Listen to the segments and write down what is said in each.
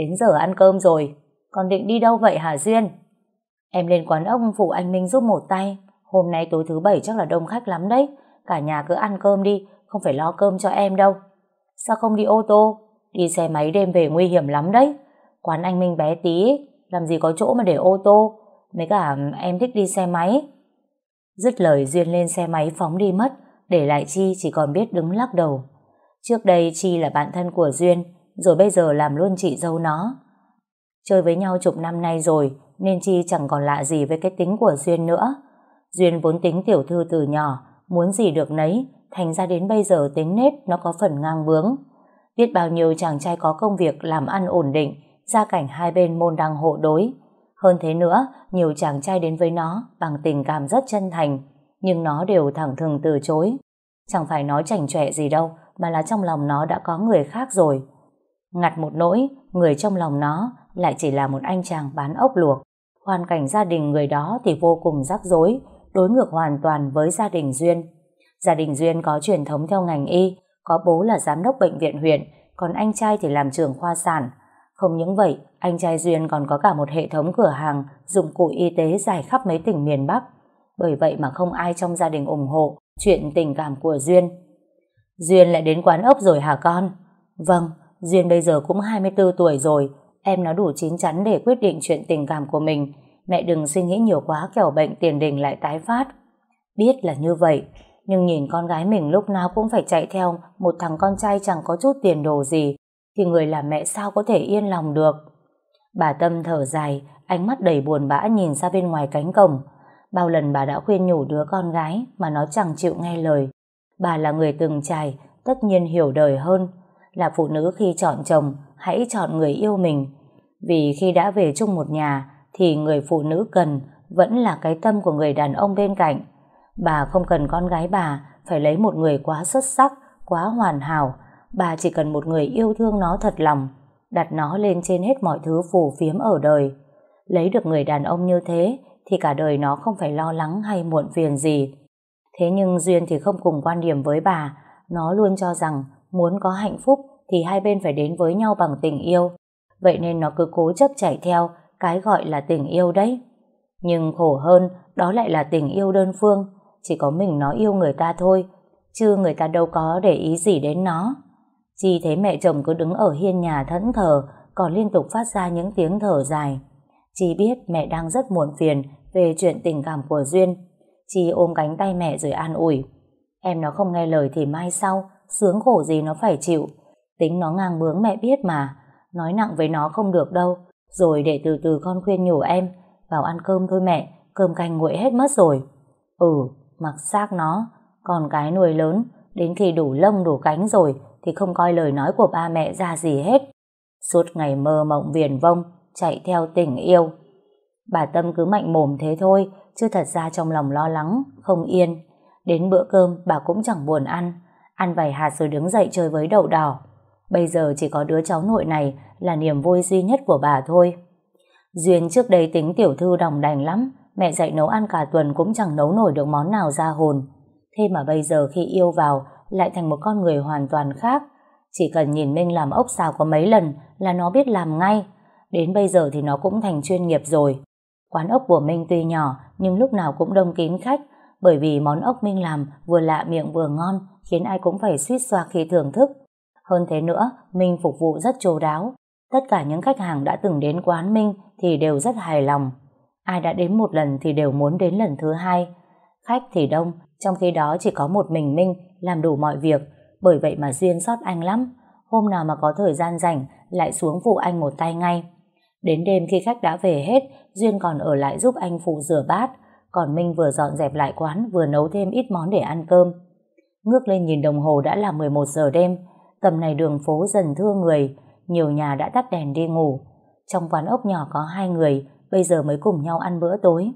Đến giờ ăn cơm rồi, con định đi đâu vậy hả Duyên? Em lên quán ông phụ anh Minh giúp một tay, hôm nay tối thứ bảy chắc là đông khách lắm đấy, cả nhà cứ ăn cơm đi, không phải lo cơm cho em đâu. Sao không đi ô tô? Đi xe máy đêm về nguy hiểm lắm đấy. Quán anh Minh bé tí, làm gì có chỗ mà để ô tô, mấy cả em thích đi xe máy. Dứt lời Duyên lên xe máy phóng đi mất, để lại Chi chỉ còn biết đứng lắc đầu. Trước đây Chi là bạn thân của Duyên, rồi bây giờ làm luôn chị dâu nó. Chơi với nhau chục năm nay rồi, nên Chi chẳng còn lạ gì với cái tính của Duyên nữa. Duyên vốn tính tiểu thư từ nhỏ, muốn gì được nấy, thành ra đến bây giờ tính nết nó có phần ngang bướng. Biết bao nhiêu chàng trai có công việc làm ăn ổn định, gia cảnh hai bên môn đăng hộ đối. Hơn thế nữa, nhiều chàng trai đến với nó bằng tình cảm rất chân thành, nhưng nó đều thẳng thừng từ chối. Chẳng phải nó chảnh chọe gì đâu, mà là trong lòng nó đã có người khác rồi. Ngặt một nỗi, người trong lòng nó lại chỉ là một anh chàng bán ốc luộc. Hoàn cảnh gia đình người đó thì vô cùng rắc rối, đối ngược hoàn toàn với gia đình Duyên. Gia đình Duyên có truyền thống theo ngành y, có bố là giám đốc bệnh viện huyện, còn anh trai thì làm trưởng khoa sản. Không những vậy, anh trai Duyên còn có cả một hệ thống cửa hàng dụng cụ y tế dài khắp mấy tỉnh miền Bắc. Bởi vậy mà không ai trong gia đình ủng hộ chuyện tình cảm của Duyên. Duyên lại đến quán ốc rồi hả con? Vâng, Duyên bây giờ cũng 24 tuổi rồi, em nó đủ chín chắn để quyết định chuyện tình cảm của mình. Mẹ đừng suy nghĩ nhiều quá kẻo bệnh tiền đình lại tái phát. Biết là như vậy, nhưng nhìn con gái mình lúc nào cũng phải chạy theo một thằng con trai chẳng có chút tiền đồ gì, thì người làm mẹ sao có thể yên lòng được. Bà Tâm thở dài, ánh mắt đầy buồn bã nhìn ra bên ngoài cánh cổng. Bao lần bà đã khuyên nhủ đứa con gái mà nó chẳng chịu nghe lời. Bà là người từng trải, tất nhiên hiểu đời hơn, là phụ nữ khi chọn chồng hãy chọn người yêu mình. Vì khi đã về chung một nhà thì người phụ nữ cần vẫn là cái tâm của người đàn ông bên cạnh. Bà không cần con gái bà phải lấy một người quá xuất sắc, quá hoàn hảo. Bà chỉ cần một người yêu thương nó thật lòng, đặt nó lên trên hết mọi thứ phù phiếm ở đời. Lấy được người đàn ông như thế thì cả đời nó không phải lo lắng hay muộn phiền gì. Thế nhưng Duyên thì không cùng quan điểm với bà, nó luôn cho rằng muốn có hạnh phúc thì hai bên phải đến với nhau bằng tình yêu. Vậy nên nó cứ cố chấp chạy theo cái gọi là tình yêu đấy. Nhưng khổ hơn đó lại là tình yêu đơn phương. Chỉ có mình nó yêu người ta thôi, chứ người ta đâu có để ý gì đến nó. Chỉ thấy mẹ chồng cứ đứng ở hiên nhà thẫn thờ, còn liên tục phát ra những tiếng thở dài. Chỉ biết mẹ đang rất muộn phiền về chuyện tình cảm của Duyên. Chỉ ôm cánh tay mẹ rồi an ủi. Em nó không nghe lời thì mai sau, sướng khổ gì nó phải chịu. Tính nó ngang bướng mẹ biết mà, nói nặng với nó không được đâu. Rồi để từ từ con khuyên nhủ em, vào ăn cơm thôi mẹ, cơm canh nguội hết mất rồi. Ừ, mặc xác nó, còn cái nuôi lớn, đến khi đủ lông đủ cánh rồi thì không coi lời nói của ba mẹ ra gì hết. Suốt ngày mơ mộng viền vông, chạy theo tình yêu. Bà Tâm cứ mạnh mồm thế thôi, chứ thật ra trong lòng lo lắng, không yên. Đến bữa cơm bà cũng chẳng buồn ăn, Ăn vài hạt rồi đứng dậy chơi với đậu đỏ. Bây giờ chỉ có đứa cháu nội này là niềm vui duy nhất của bà thôi. Duyên trước đây tính tiểu thư đồng đành lắm, mẹ dạy nấu ăn cả tuần cũng chẳng nấu nổi được món nào ra hồn. Thế mà bây giờ khi yêu vào lại thành một con người hoàn toàn khác. Chỉ cần nhìn Minh làm ốc xào có mấy lần là nó biết làm ngay. Đến bây giờ thì nó cũng thành chuyên nghiệp rồi. Quán ốc của Minh tuy nhỏ nhưng lúc nào cũng đông kín khách bởi vì món ốc Minh làm vừa lạ miệng vừa ngon, khiến ai cũng phải suýt xoa khi thưởng thức. Hơn thế nữa, Minh phục vụ rất chu đáo. Tất cả những khách hàng đã từng đến quán Minh thì đều rất hài lòng. Ai đã đến một lần thì đều muốn đến lần thứ hai. Khách thì đông, trong khi đó chỉ có một mình Minh làm đủ mọi việc, bởi vậy mà duyên sót anh lắm. Hôm nào mà có thời gian rảnh, lại xuống phụ anh một tay ngay. Đến đêm khi khách đã về hết, Duyên còn ở lại giúp anh phụ rửa bát, còn Minh vừa dọn dẹp lại quán vừa nấu thêm ít món để ăn cơm. Ngước lên nhìn đồng hồ đã là 11 giờ đêm, tầm này đường phố dần thưa người, nhiều nhà đã tắt đèn đi ngủ. Trong quán ốc nhỏ có hai người, bây giờ mới cùng nhau ăn bữa tối.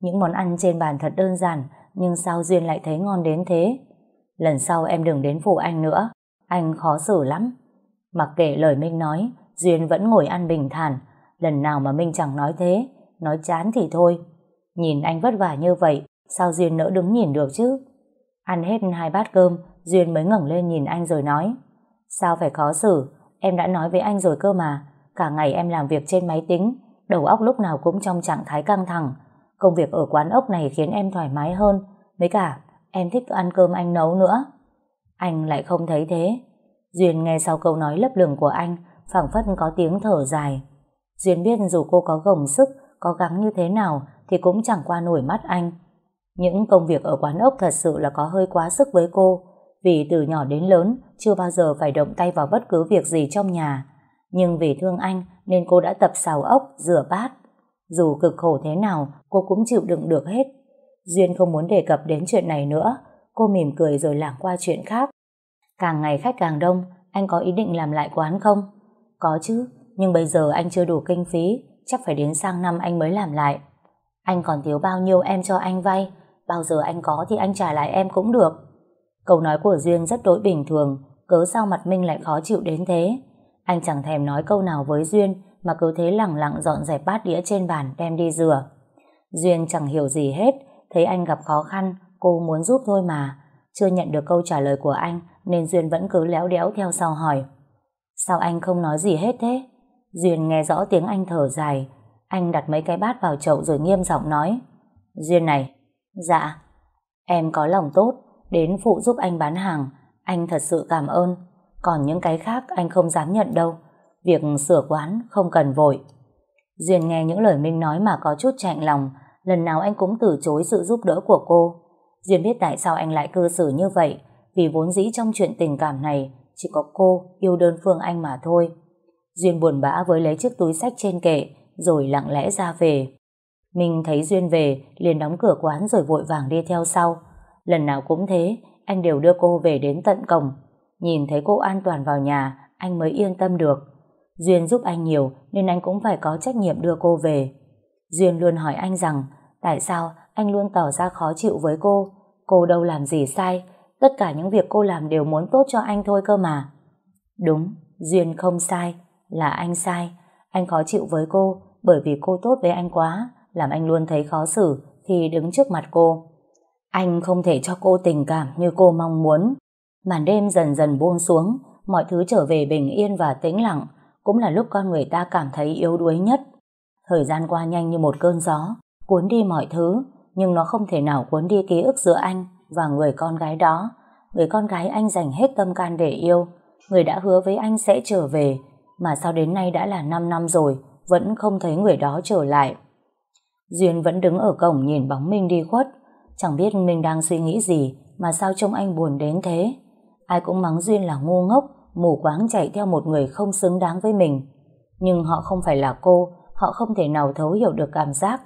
Những món ăn trên bàn thật đơn giản, nhưng sao Duyên lại thấy ngon đến thế? Lần sau em đừng đến phủ anh nữa, anh khó xử lắm. Mặc kệ lời Minh nói, Duyên vẫn ngồi ăn bình thản. Lần nào mà Minh chẳng nói thế, nói chán thì thôi, Nhìn anh vất vả như vậy, sao Duyên nỡ đứng nhìn được chứ? Ăn hết hai bát cơm, Duyên mới ngẩng lên nhìn anh rồi nói Sao phải khó xử, em đã nói với anh rồi cơ mà, cả ngày em làm việc trên máy tính, đầu óc lúc nào cũng trong trạng thái căng thẳng. Công việc ở quán ốc này khiến em thoải mái hơn, mấy cả em thích ăn cơm anh nấu nữa. Anh lại không thấy thế. Duyên nghe sau câu nói lấp lửng của anh, phảng phất có tiếng thở dài. Duyên biết dù cô có gồng sức, có gắng như thế nào, thì cũng chẳng qua nổi mắt anh. Những công việc ở quán ốc thật sự là có hơi quá sức với cô, vì từ nhỏ đến lớn chưa bao giờ phải động tay vào bất cứ việc gì trong nhà. Nhưng vì thương anh nên cô đã tập xào ốc, rửa bát. Dù cực khổ thế nào, cô cũng chịu đựng được hết. Duyên không muốn đề cập đến chuyện này nữa, cô mỉm cười rồi lảng qua chuyện khác. Càng ngày khách càng đông, anh có ý định làm lại quán không? Có chứ, nhưng bây giờ anh chưa đủ kinh phí, chắc phải đến sang năm anh mới làm lại. Anh còn thiếu bao nhiêu em cho anh vay, bao giờ anh có thì anh trả lại em cũng được. Câu nói của Duyên rất đối bình thường, cớ sao mặt Minh lại khó chịu đến thế. Anh chẳng thèm nói câu nào với Duyên mà cứ thế lẳng lặng dọn dẹp bát đĩa trên bàn đem đi rửa. Duyên chẳng hiểu gì hết, thấy anh gặp khó khăn, cô muốn giúp thôi mà. Chưa nhận được câu trả lời của anh nên Duyên vẫn cứ léo đéo theo sau hỏi. Sao anh không nói gì hết thế? Duyên nghe rõ tiếng anh thở dài, anh đặt mấy cái bát vào chậu rồi nghiêm giọng nói. Duyên này. Dạ. Em có lòng tốt, đến phụ giúp anh bán hàng. Anh thật sự cảm ơn. Còn những cái khác anh không dám nhận đâu. Việc sửa quán không cần vội. Duyên nghe những lời Minh nói mà có chút chạnh lòng. Lần nào anh cũng từ chối sự giúp đỡ của cô. Duyên biết tại sao anh lại cư xử như vậy. Vì vốn dĩ trong chuyện tình cảm này chỉ có cô yêu đơn phương anh mà thôi. Duyên buồn bã với lấy chiếc túi sách trên kệ rồi lặng lẽ ra về. Mình thấy Duyên về, liền đóng cửa quán rồi vội vàng đi theo sau. Lần nào cũng thế, anh đều đưa cô về đến tận cổng. Nhìn thấy cô an toàn vào nhà, anh mới yên tâm được. Duyên giúp anh nhiều nên anh cũng phải có trách nhiệm đưa cô về. Duyên luôn hỏi anh rằng tại sao anh luôn tỏ ra khó chịu với cô. Cô đâu làm gì sai, tất cả những việc cô làm đều muốn tốt cho anh thôi cơ mà. Đúng, Duyên không sai, là anh sai. Anh khó chịu với cô, bởi vì cô tốt với anh quá, làm anh luôn thấy khó xử khi đứng trước mặt cô. Anh không thể cho cô tình cảm như cô mong muốn. Màn đêm dần dần buông xuống, mọi thứ trở về bình yên và tĩnh lặng, cũng là lúc con người ta cảm thấy yếu đuối nhất. Thời gian qua nhanh như một cơn gió, cuốn đi mọi thứ, nhưng nó không thể nào cuốn đi ký ức giữa anh và người con gái đó. Người con gái anh dành hết tâm can để yêu, người đã hứa với anh sẽ trở về, mà sao đến nay đã là 5 năm rồi, vẫn không thấy người đó trở lại. Duyên vẫn đứng ở cổng nhìn bóng Minh đi khuất. Chẳng biết Minh đang suy nghĩ gì mà sao trông anh buồn đến thế. Ai cũng mắng Duyên là ngu ngốc, mù quáng chạy theo một người không xứng đáng với mình. Nhưng họ không phải là cô, họ không thể nào thấu hiểu được cảm giác.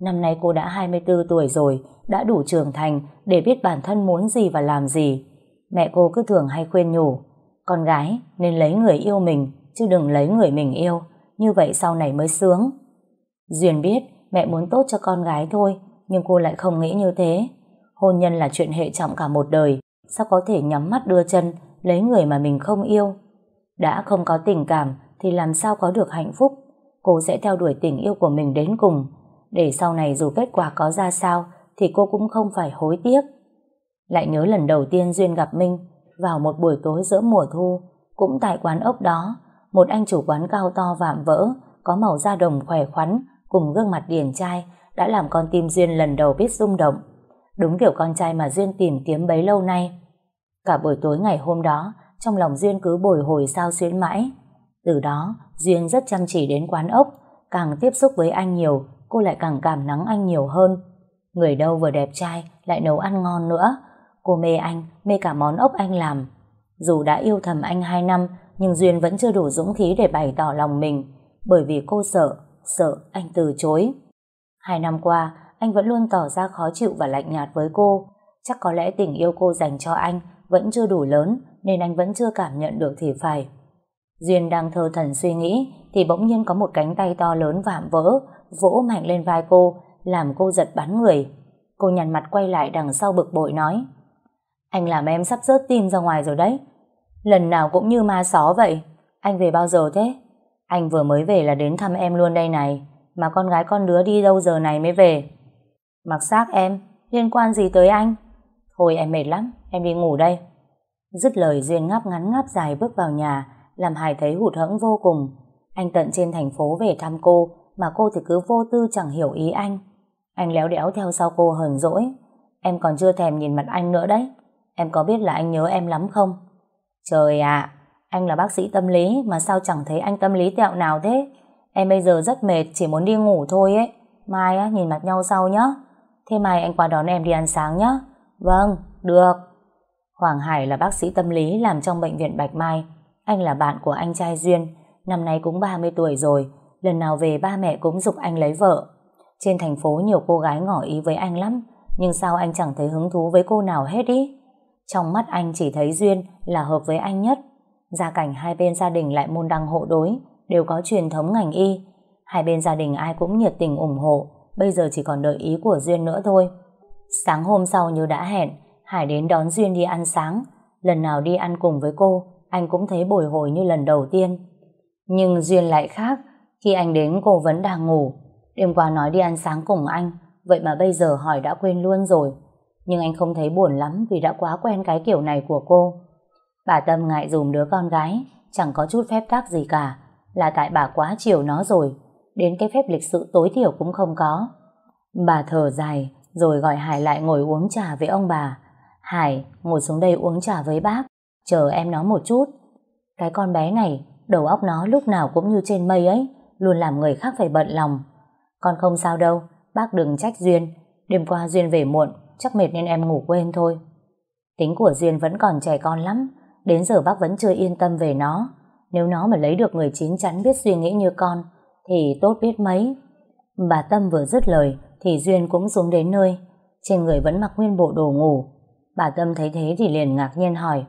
Năm nay cô đã 24 tuổi rồi, đã đủ trưởng thành để biết bản thân muốn gì và làm gì. Mẹ cô cứ thường hay khuyên nhủ, con gái nên lấy người yêu mình, chứ đừng lấy người mình yêu như vậy sau này mới sướng. Duyên biết mẹ muốn tốt cho con gái thôi, nhưng cô lại không nghĩ như thế. Hôn nhân là chuyện hệ trọng cả một đời, sao có thể nhắm mắt đưa chân, lấy người mà mình không yêu. Đã không có tình cảm thì làm sao có được hạnh phúc. Cô sẽ theo đuổi tình yêu của mình đến cùng, để sau này dù kết quả có ra sao thì cô cũng không phải hối tiếc. Lại nhớ lần đầu tiên Duyên gặp Minh vào một buổi tối giữa mùa thu, cũng tại quán ốc đó, một anh chủ quán cao to vạm vỡ, có màu da đồng khỏe khoắn, cùng gương mặt điển trai, đã làm con tim Duyên lần đầu biết rung động. Đúng kiểu con trai mà Duyên tìm kiếm bấy lâu nay. Cả buổi tối ngày hôm đó, trong lòng Duyên cứ bồi hồi sao xuyến mãi. Từ đó, Duyên rất chăm chỉ đến quán ốc, càng tiếp xúc với anh nhiều, cô lại càng cảm nắng anh nhiều hơn. Người đâu vừa đẹp trai, lại nấu ăn ngon nữa. Cô mê anh, mê cả món ốc anh làm. Dù đã yêu thầm anh 2 năm, nhưng Duyên vẫn chưa đủ dũng khí để bày tỏ lòng mình, bởi vì cô sợ, sợ anh từ chối. Hai năm qua, anh vẫn luôn tỏ ra khó chịu và lạnh nhạt với cô. Chắc có lẽ tình yêu cô dành cho anh vẫn chưa đủ lớn, nên anh vẫn chưa cảm nhận được thì phải. Duyên đang thơ thần suy nghĩ, thì bỗng nhiên có một cánh tay to lớn vạm vỡ, vỗ mạnh lên vai cô, làm cô giật bắn người. Cô nhằn mặt quay lại đằng sau bực bội nói, anh làm em sắp rớt tim ra ngoài rồi đấy, Lần nào cũng như ma xó vậy. Anh về bao giờ thế? Anh vừa mới về là đến thăm em luôn đây này. Mà con gái con đứa đi đâu giờ này mới về? Mặc xác em, liên quan gì tới anh? Thôi em mệt lắm, em đi ngủ đây. Dứt lời Duyên ngáp ngắn ngáp dài bước vào nhà, làm Hải thấy hụt hẫng vô cùng. Anh tận trên thành phố về thăm cô, mà cô thì cứ vô tư chẳng hiểu ý anh. Anh léo đéo theo sau cô hờn dỗi. Em còn chưa thèm nhìn mặt anh nữa đấy. Em có biết là anh nhớ em lắm không? Trời ạ, anh là bác sĩ tâm lý mà sao chẳng thấy anh tâm lý tẹo nào thế? Em bây giờ rất mệt, chỉ muốn đi ngủ thôi ấy. Mai á, nhìn mặt nhau sau nhá. Thế mai anh qua đón em đi ăn sáng nhá. Vâng, được. Hoàng Hải là bác sĩ tâm lý làm trong bệnh viện Bạch Mai. Anh là bạn của anh trai Duyên, năm nay cũng 30 tuổi rồi. Lần nào về ba mẹ cũng dục anh lấy vợ. Trên thành phố nhiều cô gái ngỏ ý với anh lắm, nhưng sao anh chẳng thấy hứng thú với cô nào hết ý. Trong mắt anh chỉ thấy Duyên là hợp với anh nhất. Gia cảnh hai bên gia đình lại môn đăng hộ đối, đều có truyền thống ngành y. Hai bên gia đình ai cũng nhiệt tình ủng hộ, bây giờ chỉ còn đợi ý của Duyên nữa thôi. Sáng hôm sau như đã hẹn, Hải đến đón Duyên đi ăn sáng. Lần nào đi ăn cùng với cô, anh cũng thấy bồi hồi như lần đầu tiên. Nhưng Duyên lại khác, khi anh đến cô vẫn đang ngủ. Đêm qua nói đi ăn sáng cùng anh, vậy mà bây giờ hỏi đã quên luôn rồi nhưng anh không thấy buồn lắm vì đã quá quen cái kiểu này của cô. Bà Tâm ngại dùm đứa con gái, chẳng có chút phép tắc gì cả, là tại bà quá chiều nó rồi, đến cái phép lịch sự tối thiểu cũng không có. Bà thở dài, rồi gọi Hải lại ngồi uống trà với ông bà. Hải, ngồi xuống đây uống trà với bác, chờ em nó một chút. Cái con bé này, đầu óc nó lúc nào cũng như trên mây ấy, luôn làm người khác phải bận lòng. Con không sao đâu, bác đừng trách Duyên. Đêm qua Duyên về muộn, chắc mệt nên em ngủ quên thôi. Tính của Duyên vẫn còn trẻ con lắm, đến giờ bác vẫn chưa yên tâm về nó. Nếu nó mà lấy được người chín chắn biết suy nghĩ như con, thì tốt biết mấy. Bà Tâm vừa dứt lời, thì Duyên cũng xuống đến nơi. Trên người vẫn mặc nguyên bộ đồ ngủ. Bà Tâm thấy thế thì liền ngạc nhiên hỏi.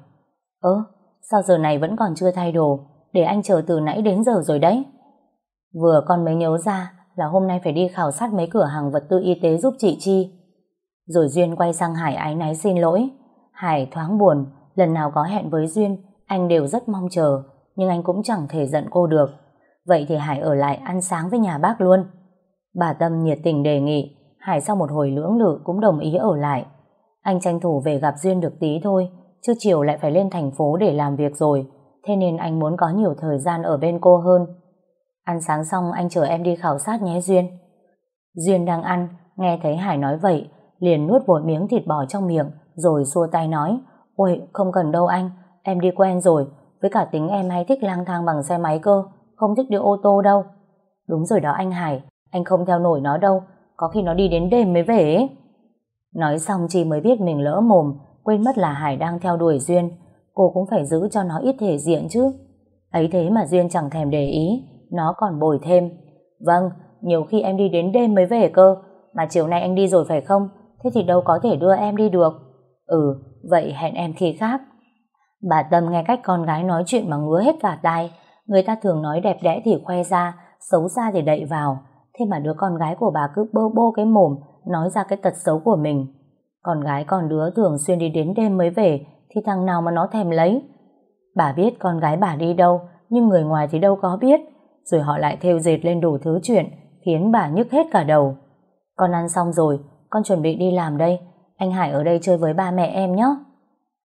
Ơ, sao giờ này vẫn còn chưa thay đồ? Để anh chờ từ nãy đến giờ rồi đấy. Vừa con mới nhớ ra là hôm nay phải đi khảo sát mấy cửa hàng vật tư y tế giúp chị Chi. Rồi Duyên quay sang Hải ái náy xin lỗi. Hải thoáng buồn, lần nào có hẹn với Duyên, anh đều rất mong chờ, nhưng anh cũng chẳng thể giận cô được. Vậy thì Hải ở lại ăn sáng với nhà bác luôn. Bà Tâm nhiệt tình đề nghị, Hải sau một hồi lưỡng lự cũng đồng ý ở lại. Anh tranh thủ về gặp Duyên được tí thôi, chứ chiều lại phải lên thành phố để làm việc rồi, thế nên anh muốn có nhiều thời gian ở bên cô hơn. Ăn sáng xong anh chờ em đi khảo sát nhé Duyên. Duyên đang ăn, nghe thấy Hải nói vậy, liền nuốt vội miếng thịt bò trong miệng rồi xua tay nói Ôi không cần đâu anh em đi quen rồi với cả tính em hay thích lang thang bằng xe máy cơ không thích đi ô tô đâu đúng rồi đó anh Hải anh không theo nổi nó đâu có khi nó đi đến đêm mới về ấy. Nói xong chị mới biết mình lỡ mồm quên mất là Hải đang theo đuổi Duyên cô cũng phải giữ cho nó ít thể diện chứ ấy thế mà Duyên chẳng thèm để ý nó còn bồi thêm vâng nhiều khi em đi đến đêm mới về cơ mà chiều nay anh đi rồi phải không thế thì đâu có thể đưa em đi được. Ừ, vậy hẹn em khi khác. Bà Tâm nghe cách con gái nói chuyện mà ngứa hết cả tai. Người ta thường nói đẹp đẽ thì khoe ra, xấu xa thì đậy vào. Thế mà đứa con gái của bà cứ bơ bô cái mồm, nói ra cái tật xấu của mình. Con gái con đứa thường xuyên đi đến đêm mới về, thì thằng nào mà nó thèm lấy. Bà biết con gái bà đi đâu, nhưng người ngoài thì đâu có biết. Rồi họ lại theo dệt lên đủ thứ chuyện, khiến bà nhức hết cả đầu. Con ăn xong rồi, con chuẩn bị đi làm đây, anh Hải ở đây chơi với ba mẹ em nhé.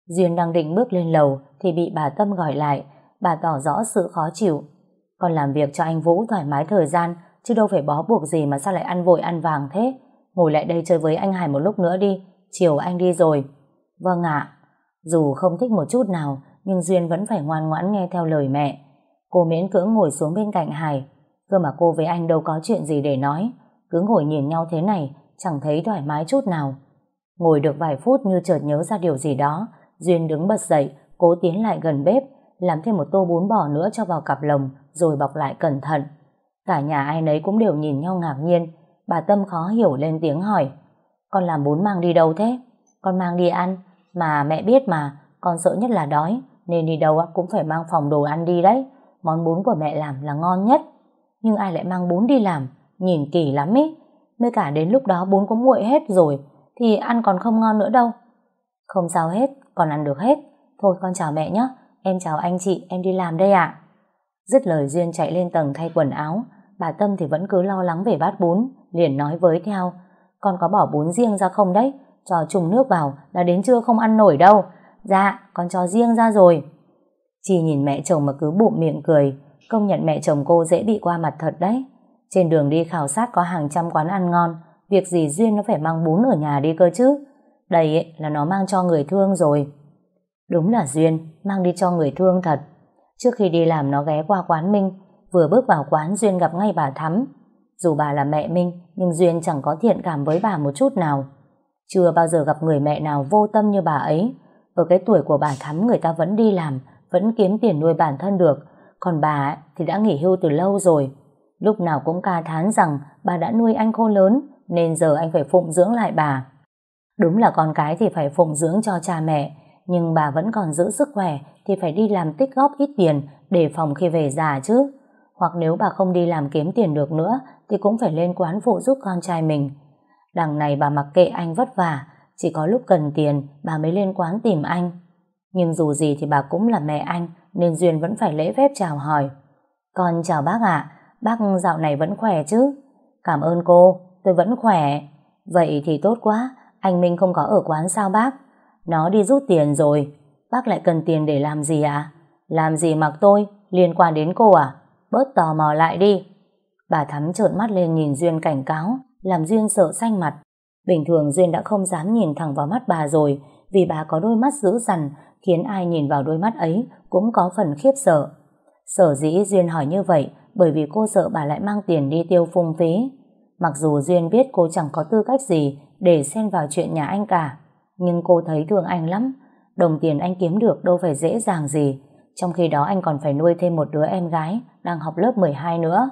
Duyên đang định bước lên lầu thì bị bà Tâm gọi lại, bà tỏ rõ sự khó chịu. Con làm việc cho anh Vũ thoải mái thời gian, chứ đâu phải bó buộc gì mà sao lại ăn vội ăn vàng thế. Ngồi lại đây chơi với anh Hải một lúc nữa đi, chiều anh đi rồi. Vâng ạ, dù không thích một chút nào, nhưng Duyên vẫn phải ngoan ngoãn nghe theo lời mẹ. Cô miễn cưỡng ngồi xuống bên cạnh Hải, cơ mà cô với anh đâu có chuyện gì để nói, cứ ngồi nhìn nhau thế này chẳng thấy thoải mái chút nào. Ngồi được vài phút như chợt nhớ ra điều gì đó, Duyên đứng bật dậy, cố tiến lại gần bếp, làm thêm một tô bún bò nữa cho vào cặp lồng, rồi bọc lại cẩn thận. Cả nhà ai nấy cũng đều nhìn nhau ngạc nhiên, bà Tâm khó hiểu lên tiếng hỏi, con làm bún mang đi đâu thế? Con mang đi ăn, mà mẹ biết mà, con sợ nhất là đói, nên đi đâu cũng phải mang phòng đồ ăn đi đấy, món bún của mẹ làm là ngon nhất. Nhưng ai lại mang bún đi làm, nhìn kỳ lắm ý, mới cả đến lúc đó bún có nguội hết rồi thì ăn còn không ngon nữa đâu không sao hết còn ăn được hết thôi con chào mẹ nhé em chào anh chị em đi làm đây ạ dứt lời duyên chạy lên tầng thay quần áo bà tâm thì vẫn cứ lo lắng về bát bún liền nói với theo con có bỏ bún riêng ra không đấy cho chung nước vào là đến trưa không ăn nổi đâu dạ con cho riêng ra rồi Chi nhìn mẹ chồng mà cứ bụng miệng cười Công nhận mẹ chồng cô dễ bị qua mặt thật đấy trên đường đi khảo sát có hàng trăm quán ăn ngon, việc gì Duyên nó phải mang bún ở nhà đi cơ chứ. Đây ấy, là nó mang cho người thương rồi. Đúng là Duyên, mang đi cho người thương thật. Trước khi đi làm nó ghé qua quán Minh, vừa bước vào quán Duyên gặp ngay bà Thắm. Dù bà là mẹ Minh, nhưng Duyên chẳng có thiện cảm với bà một chút nào. Chưa bao giờ gặp người mẹ nào vô tâm như bà ấy. Ở cái tuổi của bà Thắm người ta vẫn đi làm, vẫn kiếm tiền nuôi bản thân được. Còn bà thì đã nghỉ hưu từ lâu rồi. Lúc nào cũng ca thán rằng bà đã nuôi anh khô lớn nên giờ anh phải phụng dưỡng lại bà. Đúng là con cái thì phải phụng dưỡng cho cha mẹ, nhưng bà vẫn còn giữ sức khỏe thì phải đi làm tích góp ít tiền để phòng khi về già chứ. Hoặc nếu bà không đi làm kiếm tiền được nữa thì cũng phải lên quán phụ giúp con trai mình. Đằng này bà mặc kệ anh vất vả, chỉ có lúc cần tiền bà mới lên quán tìm anh. Nhưng dù gì thì bà cũng là mẹ anh nên Duyên vẫn phải lễ phép chào hỏi. Con chào bác ạ, Bác dạo này vẫn khỏe chứ? Cảm ơn cô, tôi vẫn khỏe. Vậy thì tốt quá, anh Minh không có ở quán sao bác? Nó đi rút tiền rồi, bác lại cần tiền để làm gì ạ? À? Làm gì mặc tôi, liên quan đến cô à? Bớt tò mò lại đi. Bà Thắm trợn mắt lên nhìn Duyên cảnh cáo, làm Duyên sợ xanh mặt. Bình thường Duyên đã không dám nhìn thẳng vào mắt bà rồi, vì bà có đôi mắt dữ dằn, khiến ai nhìn vào đôi mắt ấy cũng có phần khiếp sợ. Sở dĩ Duyên hỏi như vậy bởi vì cô sợ bà lại mang tiền đi tiêu phung phí. Mặc dù Duyên biết cô chẳng có tư cách gì để xen vào chuyện nhà anh cả, nhưng cô thấy thương anh lắm. Đồng tiền anh kiếm được đâu phải dễ dàng gì, trong khi đó anh còn phải nuôi thêm một đứa em gái đang học lớp 12 nữa.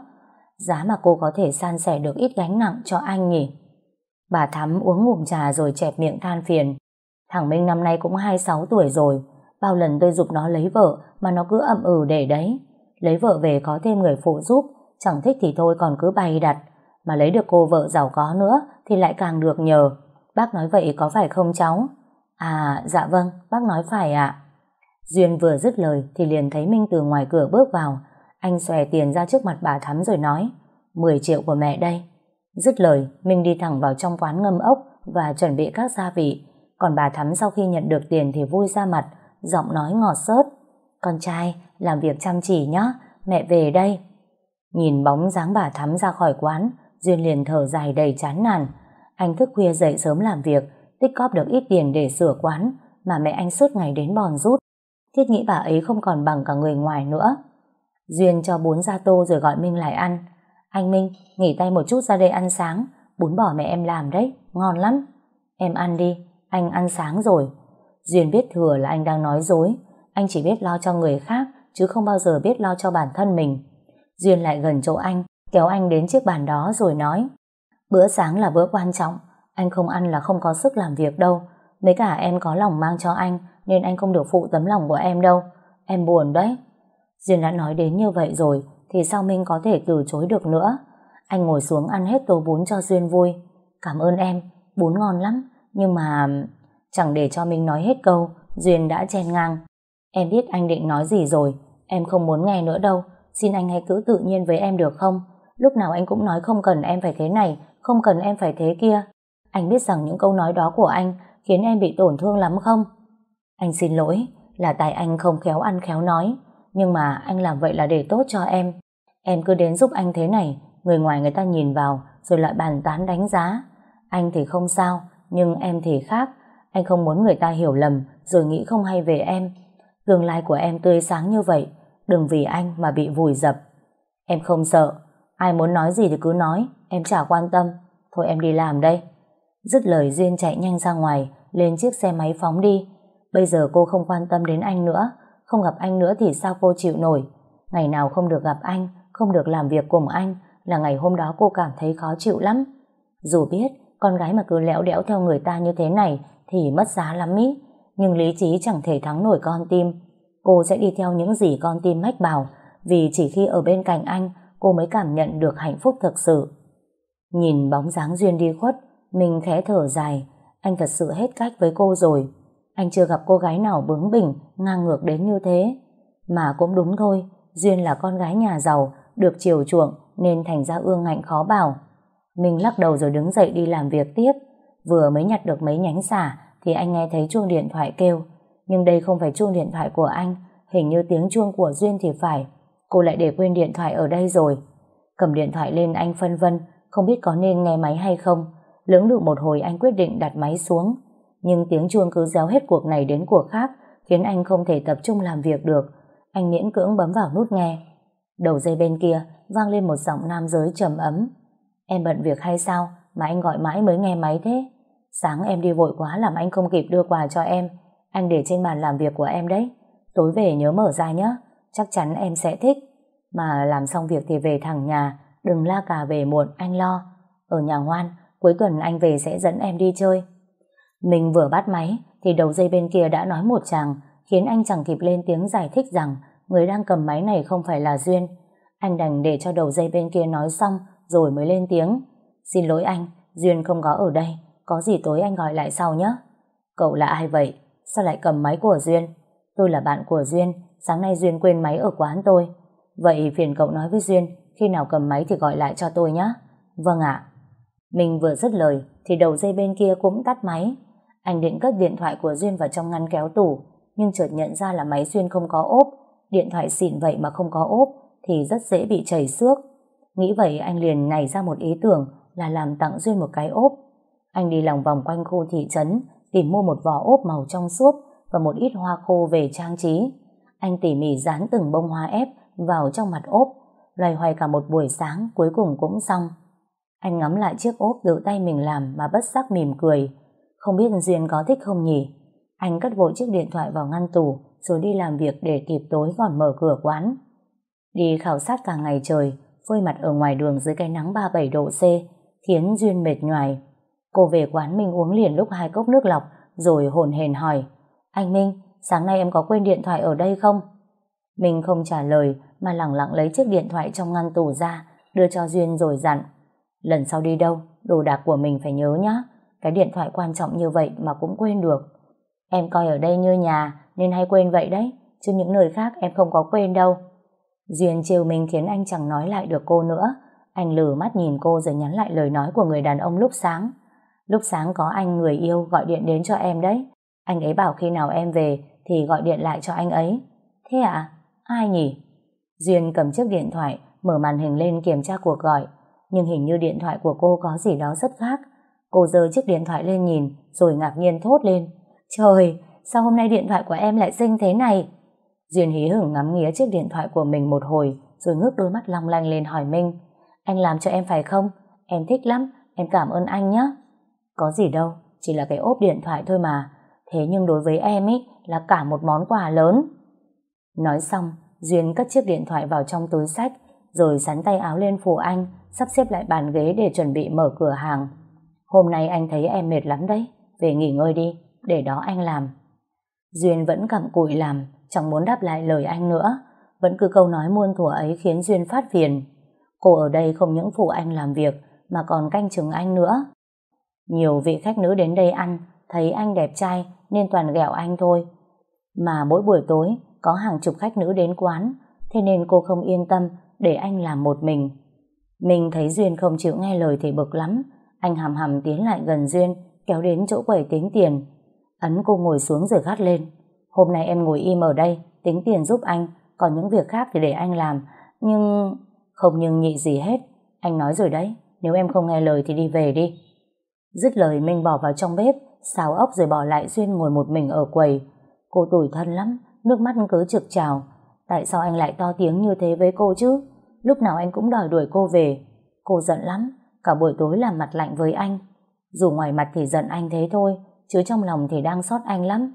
Giá mà cô có thể san sẻ được ít gánh nặng cho anh nhỉ? Bà Thắm uống ngụm trà rồi chẹp miệng than phiền. Thằng Minh năm nay cũng 26 tuổi rồi, bao lần tôi dục nó lấy vợ mà nó cứ ậm ừ để đấy lấy vợ về có thêm người phụ giúp, chẳng thích thì thôi còn cứ bày đặt, mà lấy được cô vợ giàu có nữa thì lại càng được nhờ. Bác nói vậy có phải không cháu? À, dạ vâng, bác nói phải ạ. À. Duyên vừa dứt lời thì liền thấy Minh từ ngoài cửa bước vào, anh xòe tiền ra trước mặt bà Thắm rồi nói, 10 triệu của mẹ đây. Dứt lời, Minh đi thẳng vào trong quán ngâm ốc và chuẩn bị các gia vị, còn bà Thắm sau khi nhận được tiền thì vui ra mặt, giọng nói ngọt xớt. Con trai, làm việc chăm chỉ nhá, mẹ về đây. Nhìn bóng dáng bà Thắm ra khỏi quán, Duyên liền thở dài đầy chán nản. Anh thức khuya dậy sớm làm việc, tích cóp được ít tiền để sửa quán, mà mẹ anh suốt ngày đến bòn rút. Thiết nghĩ bà ấy không còn bằng cả người ngoài nữa. Duyên cho bún ra tô rồi gọi Minh lại ăn. Anh Minh, nghỉ tay một chút ra đây ăn sáng. Bún bỏ mẹ em làm đấy, ngon lắm. Em ăn đi, anh ăn sáng rồi. Duyên biết thừa là anh đang nói dối, anh chỉ biết lo cho người khác, chứ không bao giờ biết lo cho bản thân mình. Duyên lại gần chỗ anh, kéo anh đến chiếc bàn đó rồi nói. Bữa sáng là bữa quan trọng, anh không ăn là không có sức làm việc đâu. Mấy cả em có lòng mang cho anh, nên anh không được phụ tấm lòng của em đâu. Em buồn đấy. Duyên đã nói đến như vậy rồi, thì sao Minh có thể từ chối được nữa. Anh ngồi xuống ăn hết tô bún cho Duyên vui. Cảm ơn em, bún ngon lắm, nhưng mà... Chẳng để cho Minh nói hết câu, Duyên đã chen ngang. Em biết anh định nói gì rồi, em không muốn nghe nữa đâu, xin anh hãy cứ tự nhiên với em được không? Lúc nào anh cũng nói không cần em phải thế này, không cần em phải thế kia. Anh biết rằng những câu nói đó của anh khiến em bị tổn thương lắm không? Anh xin lỗi, là tại anh không khéo ăn khéo nói, nhưng mà anh làm vậy là để tốt cho em. Em cứ đến giúp anh thế này, người ngoài người ta nhìn vào rồi lại bàn tán đánh giá. Anh thì không sao, nhưng em thì khác. Anh không muốn người ta hiểu lầm rồi nghĩ không hay về em Tương lai của em tươi sáng như vậy, đừng vì anh mà bị vùi dập. Em không sợ, ai muốn nói gì thì cứ nói, em chả quan tâm. Thôi em đi làm đây. Dứt lời Duyên chạy nhanh ra ngoài, lên chiếc xe máy phóng đi. Bây giờ cô không quan tâm đến anh nữa, không gặp anh nữa thì sao cô chịu nổi. Ngày nào không được gặp anh, không được làm việc cùng anh, là ngày hôm đó cô cảm thấy khó chịu lắm. Dù biết, con gái mà cứ lẽo đẽo theo người ta như thế này thì mất giá lắm ý nhưng lý trí chẳng thể thắng nổi con tim. Cô sẽ đi theo những gì con tim mách bảo, vì chỉ khi ở bên cạnh anh, cô mới cảm nhận được hạnh phúc thực sự. Nhìn bóng dáng Duyên đi khuất, mình khẽ thở dài, anh thật sự hết cách với cô rồi. Anh chưa gặp cô gái nào bướng bỉnh, ngang ngược đến như thế. Mà cũng đúng thôi, Duyên là con gái nhà giàu, được chiều chuộng nên thành ra ương ngạnh khó bảo. Mình lắc đầu rồi đứng dậy đi làm việc tiếp, vừa mới nhặt được mấy nhánh xả thì anh nghe thấy chuông điện thoại kêu. Nhưng đây không phải chuông điện thoại của anh, hình như tiếng chuông của Duyên thì phải. Cô lại để quên điện thoại ở đây rồi. Cầm điện thoại lên anh phân vân, không biết có nên nghe máy hay không. Lưỡng lự một hồi anh quyết định đặt máy xuống. Nhưng tiếng chuông cứ réo hết cuộc này đến cuộc khác, khiến anh không thể tập trung làm việc được. Anh miễn cưỡng bấm vào nút nghe. Đầu dây bên kia vang lên một giọng nam giới trầm ấm. Em bận việc hay sao mà anh gọi mãi mới nghe máy thế? Sáng em đi vội quá làm anh không kịp đưa quà cho em. Anh để trên bàn làm việc của em đấy. Tối về nhớ mở ra nhé. Chắc chắn em sẽ thích. Mà làm xong việc thì về thẳng nhà. Đừng la cà về muộn, anh lo. Ở nhà ngoan, cuối tuần anh về sẽ dẫn em đi chơi. Mình vừa bắt máy thì đầu dây bên kia đã nói một chàng khiến anh chẳng kịp lên tiếng giải thích rằng người đang cầm máy này không phải là Duyên. Anh đành để cho đầu dây bên kia nói xong rồi mới lên tiếng. Xin lỗi anh, Duyên không có ở đây. Có gì tối anh gọi lại sau nhé. Cậu là ai vậy? Sao lại cầm máy của Duyên? Tôi là bạn của Duyên, sáng nay Duyên quên máy ở quán tôi. Vậy phiền cậu nói với Duyên, khi nào cầm máy thì gọi lại cho tôi nhé. Vâng ạ. Mình vừa dứt lời thì đầu dây bên kia cũng tắt máy. Anh định cất điện thoại của Duyên vào trong ngăn kéo tủ, nhưng chợt nhận ra là máy Duyên không có ốp, điện thoại xịn vậy mà không có ốp thì rất dễ bị chảy xước. Nghĩ vậy anh liền nảy ra một ý tưởng là làm tặng Duyên một cái ốp anh đi lòng vòng quanh khu thị trấn, tìm mua một vỏ ốp màu trong suốt và một ít hoa khô về trang trí. Anh tỉ mỉ dán từng bông hoa ép vào trong mặt ốp, loay hoay cả một buổi sáng cuối cùng cũng xong. Anh ngắm lại chiếc ốp tự tay mình làm mà bất giác mỉm cười. Không biết Duyên có thích không nhỉ? Anh cất vội chiếc điện thoại vào ngăn tủ rồi đi làm việc để kịp tối còn mở cửa quán. Đi khảo sát cả ngày trời, phơi mặt ở ngoài đường dưới cái nắng 37 độ C, khiến Duyên mệt nhoài. Cô về quán Minh uống liền lúc hai cốc nước lọc, rồi hồn hền hỏi. Anh Minh, sáng nay em có quên điện thoại ở đây không? Minh không trả lời, mà lẳng lặng lấy chiếc điện thoại trong ngăn tủ ra, đưa cho Duyên rồi dặn. Lần sau đi đâu, đồ đạc của mình phải nhớ nhá. Cái điện thoại quan trọng như vậy mà cũng quên được. Em coi ở đây như nhà, nên hay quên vậy đấy. Chứ những nơi khác em không có quên đâu. Duyên chiều mình khiến anh chẳng nói lại được cô nữa. Anh lử mắt nhìn cô rồi nhắn lại lời nói của người đàn ông lúc sáng. Lúc sáng có anh người yêu gọi điện đến cho em đấy. Anh ấy bảo khi nào em về thì gọi điện lại cho anh ấy. Thế ạ? À? Ai nhỉ? Duyên cầm chiếc điện thoại, mở màn hình lên kiểm tra cuộc gọi. Nhưng hình như điện thoại của cô có gì đó rất khác. Cô giơ chiếc điện thoại lên nhìn, rồi ngạc nhiên thốt lên. Trời, sao hôm nay điện thoại của em lại xinh thế này? Duyên hí hửng ngắm nghía chiếc điện thoại của mình một hồi, rồi ngước đôi mắt long lanh lên hỏi Minh. Anh làm cho em phải không? Em thích lắm, em cảm ơn anh nhé. Có gì đâu, chỉ là cái ốp điện thoại thôi mà. Thế nhưng đối với em ấy là cả một món quà lớn. Nói xong, Duyên cất chiếc điện thoại vào trong túi sách, rồi sắn tay áo lên phủ anh, sắp xếp lại bàn ghế để chuẩn bị mở cửa hàng. Hôm nay anh thấy em mệt lắm đấy, về nghỉ ngơi đi, để đó anh làm. Duyên vẫn cặm cụi làm, chẳng muốn đáp lại lời anh nữa. Vẫn cứ câu nói muôn thuở ấy khiến Duyên phát phiền. Cô ở đây không những phụ anh làm việc, mà còn canh chừng anh nữa. Nhiều vị khách nữ đến đây ăn, thấy anh đẹp trai nên toàn ghẹo anh thôi. Mà mỗi buổi tối có hàng chục khách nữ đến quán, thế nên cô không yên tâm để anh làm một mình. Mình thấy Duyên không chịu nghe lời thì bực lắm, anh hầm hầm tiến lại gần Duyên, kéo đến chỗ quầy tính tiền. Ấn cô ngồi xuống rồi gắt lên. Hôm nay em ngồi im ở đây, tính tiền giúp anh, còn những việc khác thì để anh làm. Nhưng... Không nhưng nhị gì hết. Anh nói rồi đấy, nếu em không nghe lời thì đi về đi. Dứt lời Minh bỏ vào trong bếp, xào ốc rồi bỏ lại Duyên ngồi một mình ở quầy. Cô tủi thân lắm, nước mắt cứ trực trào. Tại sao anh lại to tiếng như thế với cô chứ? Lúc nào anh cũng đòi đuổi cô về. Cô giận lắm, cả buổi tối làm mặt lạnh với anh. Dù ngoài mặt thì giận anh thế thôi, chứ trong lòng thì đang xót anh lắm.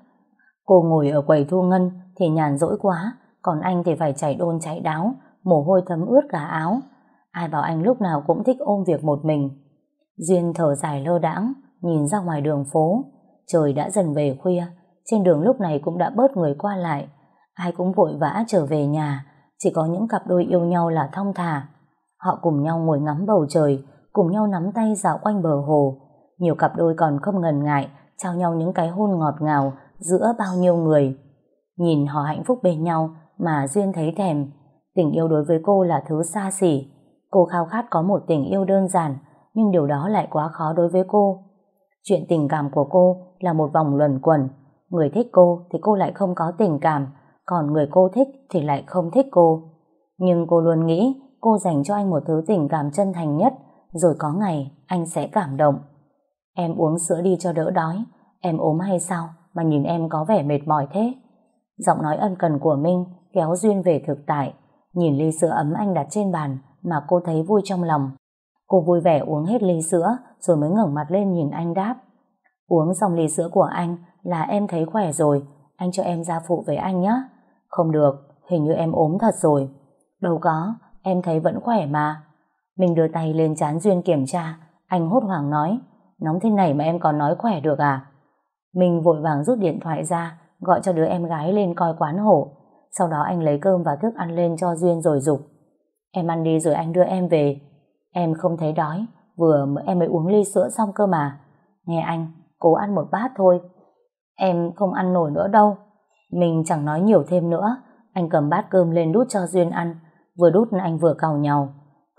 Cô ngồi ở quầy thu ngân thì nhàn rỗi quá, còn anh thì phải chạy đôn chạy đáo, mồ hôi thấm ướt cả áo. Ai bảo anh lúc nào cũng thích ôm việc một mình. Duyên thở dài lơ đãng, nhìn ra ngoài đường phố. Trời đã dần về khuya, trên đường lúc này cũng đã bớt người qua lại. Ai cũng vội vã trở về nhà, chỉ có những cặp đôi yêu nhau là thong thả. Họ cùng nhau ngồi ngắm bầu trời, cùng nhau nắm tay dạo quanh bờ hồ. Nhiều cặp đôi còn không ngần ngại, trao nhau những cái hôn ngọt ngào giữa bao nhiêu người. Nhìn họ hạnh phúc bên nhau mà Duyên thấy thèm. Tình yêu đối với cô là thứ xa xỉ. Cô khao khát có một tình yêu đơn giản, nhưng điều đó lại quá khó đối với cô. Chuyện tình cảm của cô là một vòng luẩn quẩn. Người thích cô thì cô lại không có tình cảm, còn người cô thích thì lại không thích cô. Nhưng cô luôn nghĩ cô dành cho anh một thứ tình cảm chân thành nhất, rồi có ngày anh sẽ cảm động. Em uống sữa đi cho đỡ đói, em ốm hay sao mà nhìn em có vẻ mệt mỏi thế? Giọng nói ân cần của Minh kéo Duyên về thực tại. Nhìn ly sữa ấm anh đặt trên bàn mà cô thấy vui trong lòng. Cô vui vẻ uống hết ly sữa rồi mới ngẩng mặt lên nhìn anh đáp. Uống xong ly sữa của anh là em thấy khỏe rồi, anh cho em ra phụ với anh nhé. Không được, hình như em ốm thật rồi. Đâu có, em thấy vẫn khỏe mà. Mình đưa tay lên chán Duyên kiểm tra, anh hốt hoảng nói, nóng thế này mà em còn nói khỏe được à? Mình vội vàng rút điện thoại ra, gọi cho đứa em gái lên coi quán hổ. Sau đó anh lấy cơm và thức ăn lên cho Duyên rồi dục Em ăn đi rồi anh đưa em về, Em không thấy đói, vừa em mới uống ly sữa xong cơ mà. Nghe anh, cố ăn một bát thôi. Em không ăn nổi nữa đâu. Mình chẳng nói nhiều thêm nữa. Anh cầm bát cơm lên đút cho Duyên ăn. Vừa đút anh vừa cào nhau.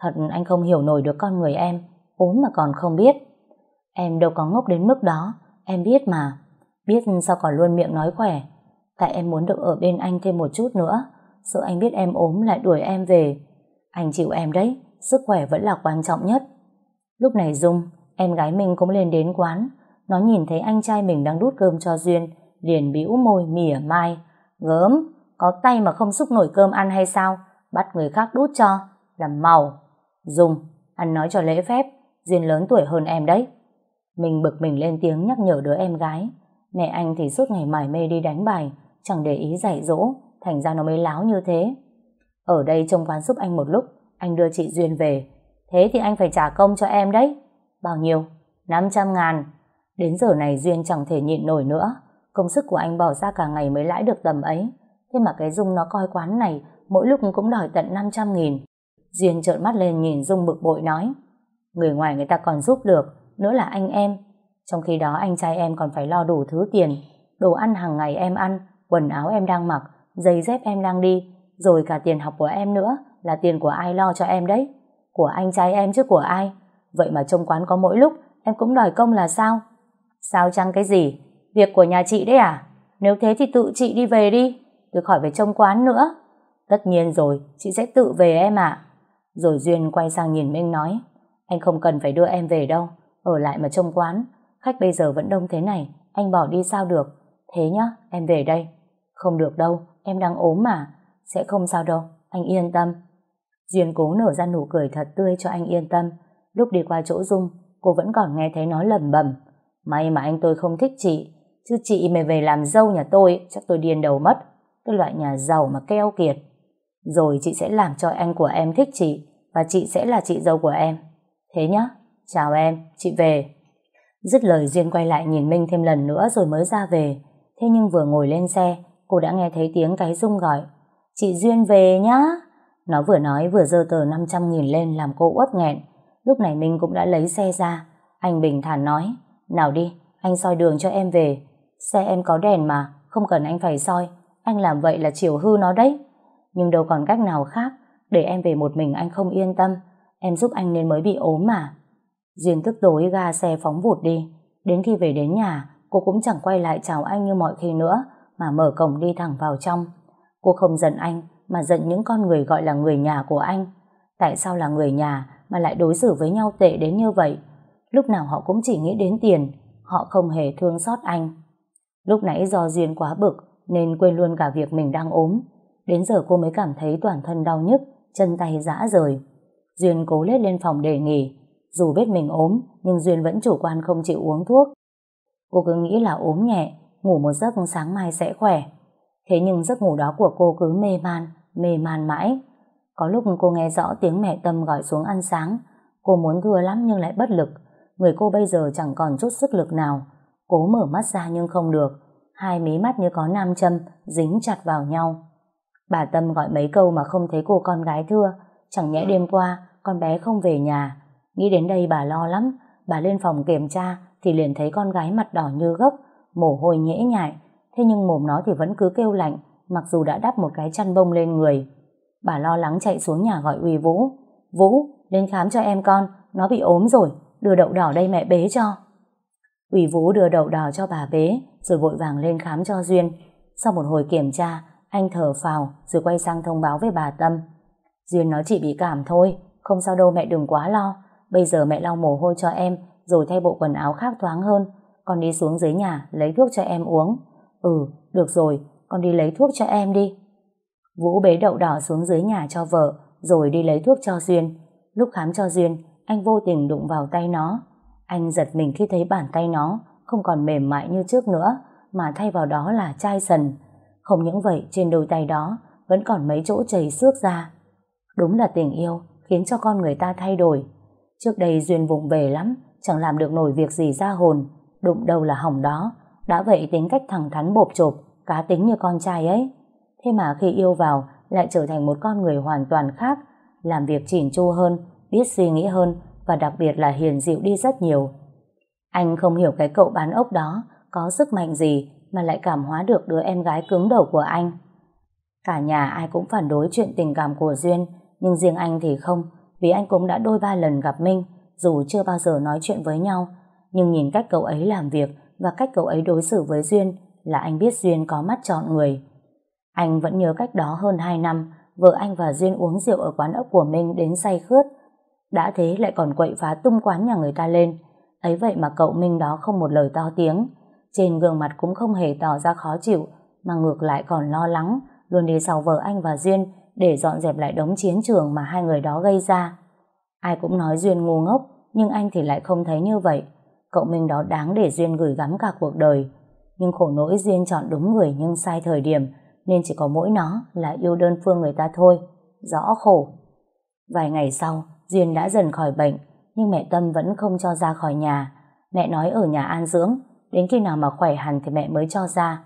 Thật anh không hiểu nổi được con người em. ốm mà còn không biết. Em đâu có ngốc đến mức đó. Em biết mà. Biết sao còn luôn miệng nói khỏe. Tại em muốn được ở bên anh thêm một chút nữa. Sợ anh biết em ốm lại đuổi em về. Anh chịu em đấy sức khỏe vẫn là quan trọng nhất. Lúc này Dung, em gái mình cũng lên đến quán, nó nhìn thấy anh trai mình đang đút cơm cho Duyên, liền bĩu môi mỉa mai. Gớm, có tay mà không xúc nổi cơm ăn hay sao? Bắt người khác đút cho, làm màu. Dung, anh nói cho lễ phép, Duyên lớn tuổi hơn em đấy. Mình bực mình lên tiếng nhắc nhở đứa em gái. Mẹ anh thì suốt ngày mải mê đi đánh bài, chẳng để ý dạy dỗ, thành ra nó mới láo như thế. Ở đây trông quán giúp anh một lúc, anh đưa chị Duyên về. Thế thì anh phải trả công cho em đấy. Bao nhiêu? 500 ngàn. Đến giờ này Duyên chẳng thể nhịn nổi nữa. Công sức của anh bỏ ra cả ngày mới lãi được tầm ấy. Thế mà cái Dung nó coi quán này mỗi lúc cũng đòi tận 500 nghìn. Duyên trợn mắt lên nhìn Dung bực bội nói. Người ngoài người ta còn giúp được, nữa là anh em. Trong khi đó anh trai em còn phải lo đủ thứ tiền, đồ ăn hàng ngày em ăn, quần áo em đang mặc, giày dép em đang đi, rồi cả tiền học của em nữa là tiền của ai lo cho em đấy? Của anh trai em chứ của ai? Vậy mà trong quán có mỗi lúc em cũng đòi công là sao? Sao chăng cái gì? Việc của nhà chị đấy à? Nếu thế thì tự chị đi về đi, tôi khỏi phải trông quán nữa. Tất nhiên rồi, chị sẽ tự về em ạ. Rồi Duyên quay sang nhìn Minh nói, anh không cần phải đưa em về đâu, ở lại mà trông quán. Khách bây giờ vẫn đông thế này, anh bỏ đi sao được. Thế nhá, em về đây. Không được đâu, em đang ốm mà. Sẽ không sao đâu, anh yên tâm. Duyên cố nở ra nụ cười thật tươi cho anh yên tâm. Lúc đi qua chỗ Dung, cô vẫn còn nghe thấy nó lầm bẩm. May mà anh tôi không thích chị, chứ chị mày về làm dâu nhà tôi, chắc tôi điên đầu mất. Cái loại nhà giàu mà keo kiệt. Rồi chị sẽ làm cho anh của em thích chị, và chị sẽ là chị dâu của em. Thế nhá, chào em, chị về. Dứt lời Duyên quay lại nhìn Minh thêm lần nữa rồi mới ra về. Thế nhưng vừa ngồi lên xe, cô đã nghe thấy tiếng cái Dung gọi. Chị Duyên về nhá. Nó vừa nói vừa dơ tờ 500.000 lên làm cô uất nghẹn. Lúc này mình cũng đã lấy xe ra. Anh bình thản nói, nào đi, anh soi đường cho em về. Xe em có đèn mà, không cần anh phải soi. Anh làm vậy là chiều hư nó đấy. Nhưng đâu còn cách nào khác, để em về một mình anh không yên tâm. Em giúp anh nên mới bị ốm mà. Duyên tức tối ga xe phóng vụt đi. Đến khi về đến nhà, cô cũng chẳng quay lại chào anh như mọi khi nữa, mà mở cổng đi thẳng vào trong. Cô không giận anh, mà giận những con người gọi là người nhà của anh. Tại sao là người nhà mà lại đối xử với nhau tệ đến như vậy? Lúc nào họ cũng chỉ nghĩ đến tiền, họ không hề thương xót anh. Lúc nãy do duyên quá bực nên quên luôn cả việc mình đang ốm. Đến giờ cô mới cảm thấy toàn thân đau nhức, chân tay rã rời. Duyên cố lết lên phòng để nghỉ. Dù biết mình ốm, nhưng Duyên vẫn chủ quan không chịu uống thuốc. Cô cứ nghĩ là ốm nhẹ, ngủ một giấc sáng mai sẽ khỏe. Thế nhưng giấc ngủ đó của cô cứ mê man, mê man mãi. Có lúc cô nghe rõ tiếng mẹ Tâm gọi xuống ăn sáng. Cô muốn thưa lắm nhưng lại bất lực. Người cô bây giờ chẳng còn chút sức lực nào. Cố mở mắt ra nhưng không được. Hai mí mắt như có nam châm, dính chặt vào nhau. Bà Tâm gọi mấy câu mà không thấy cô con gái thưa. Chẳng nhẽ đêm qua con bé không về nhà. Nghĩ đến đây bà lo lắm. Bà lên phòng kiểm tra thì liền thấy con gái mặt đỏ như gốc, mồ hôi nhễ nhại. Thế nhưng mồm nó thì vẫn cứ kêu lạnh, mặc dù đã đắp một cái chăn bông lên người. Bà lo lắng chạy xuống nhà gọi Uy Vũ. Vũ, lên khám cho em con, nó bị ốm rồi, đưa đậu đỏ đây mẹ bế cho. Uy Vũ đưa đậu đỏ cho bà bế, rồi vội vàng lên khám cho Duyên. Sau một hồi kiểm tra, anh thở phào rồi quay sang thông báo với bà Tâm. Duyên nó chỉ bị cảm thôi, không sao đâu mẹ đừng quá lo. Bây giờ mẹ lau mồ hôi cho em, rồi thay bộ quần áo khác thoáng hơn. Con đi xuống dưới nhà, lấy thuốc cho em uống. Ừ, được rồi, con đi lấy thuốc cho em đi. Vũ bế đậu đỏ xuống dưới nhà cho vợ, rồi đi lấy thuốc cho Duyên. Lúc khám cho Duyên, anh vô tình đụng vào tay nó. Anh giật mình khi thấy bàn tay nó không còn mềm mại như trước nữa, mà thay vào đó là chai sần. Không những vậy, trên đôi tay đó vẫn còn mấy chỗ chảy xước ra. Đúng là tình yêu khiến cho con người ta thay đổi. Trước đây Duyên vụng về lắm, chẳng làm được nổi việc gì ra hồn, đụng đầu là hỏng đó. Đã vậy tính cách thẳng thắn bộp chộp, cá tính như con trai ấy. Thế mà khi yêu vào lại trở thành một con người hoàn toàn khác, làm việc chỉn chu hơn, biết suy nghĩ hơn và đặc biệt là hiền dịu đi rất nhiều. Anh không hiểu cái cậu bán ốc đó có sức mạnh gì mà lại cảm hóa được đứa em gái cứng đầu của anh. Cả nhà ai cũng phản đối chuyện tình cảm của Duyên, nhưng riêng anh thì không, vì anh cũng đã đôi ba lần gặp Minh, dù chưa bao giờ nói chuyện với nhau. Nhưng nhìn cách cậu ấy làm việc và cách cậu ấy đối xử với Duyên là anh biết Duyên có mắt chọn người. Anh vẫn nhớ cách đó hơn 2 năm, vợ anh và Duyên uống rượu ở quán ốc của Minh đến say khướt. Đã thế lại còn quậy phá tung quán nhà người ta lên. Ấy vậy mà cậu Minh đó không một lời to tiếng. Trên gương mặt cũng không hề tỏ ra khó chịu, mà ngược lại còn lo lắng, luôn đi sau vợ anh và Duyên để dọn dẹp lại đống chiến trường mà hai người đó gây ra. Ai cũng nói Duyên ngu ngốc, nhưng anh thì lại không thấy như vậy. Cậu Minh đó đáng để Duyên gửi gắm cả cuộc đời nhưng khổ nỗi duyên chọn đúng người nhưng sai thời điểm nên chỉ có mỗi nó là yêu đơn phương người ta thôi rõ khổ vài ngày sau duyên đã dần khỏi bệnh nhưng mẹ tâm vẫn không cho ra khỏi nhà mẹ nói ở nhà an dưỡng đến khi nào mà khỏe hẳn thì mẹ mới cho ra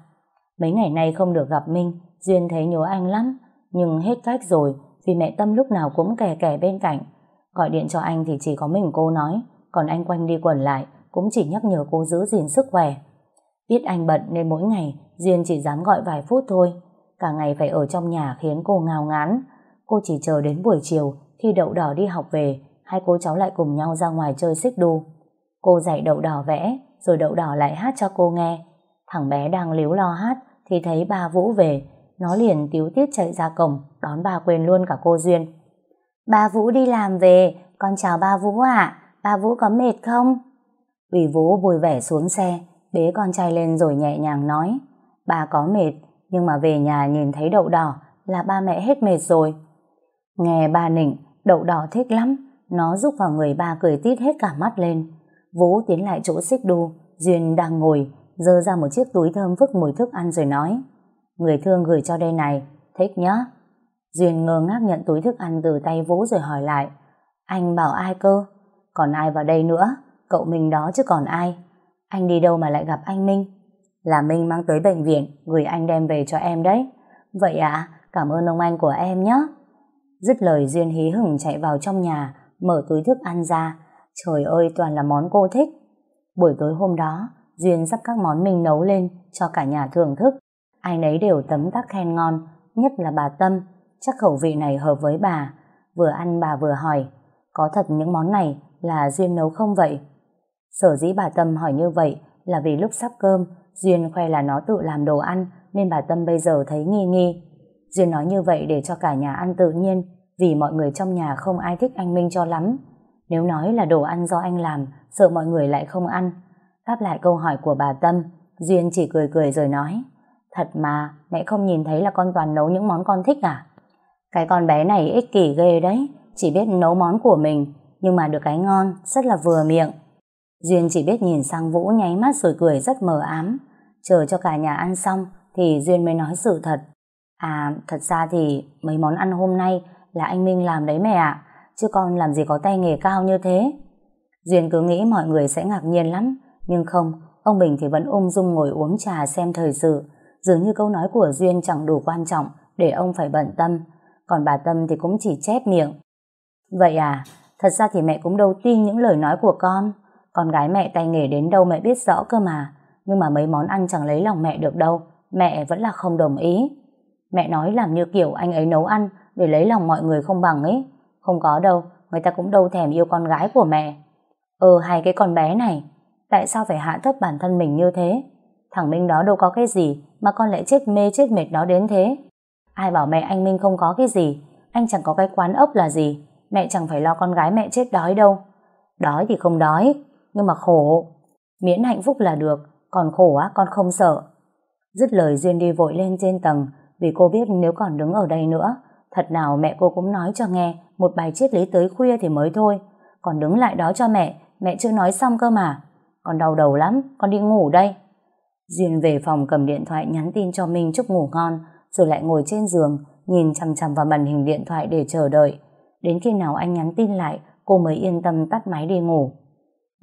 mấy ngày nay không được gặp minh duyên thấy nhớ anh lắm nhưng hết cách rồi vì mẹ tâm lúc nào cũng kè kè bên cạnh gọi điện cho anh thì chỉ có mình cô nói còn anh quanh đi quẩn lại cũng chỉ nhắc nhở cô giữ gìn sức khỏe Biết anh bận nên mỗi ngày Duyên chỉ dám gọi vài phút thôi. Cả ngày phải ở trong nhà khiến cô ngào ngán. Cô chỉ chờ đến buổi chiều khi đậu đỏ đi học về hai cô cháu lại cùng nhau ra ngoài chơi xích đu. Cô dạy đậu đỏ vẽ rồi đậu đỏ lại hát cho cô nghe. Thằng bé đang líu lo hát thì thấy ba Vũ về. Nó liền tiếu tiết chạy ra cổng đón ba quên luôn cả cô Duyên. Ba Vũ đi làm về con chào ba Vũ ạ. Ba Vũ có mệt không? Ủy Vũ vui vẻ xuống xe bế con trai lên rồi nhẹ nhàng nói Ba có mệt, nhưng mà về nhà nhìn thấy đậu đỏ là ba mẹ hết mệt rồi. Nghe ba nịnh, đậu đỏ thích lắm, nó rúc vào người ba cười tít hết cả mắt lên. Vũ tiến lại chỗ xích đu, Duyên đang ngồi, dơ ra một chiếc túi thơm phức mùi thức ăn rồi nói Người thương gửi cho đây này, thích nhá. Duyên ngơ ngác nhận túi thức ăn từ tay Vũ rồi hỏi lại Anh bảo ai cơ? Còn ai vào đây nữa? Cậu mình đó chứ còn ai? Anh đi đâu mà lại gặp anh Minh? Là Minh mang tới bệnh viện, gửi anh đem về cho em đấy. Vậy ạ, à, cảm ơn ông anh của em nhé. Dứt lời Duyên hí hửng chạy vào trong nhà, mở túi thức ăn ra. Trời ơi, toàn là món cô thích. Buổi tối hôm đó, Duyên dắp các món mình nấu lên cho cả nhà thưởng thức. Ai nấy đều tấm tắc khen ngon, nhất là bà Tâm. Chắc khẩu vị này hợp với bà. Vừa ăn bà vừa hỏi, có thật những món này là Duyên nấu không vậy? Sở dĩ bà Tâm hỏi như vậy là vì lúc sắp cơm, Duyên khoe là nó tự làm đồ ăn nên bà Tâm bây giờ thấy nghi nghi. Duyên nói như vậy để cho cả nhà ăn tự nhiên vì mọi người trong nhà không ai thích anh Minh cho lắm. Nếu nói là đồ ăn do anh làm, sợ mọi người lại không ăn. Đáp lại câu hỏi của bà Tâm, Duyên chỉ cười cười rồi nói Thật mà, mẹ không nhìn thấy là con toàn nấu những món con thích à? Cái con bé này ích kỷ ghê đấy, chỉ biết nấu món của mình, nhưng mà được cái ngon, rất là vừa miệng. Duyên chỉ biết nhìn sang Vũ nháy mắt rồi cười rất mờ ám. Chờ cho cả nhà ăn xong thì Duyên mới nói sự thật. À, thật ra thì mấy món ăn hôm nay là anh Minh làm đấy mẹ ạ. À, chứ con làm gì có tay nghề cao như thế. Duyên cứ nghĩ mọi người sẽ ngạc nhiên lắm. Nhưng không, ông Bình thì vẫn ung dung ngồi uống trà xem thời sự. Dường như câu nói của Duyên chẳng đủ quan trọng để ông phải bận tâm. Còn bà Tâm thì cũng chỉ chép miệng. Vậy à, thật ra thì mẹ cũng đâu tin những lời nói của con. Con gái mẹ tay nghề đến đâu mẹ biết rõ cơ mà, nhưng mà mấy món ăn chẳng lấy lòng mẹ được đâu, mẹ vẫn là không đồng ý. Mẹ nói làm như kiểu anh ấy nấu ăn để lấy lòng mọi người không bằng ấy. Không có đâu, người ta cũng đâu thèm yêu con gái của mẹ. Ừ hai cái con bé này, tại sao phải hạ thấp bản thân mình như thế? Thằng Minh đó đâu có cái gì mà con lại chết mê chết mệt nó đến thế. Ai bảo mẹ anh Minh không có cái gì, anh chẳng có cái quán ốc là gì, mẹ chẳng phải lo con gái mẹ chết đói đâu. Đói thì không đói, nhưng mà khổ. Miễn hạnh phúc là được, còn khổ á con không sợ. Dứt lời Duyên đi vội lên trên tầng vì cô biết nếu còn đứng ở đây nữa thật nào mẹ cô cũng nói cho nghe một bài triết lý tới khuya thì mới thôi. Còn đứng lại đó cho mẹ, mẹ chưa nói xong cơ mà. Con đau đầu lắm, con đi ngủ đây. Duyên về phòng cầm điện thoại nhắn tin cho Minh chúc ngủ ngon rồi lại ngồi trên giường nhìn chằm chằm vào màn hình điện thoại để chờ đợi. Đến khi nào anh nhắn tin lại cô mới yên tâm tắt máy đi ngủ.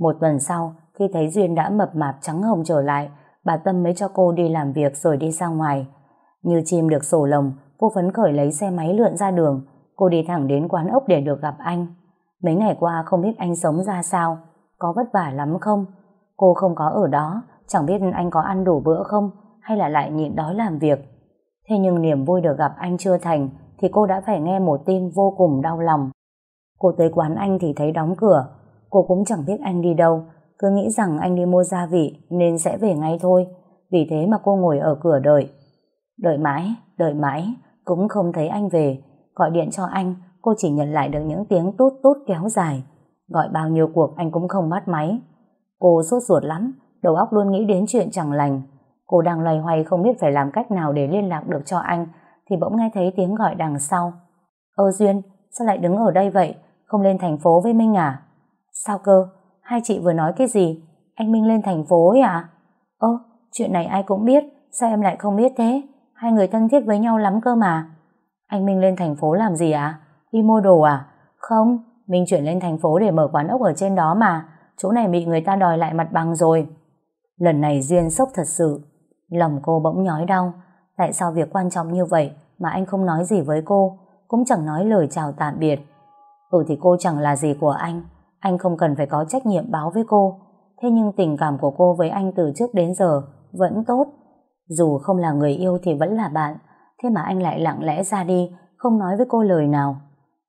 Một tuần sau, khi thấy Duyên đã mập mạp trắng hồng trở lại, bà Tâm mới cho cô đi làm việc rồi đi ra ngoài. Như chim được sổ lồng, cô phấn khởi lấy xe máy lượn ra đường. Cô đi thẳng đến quán ốc để được gặp anh. Mấy ngày qua không biết anh sống ra sao, có vất vả lắm không? Cô không có ở đó, chẳng biết anh có ăn đủ bữa không, hay là lại nhịn đói làm việc. Thế nhưng niềm vui được gặp anh chưa thành, thì cô đã phải nghe một tin vô cùng đau lòng. Cô tới quán anh thì thấy đóng cửa, Cô cũng chẳng biết anh đi đâu, cứ nghĩ rằng anh đi mua gia vị nên sẽ về ngay thôi. Vì thế mà cô ngồi ở cửa đợi. Đợi mãi, đợi mãi, cũng không thấy anh về. Gọi điện cho anh, cô chỉ nhận lại được những tiếng tút tút kéo dài. Gọi bao nhiêu cuộc anh cũng không bắt máy. Cô sốt ruột lắm, đầu óc luôn nghĩ đến chuyện chẳng lành. Cô đang loay hoay không biết phải làm cách nào để liên lạc được cho anh, thì bỗng nghe thấy tiếng gọi đằng sau. Ơ Duyên, sao lại đứng ở đây vậy? Không lên thành phố với Minh à? Sao cơ? Hai chị vừa nói cái gì? Anh Minh lên thành phố ấy à? Ơ, chuyện này ai cũng biết, sao em lại không biết thế? Hai người thân thiết với nhau lắm cơ mà. Anh Minh lên thành phố làm gì à? Đi mua đồ à? Không, mình chuyển lên thành phố để mở quán ốc ở trên đó mà. Chỗ này bị người ta đòi lại mặt bằng rồi. Lần này Duyên sốc thật sự. Lòng cô bỗng nhói đau. Tại sao việc quan trọng như vậy mà anh không nói gì với cô, cũng chẳng nói lời chào tạm biệt. Ừ thì cô chẳng là gì của anh. Anh không cần phải có trách nhiệm báo với cô, thế nhưng tình cảm của cô với anh từ trước đến giờ vẫn tốt. Dù không là người yêu thì vẫn là bạn, thế mà anh lại lặng lẽ ra đi, không nói với cô lời nào.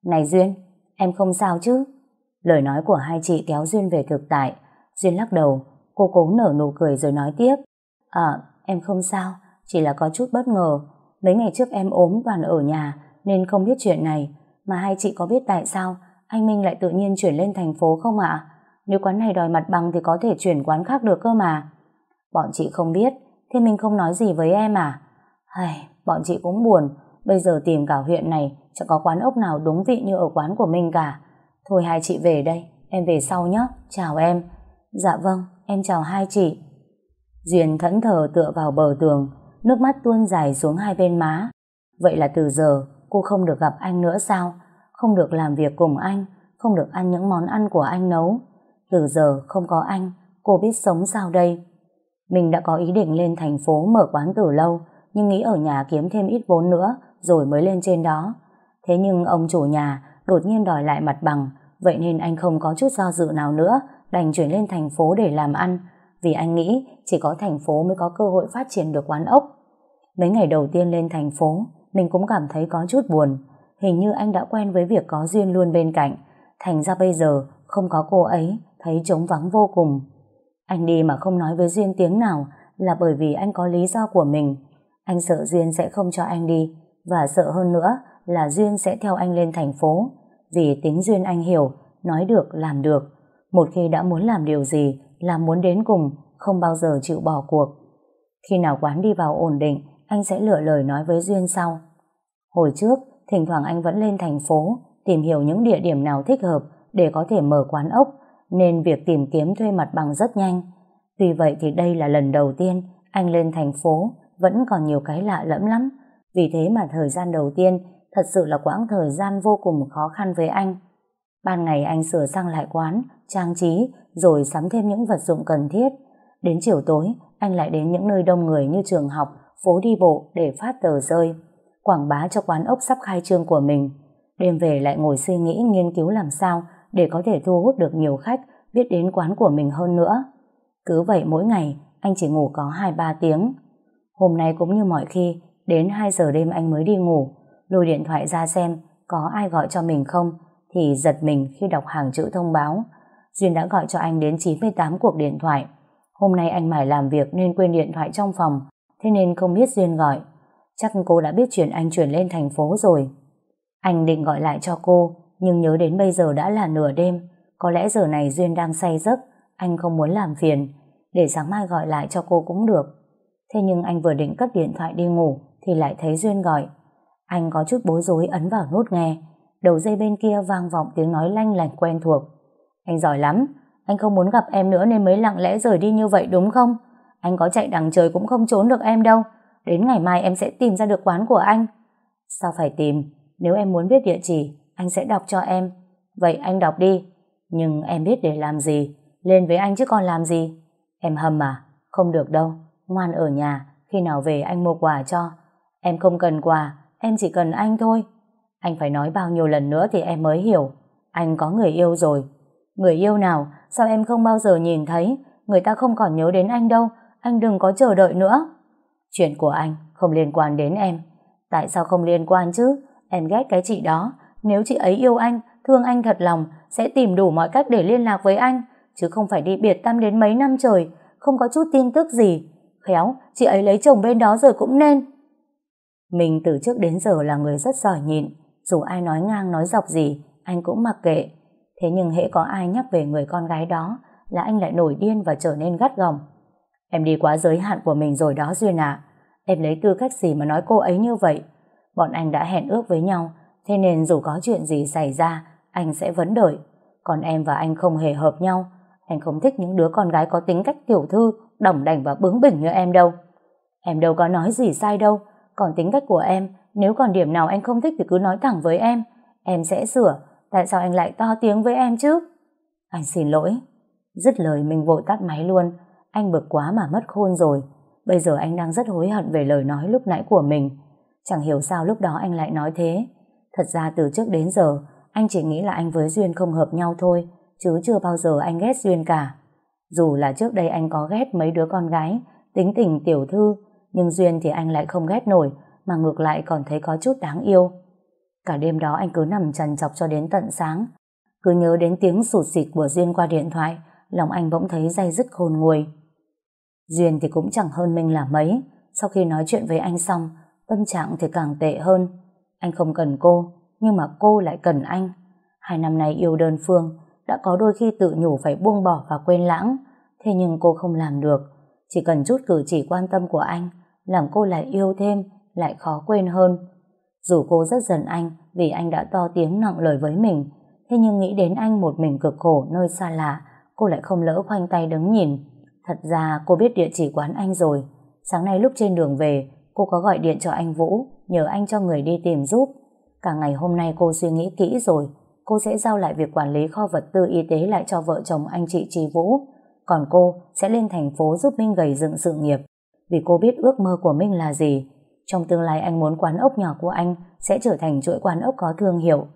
Này Duyên, em không sao chứ? Lời nói của hai chị kéo Duyên về thực tại. Duyên lắc đầu, cô cố nở nụ cười rồi nói tiếp. À, em không sao, chỉ là có chút bất ngờ. Mấy ngày trước em ốm toàn ở nhà nên không biết chuyện này. Mà hai chị có biết tại sao anh Minh lại tự nhiên chuyển lên thành phố không ạ? Nếu quán này đòi mặt bằng thì có thể chuyển quán khác được cơ mà. Bọn chị không biết, thế mình không nói gì với em à? Hay, bọn chị cũng buồn, bây giờ tìm cả huyện này chẳng có quán ốc nào đúng vị như ở quán của mình cả. Thôi hai chị về đây, em về sau nhé, chào em. Dạ vâng, em chào hai chị. Duyên thẫn thờ tựa vào bờ tường, nước mắt tuôn dài xuống hai bên má. Vậy là từ giờ cô không được gặp anh nữa sao? không được làm việc cùng anh, không được ăn những món ăn của anh nấu. Từ giờ không có anh, cô biết sống sao đây? Mình đã có ý định lên thành phố mở quán từ lâu, nhưng nghĩ ở nhà kiếm thêm ít vốn nữa rồi mới lên trên đó. Thế nhưng ông chủ nhà đột nhiên đòi lại mặt bằng, vậy nên anh không có chút do dự nào nữa, đành chuyển lên thành phố để làm ăn, vì anh nghĩ chỉ có thành phố mới có cơ hội phát triển được quán ốc. Mấy ngày đầu tiên lên thành phố, mình cũng cảm thấy có chút buồn, hình như anh đã quen với việc có Duyên luôn bên cạnh. Thành ra bây giờ, không có cô ấy, thấy trống vắng vô cùng. Anh đi mà không nói với Duyên tiếng nào là bởi vì anh có lý do của mình. Anh sợ Duyên sẽ không cho anh đi, và sợ hơn nữa là Duyên sẽ theo anh lên thành phố. Vì tính Duyên anh hiểu, nói được, làm được. Một khi đã muốn làm điều gì, là muốn đến cùng, không bao giờ chịu bỏ cuộc. Khi nào quán đi vào ổn định, anh sẽ lựa lời nói với Duyên sau. Hồi trước, thỉnh thoảng anh vẫn lên thành phố tìm hiểu những địa điểm nào thích hợp để có thể mở quán ốc, nên việc tìm kiếm thuê mặt bằng rất nhanh. Tuy vậy thì đây là lần đầu tiên anh lên thành phố vẫn còn nhiều cái lạ lẫm lắm. Vì thế mà thời gian đầu tiên thật sự là quãng thời gian vô cùng khó khăn với anh. Ban ngày anh sửa sang lại quán, trang trí, rồi sắm thêm những vật dụng cần thiết. Đến chiều tối, anh lại đến những nơi đông người như trường học, phố đi bộ để phát tờ rơi quảng bá cho quán ốc sắp khai trương của mình. Đêm về lại ngồi suy nghĩ nghiên cứu làm sao để có thể thu hút được nhiều khách biết đến quán của mình hơn nữa. Cứ vậy mỗi ngày, anh chỉ ngủ có 2-3 tiếng. Hôm nay cũng như mọi khi, đến 2 giờ đêm anh mới đi ngủ, lôi điện thoại ra xem có ai gọi cho mình không, thì giật mình khi đọc hàng chữ thông báo. Duyên đã gọi cho anh đến 98 cuộc điện thoại. Hôm nay anh mải làm việc nên quên điện thoại trong phòng, thế nên không biết Duyên gọi. Chắc cô đã biết chuyện anh chuyển lên thành phố rồi Anh định gọi lại cho cô Nhưng nhớ đến bây giờ đã là nửa đêm Có lẽ giờ này Duyên đang say giấc Anh không muốn làm phiền Để sáng mai gọi lại cho cô cũng được Thế nhưng anh vừa định cất điện thoại đi ngủ Thì lại thấy Duyên gọi Anh có chút bối rối ấn vào nút nghe Đầu dây bên kia vang vọng tiếng nói lanh lành quen thuộc Anh giỏi lắm Anh không muốn gặp em nữa nên mới lặng lẽ rời đi như vậy đúng không Anh có chạy đằng trời cũng không trốn được em đâu Đến ngày mai em sẽ tìm ra được quán của anh. Sao phải tìm? Nếu em muốn biết địa chỉ, anh sẽ đọc cho em. Vậy anh đọc đi. Nhưng em biết để làm gì. Lên với anh chứ còn làm gì. Em hầm à? Không được đâu. Ngoan ở nhà. Khi nào về anh mua quà cho. Em không cần quà. Em chỉ cần anh thôi. Anh phải nói bao nhiêu lần nữa thì em mới hiểu. Anh có người yêu rồi. Người yêu nào? Sao em không bao giờ nhìn thấy? Người ta không còn nhớ đến anh đâu. Anh đừng có chờ đợi nữa. Chuyện của anh không liên quan đến em. Tại sao không liên quan chứ? Em ghét cái chị đó. Nếu chị ấy yêu anh, thương anh thật lòng, sẽ tìm đủ mọi cách để liên lạc với anh, chứ không phải đi biệt tâm đến mấy năm trời, không có chút tin tức gì. Khéo, chị ấy lấy chồng bên đó rồi cũng nên. Mình từ trước đến giờ là người rất giỏi nhịn, dù ai nói ngang nói dọc gì, anh cũng mặc kệ. Thế nhưng hễ có ai nhắc về người con gái đó, là anh lại nổi điên và trở nên gắt gỏng. Em đi quá giới hạn của mình rồi đó Duyên ạ. À. Em lấy tư cách gì mà nói cô ấy như vậy? Bọn anh đã hẹn ước với nhau, thế nên dù có chuyện gì xảy ra, anh sẽ vấn đợi. Còn em và anh không hề hợp nhau. Anh không thích những đứa con gái có tính cách tiểu thư, đỏng đảnh và bướng bỉnh như em đâu. Em đâu có nói gì sai đâu. Còn tính cách của em, nếu còn điểm nào anh không thích thì cứ nói thẳng với em. Em sẽ sửa. Tại sao anh lại to tiếng với em chứ? Anh xin lỗi. Dứt lời mình vội tắt máy luôn. Anh bực quá mà mất khôn rồi. Bây giờ anh đang rất hối hận về lời nói lúc nãy của mình. Chẳng hiểu sao lúc đó anh lại nói thế. Thật ra từ trước đến giờ, anh chỉ nghĩ là anh với Duyên không hợp nhau thôi, chứ chưa bao giờ anh ghét Duyên cả. Dù là trước đây anh có ghét mấy đứa con gái, tính tình tiểu thư, nhưng Duyên thì anh lại không ghét nổi, mà ngược lại còn thấy có chút đáng yêu. Cả đêm đó anh cứ nằm trần chọc cho đến tận sáng. Cứ nhớ đến tiếng sụt xịt của Duyên qua điện thoại, lòng anh bỗng thấy day dứt khôn nguôi. Duyên thì cũng chẳng hơn Minh là mấy. Sau khi nói chuyện với anh xong, tâm trạng thì càng tệ hơn. Anh không cần cô, nhưng mà cô lại cần anh. Hai năm nay yêu đơn phương, đã có đôi khi tự nhủ phải buông bỏ và quên lãng. Thế nhưng cô không làm được. Chỉ cần chút cử chỉ quan tâm của anh, làm cô lại yêu thêm, lại khó quên hơn. Dù cô rất giận anh vì anh đã to tiếng nặng lời với mình, thế nhưng nghĩ đến anh một mình cực khổ nơi xa lạ, cô lại không lỡ khoanh tay đứng nhìn. Thật ra cô biết địa chỉ quán anh rồi. Sáng nay lúc trên đường về, cô có gọi điện cho anh Vũ, nhờ anh cho người đi tìm giúp. Cả ngày hôm nay cô suy nghĩ kỹ rồi, cô sẽ giao lại việc quản lý kho vật tư y tế lại cho vợ chồng anh chị Trì Vũ. Còn cô sẽ lên thành phố giúp Minh gầy dựng sự nghiệp. Vì cô biết ước mơ của Minh là gì. Trong tương lai anh muốn quán ốc nhỏ của anh sẽ trở thành chuỗi quán ốc có thương hiệu.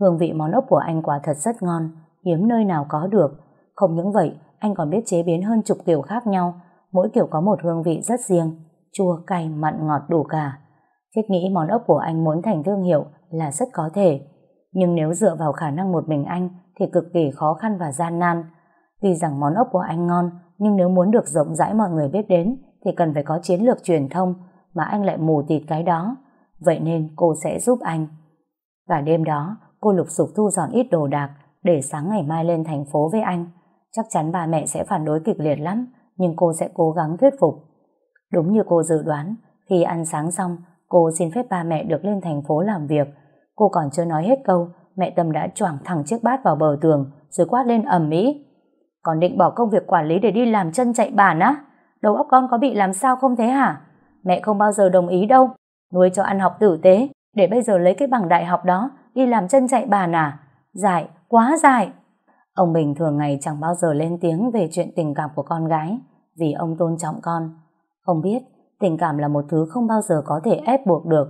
Hương vị món ốc của anh quả thật rất ngon, hiếm nơi nào có được. Không những vậy, anh còn biết chế biến hơn chục kiểu khác nhau, mỗi kiểu có một hương vị rất riêng, chua, cay, mặn, ngọt đủ cả. Thiết nghĩ món ốc của anh muốn thành thương hiệu là rất có thể, nhưng nếu dựa vào khả năng một mình anh thì cực kỳ khó khăn và gian nan. Tuy rằng món ốc của anh ngon, nhưng nếu muốn được rộng rãi mọi người biết đến thì cần phải có chiến lược truyền thông mà anh lại mù tịt cái đó. Vậy nên cô sẽ giúp anh. Cả đêm đó, cô lục sục thu dọn ít đồ đạc để sáng ngày mai lên thành phố với anh. Chắc chắn bà mẹ sẽ phản đối kịch liệt lắm, nhưng cô sẽ cố gắng thuyết phục. Đúng như cô dự đoán, khi ăn sáng xong, cô xin phép ba mẹ được lên thành phố làm việc. Cô còn chưa nói hết câu, mẹ Tâm đã choảng thẳng chiếc bát vào bờ tường, rồi quát lên ầm ĩ. Còn định bỏ công việc quản lý để đi làm chân chạy bàn á? Đầu óc con có bị làm sao không thế hả? Mẹ không bao giờ đồng ý đâu. Nuôi cho ăn học tử tế, để bây giờ lấy cái bằng đại học đó đi làm chân chạy bàn à? dài quá dài Ông Bình thường ngày chẳng bao giờ lên tiếng về chuyện tình cảm của con gái vì ông tôn trọng con. Ông biết tình cảm là một thứ không bao giờ có thể ép buộc được.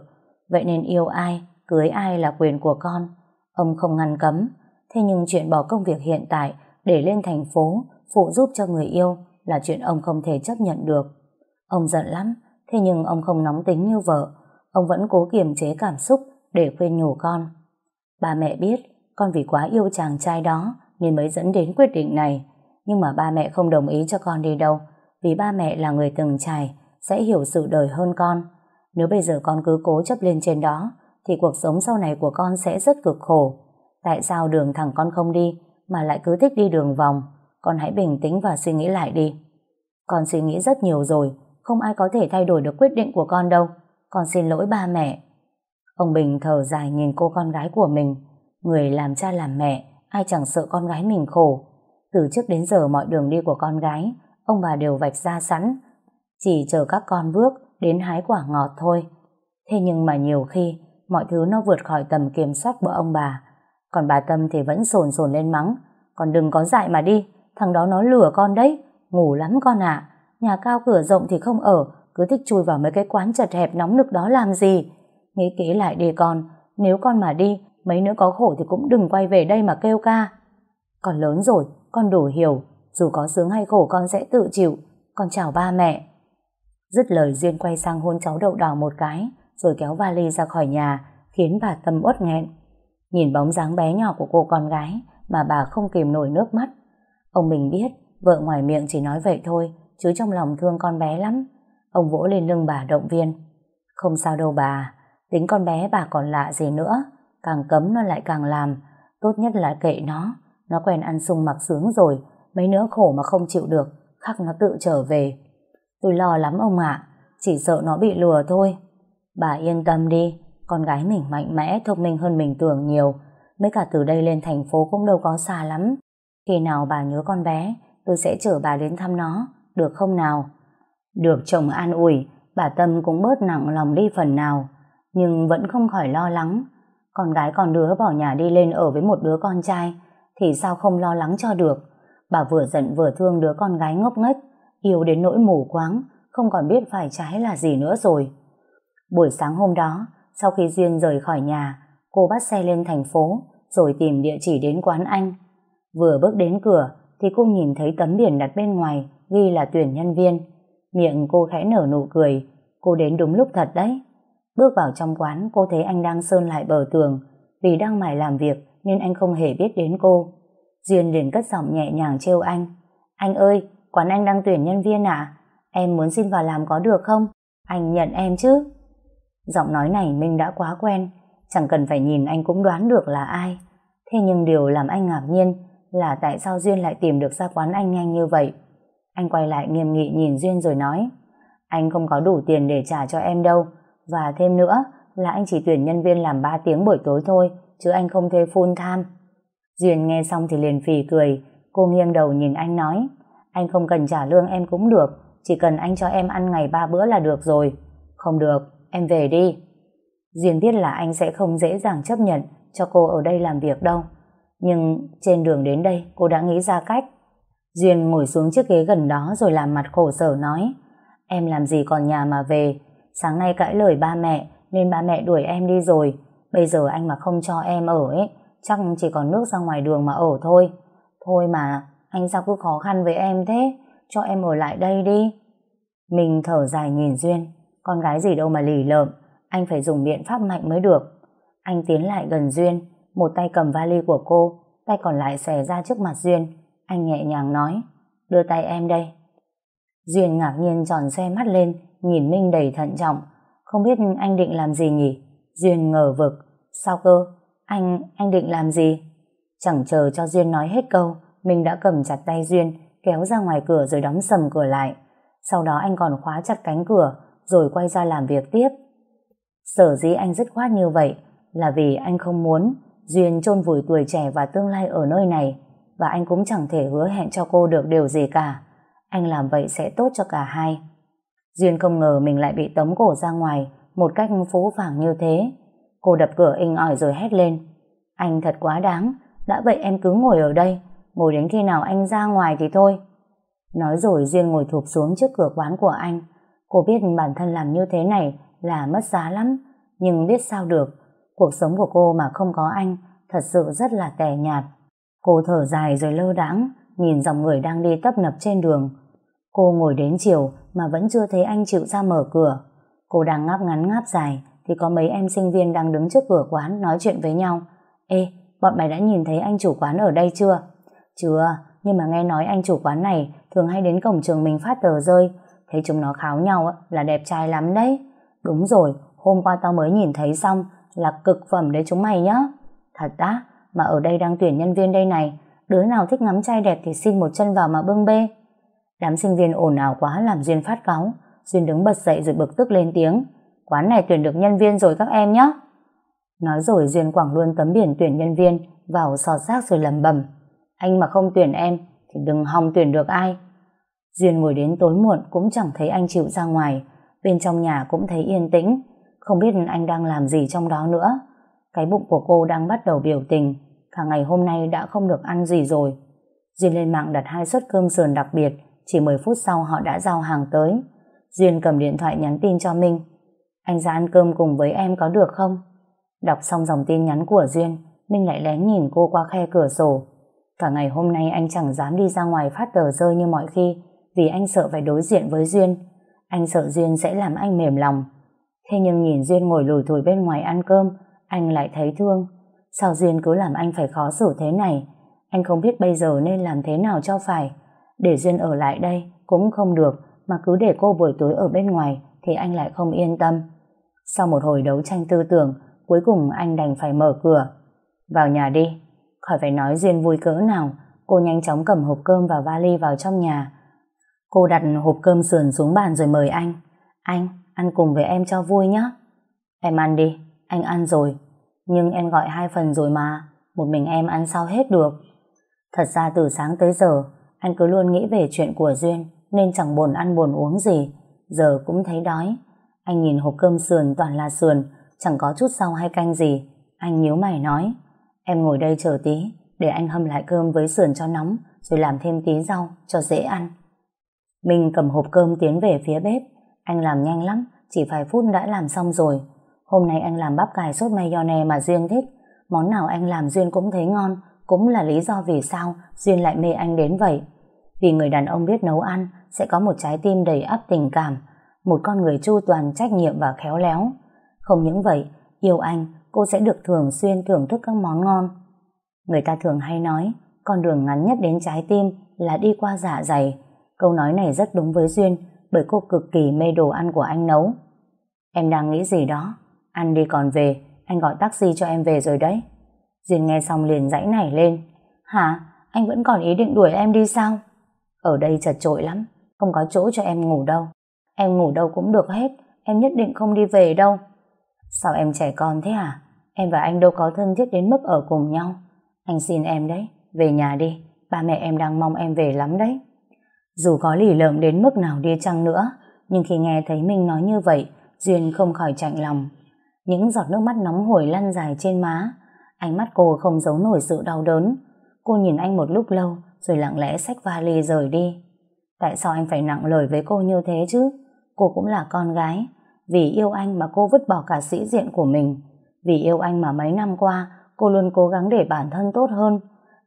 Vậy nên yêu ai, cưới ai là quyền của con. Ông không ngăn cấm. Thế nhưng chuyện bỏ công việc hiện tại để lên thành phố phụ giúp cho người yêu là chuyện ông không thể chấp nhận được. Ông giận lắm, thế nhưng ông không nóng tính như vợ. Ông vẫn cố kiềm chế cảm xúc để khuyên nhủ con. Bà mẹ biết con vì quá yêu chàng trai đó nên mới dẫn đến quyết định này. Nhưng mà ba mẹ không đồng ý cho con đi đâu, vì ba mẹ là người từng trải, sẽ hiểu sự đời hơn con. Nếu bây giờ con cứ cố chấp lên trên đó, thì cuộc sống sau này của con sẽ rất cực khổ. Tại sao đường thẳng con không đi, mà lại cứ thích đi đường vòng? Con hãy bình tĩnh và suy nghĩ lại đi. Con suy nghĩ rất nhiều rồi, không ai có thể thay đổi được quyết định của con đâu. Con xin lỗi ba mẹ. Ông Bình thở dài nhìn cô con gái của mình, người làm cha làm mẹ, ai chẳng sợ con gái mình khổ. Từ trước đến giờ mọi đường đi của con gái, ông bà đều vạch ra sẵn, chỉ chờ các con bước đến hái quả ngọt thôi. Thế nhưng mà nhiều khi, mọi thứ nó vượt khỏi tầm kiểm soát của ông bà. Còn bà Tâm thì vẫn sồn sồn lên mắng, còn đừng có dại mà đi, thằng đó nó lừa con đấy, ngủ lắm con ạ. À. Nhà cao cửa rộng thì không ở, cứ thích chui vào mấy cái quán chật hẹp nóng nực đó làm gì. Nghĩ kỹ lại đi con, nếu con mà đi mấy nữa có khổ thì cũng đừng quay về đây mà kêu ca. Con lớn rồi, con đủ hiểu, dù có sướng hay khổ con sẽ tự chịu, con chào ba mẹ. Dứt lời Duyên quay sang hôn cháu đậu đỏ một cái, rồi kéo vali ra khỏi nhà, khiến bà Tâm uất nghẹn. Nhìn bóng dáng bé nhỏ của cô con gái mà bà không kìm nổi nước mắt. Ông mình biết, vợ ngoài miệng chỉ nói vậy thôi, chứ trong lòng thương con bé lắm. Ông vỗ lên lưng bà động viên. Không sao đâu bà, tính con bé bà còn lạ gì nữa càng cấm nó lại càng làm, tốt nhất là kệ nó, nó quen ăn sung mặc sướng rồi, mấy nữa khổ mà không chịu được, khắc nó tự trở về. Tôi lo lắm ông ạ, chỉ sợ nó bị lừa thôi. Bà yên tâm đi, con gái mình mạnh mẽ, thông minh hơn mình tưởng nhiều, mấy cả từ đây lên thành phố cũng đâu có xa lắm. Khi nào bà nhớ con bé, tôi sẽ chở bà đến thăm nó, được không nào? Được chồng an ủi, bà Tâm cũng bớt nặng lòng đi phần nào, nhưng vẫn không khỏi lo lắng, con gái con đứa bỏ nhà đi lên ở với một đứa con trai thì sao không lo lắng cho được bà vừa giận vừa thương đứa con gái ngốc nghếch yêu đến nỗi mù quáng không còn biết phải trái là gì nữa rồi buổi sáng hôm đó sau khi Duyên rời khỏi nhà cô bắt xe lên thành phố rồi tìm địa chỉ đến quán anh vừa bước đến cửa thì cô nhìn thấy tấm biển đặt bên ngoài ghi là tuyển nhân viên miệng cô khẽ nở nụ cười cô đến đúng lúc thật đấy Bước vào trong quán, cô thấy anh đang sơn lại bờ tường. Vì đang mải làm việc nên anh không hề biết đến cô. Duyên liền cất giọng nhẹ nhàng trêu anh. Anh ơi, quán anh đang tuyển nhân viên à? Em muốn xin vào làm có được không? Anh nhận em chứ? Giọng nói này mình đã quá quen, chẳng cần phải nhìn anh cũng đoán được là ai. Thế nhưng điều làm anh ngạc nhiên là tại sao Duyên lại tìm được ra quán anh nhanh như vậy. Anh quay lại nghiêm nghị nhìn Duyên rồi nói, anh không có đủ tiền để trả cho em đâu, và thêm nữa là anh chỉ tuyển nhân viên làm 3 tiếng buổi tối thôi, chứ anh không thuê full time. Duyên nghe xong thì liền phì cười, cô nghiêng đầu nhìn anh nói, anh không cần trả lương em cũng được, chỉ cần anh cho em ăn ngày ba bữa là được rồi. Không được, em về đi. Duyên biết là anh sẽ không dễ dàng chấp nhận cho cô ở đây làm việc đâu. Nhưng trên đường đến đây cô đã nghĩ ra cách. Duyên ngồi xuống chiếc ghế gần đó rồi làm mặt khổ sở nói, em làm gì còn nhà mà về, sáng nay cãi lời ba mẹ nên ba mẹ đuổi em đi rồi. Bây giờ anh mà không cho em ở ấy, chắc chỉ còn nước ra ngoài đường mà ở thôi. Thôi mà, anh sao cứ khó khăn với em thế, cho em ở lại đây đi. Mình thở dài nhìn Duyên, con gái gì đâu mà lì lợm, anh phải dùng biện pháp mạnh mới được. Anh tiến lại gần Duyên, một tay cầm vali của cô, tay còn lại xòe ra trước mặt Duyên. Anh nhẹ nhàng nói, đưa tay em đây. Duyên ngạc nhiên tròn xe mắt lên, nhìn Minh đầy thận trọng. Không biết anh định làm gì nhỉ? Duyên ngờ vực. Sao cơ? Anh, anh định làm gì? Chẳng chờ cho Duyên nói hết câu, Minh đã cầm chặt tay Duyên, kéo ra ngoài cửa rồi đóng sầm cửa lại. Sau đó anh còn khóa chặt cánh cửa, rồi quay ra làm việc tiếp. Sở dĩ anh dứt khoát như vậy là vì anh không muốn Duyên chôn vùi tuổi trẻ và tương lai ở nơi này và anh cũng chẳng thể hứa hẹn cho cô được điều gì cả. Anh làm vậy sẽ tốt cho cả hai. Duyên không ngờ mình lại bị tống cổ ra ngoài một cách phú phàng như thế. Cô đập cửa inh ỏi rồi hét lên. Anh thật quá đáng, đã vậy em cứ ngồi ở đây, ngồi đến khi nào anh ra ngoài thì thôi. Nói rồi Duyên ngồi thụp xuống trước cửa quán của anh. Cô biết bản thân làm như thế này là mất giá lắm, nhưng biết sao được. Cuộc sống của cô mà không có anh thật sự rất là tẻ nhạt. Cô thở dài rồi lơ đãng nhìn dòng người đang đi tấp nập trên đường. Cô ngồi đến chiều mà vẫn chưa thấy anh chịu ra mở cửa. Cô đang ngáp ngắn ngáp dài thì có mấy em sinh viên đang đứng trước cửa quán nói chuyện với nhau. Ê, bọn mày đã nhìn thấy anh chủ quán ở đây chưa? Chưa, nhưng mà nghe nói anh chủ quán này thường hay đến cổng trường mình phát tờ rơi. Thấy chúng nó kháo nhau là đẹp trai lắm đấy. Đúng rồi, hôm qua tao mới nhìn thấy xong là cực phẩm đấy chúng mày nhá. Thật á, mà ở đây đang tuyển nhân viên đây này, đứa nào thích ngắm trai đẹp thì xin một chân vào mà bưng bê. Đám sinh viên ồn ào quá làm Duyên phát cáu. Duyên đứng bật dậy rồi bực tức lên tiếng. Quán này tuyển được nhân viên rồi các em nhé. Nói rồi Duyên quảng luôn tấm biển tuyển nhân viên vào sọt rác rồi lầm bầm. Anh mà không tuyển em thì đừng hòng tuyển được ai. Duyên ngồi đến tối muộn cũng chẳng thấy anh chịu ra ngoài. Bên trong nhà cũng thấy yên tĩnh. Không biết anh đang làm gì trong đó nữa. Cái bụng của cô đang bắt đầu biểu tình. Cả ngày hôm nay đã không được ăn gì rồi. Duyên lên mạng đặt hai suất cơm sườn đặc biệt chỉ 10 phút sau họ đã giao hàng tới. Duyên cầm điện thoại nhắn tin cho Minh. Anh ra ăn cơm cùng với em có được không? Đọc xong dòng tin nhắn của Duyên, Minh lại lén nhìn cô qua khe cửa sổ. Cả ngày hôm nay anh chẳng dám đi ra ngoài phát tờ rơi như mọi khi vì anh sợ phải đối diện với Duyên. Anh sợ Duyên sẽ làm anh mềm lòng. Thế nhưng nhìn Duyên ngồi lùi thủi bên ngoài ăn cơm, anh lại thấy thương. Sao Duyên cứ làm anh phải khó xử thế này? Anh không biết bây giờ nên làm thế nào cho phải. Để Duyên ở lại đây cũng không được mà cứ để cô buổi tối ở bên ngoài thì anh lại không yên tâm. Sau một hồi đấu tranh tư tưởng cuối cùng anh đành phải mở cửa. Vào nhà đi. Khỏi phải nói Duyên vui cỡ nào cô nhanh chóng cầm hộp cơm và vali vào trong nhà. Cô đặt hộp cơm sườn xuống bàn rồi mời anh. Anh, ăn cùng với em cho vui nhé. Em ăn đi, anh ăn rồi. Nhưng em gọi hai phần rồi mà, một mình em ăn sao hết được. Thật ra từ sáng tới giờ, anh cứ luôn nghĩ về chuyện của Duyên nên chẳng buồn ăn buồn uống gì. Giờ cũng thấy đói. Anh nhìn hộp cơm sườn toàn là sườn, chẳng có chút rau hay canh gì. Anh nhíu mày nói, em ngồi đây chờ tí, để anh hâm lại cơm với sườn cho nóng, rồi làm thêm tí rau cho dễ ăn. Mình cầm hộp cơm tiến về phía bếp. Anh làm nhanh lắm, chỉ vài phút đã làm xong rồi. Hôm nay anh làm bắp cải sốt mayonnaise mà Duyên thích. Món nào anh làm Duyên cũng thấy ngon, cũng là lý do vì sao Duyên lại mê anh đến vậy vì người đàn ông biết nấu ăn sẽ có một trái tim đầy ắp tình cảm, một con người chu toàn trách nhiệm và khéo léo. Không những vậy, yêu anh, cô sẽ được thường xuyên thưởng thức các món ngon. Người ta thường hay nói, con đường ngắn nhất đến trái tim là đi qua dạ dày. Câu nói này rất đúng với Duyên, bởi cô cực kỳ mê đồ ăn của anh nấu. Em đang nghĩ gì đó? Ăn đi còn về, anh gọi taxi cho em về rồi đấy. Duyên nghe xong liền dãy nảy lên. Hả? Anh vẫn còn ý định đuổi em đi sao? Ở đây chật trội lắm, không có chỗ cho em ngủ đâu. Em ngủ đâu cũng được hết, em nhất định không đi về đâu. Sao em trẻ con thế hả? Em và anh đâu có thân thiết đến mức ở cùng nhau. Anh xin em đấy, về nhà đi, ba mẹ em đang mong em về lắm đấy. Dù có lì lợm đến mức nào đi chăng nữa, nhưng khi nghe thấy Minh nói như vậy, Duyên không khỏi chạnh lòng. Những giọt nước mắt nóng hổi lăn dài trên má, ánh mắt cô không giấu nổi sự đau đớn. Cô nhìn anh một lúc lâu, rồi lặng lẽ xách vali rời đi. Tại sao anh phải nặng lời với cô như thế chứ? Cô cũng là con gái. Vì yêu anh mà cô vứt bỏ cả sĩ diện của mình. Vì yêu anh mà mấy năm qua cô luôn cố gắng để bản thân tốt hơn.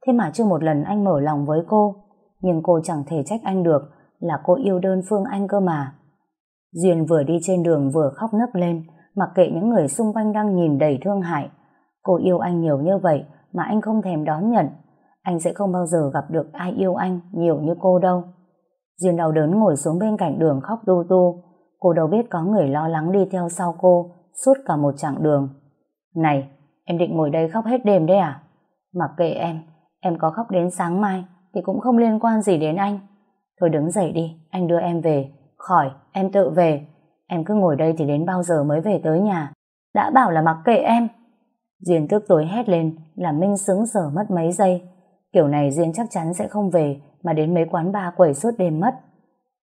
Thế mà chưa một lần anh mở lòng với cô. Nhưng cô chẳng thể trách anh được là cô yêu đơn phương anh cơ mà. Duyên vừa đi trên đường vừa khóc nấc lên mặc kệ những người xung quanh đang nhìn đầy thương hại. Cô yêu anh nhiều như vậy mà anh không thèm đón nhận anh sẽ không bao giờ gặp được ai yêu anh nhiều như cô đâu. Duyên đau đớn ngồi xuống bên cạnh đường khóc tu tu. Cô đâu biết có người lo lắng đi theo sau cô suốt cả một chặng đường. Này, em định ngồi đây khóc hết đêm đấy à? Mặc kệ em, em có khóc đến sáng mai thì cũng không liên quan gì đến anh. Thôi đứng dậy đi, anh đưa em về. Khỏi, em tự về. Em cứ ngồi đây thì đến bao giờ mới về tới nhà. Đã bảo là mặc kệ em. Duyên tức tối hét lên làm Minh sững sờ mất mấy giây Kiểu này Duyên chắc chắn sẽ không về mà đến mấy quán ba quẩy suốt đêm mất.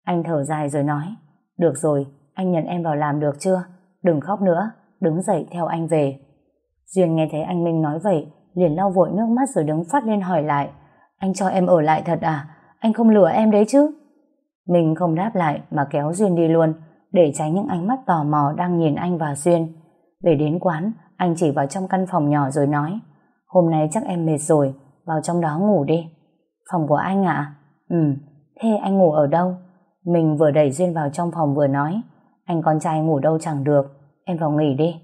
Anh thở dài rồi nói, được rồi, anh nhận em vào làm được chưa? Đừng khóc nữa, đứng dậy theo anh về. Duyên nghe thấy anh Minh nói vậy, liền lau vội nước mắt rồi đứng phát lên hỏi lại, anh cho em ở lại thật à? Anh không lừa em đấy chứ? mình không đáp lại mà kéo Duyên đi luôn, để tránh những ánh mắt tò mò đang nhìn anh và Duyên. Về đến quán, anh chỉ vào trong căn phòng nhỏ rồi nói, hôm nay chắc em mệt rồi, vào trong đó ngủ đi. Phòng của anh ạ? À? Ừ, thế anh ngủ ở đâu? Mình vừa đẩy Duyên vào trong phòng vừa nói, anh con trai ngủ đâu chẳng được, em vào nghỉ đi.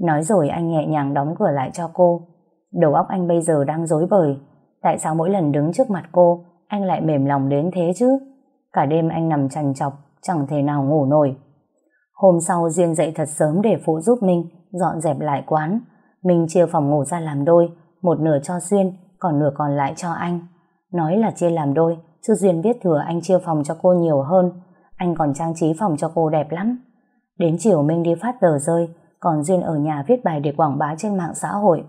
Nói rồi anh nhẹ nhàng đóng cửa lại cho cô. Đầu óc anh bây giờ đang rối bời, tại sao mỗi lần đứng trước mặt cô, anh lại mềm lòng đến thế chứ? Cả đêm anh nằm chằn chọc, chẳng thể nào ngủ nổi. Hôm sau Duyên dậy thật sớm để phụ giúp mình dọn dẹp lại quán. mình chia phòng ngủ ra làm đôi, một nửa cho Duyên, còn nửa còn lại cho anh. Nói là chia làm đôi, chứ Duyên biết thừa anh chia phòng cho cô nhiều hơn. Anh còn trang trí phòng cho cô đẹp lắm. Đến chiều Minh đi phát tờ rơi, còn Duyên ở nhà viết bài để quảng bá trên mạng xã hội.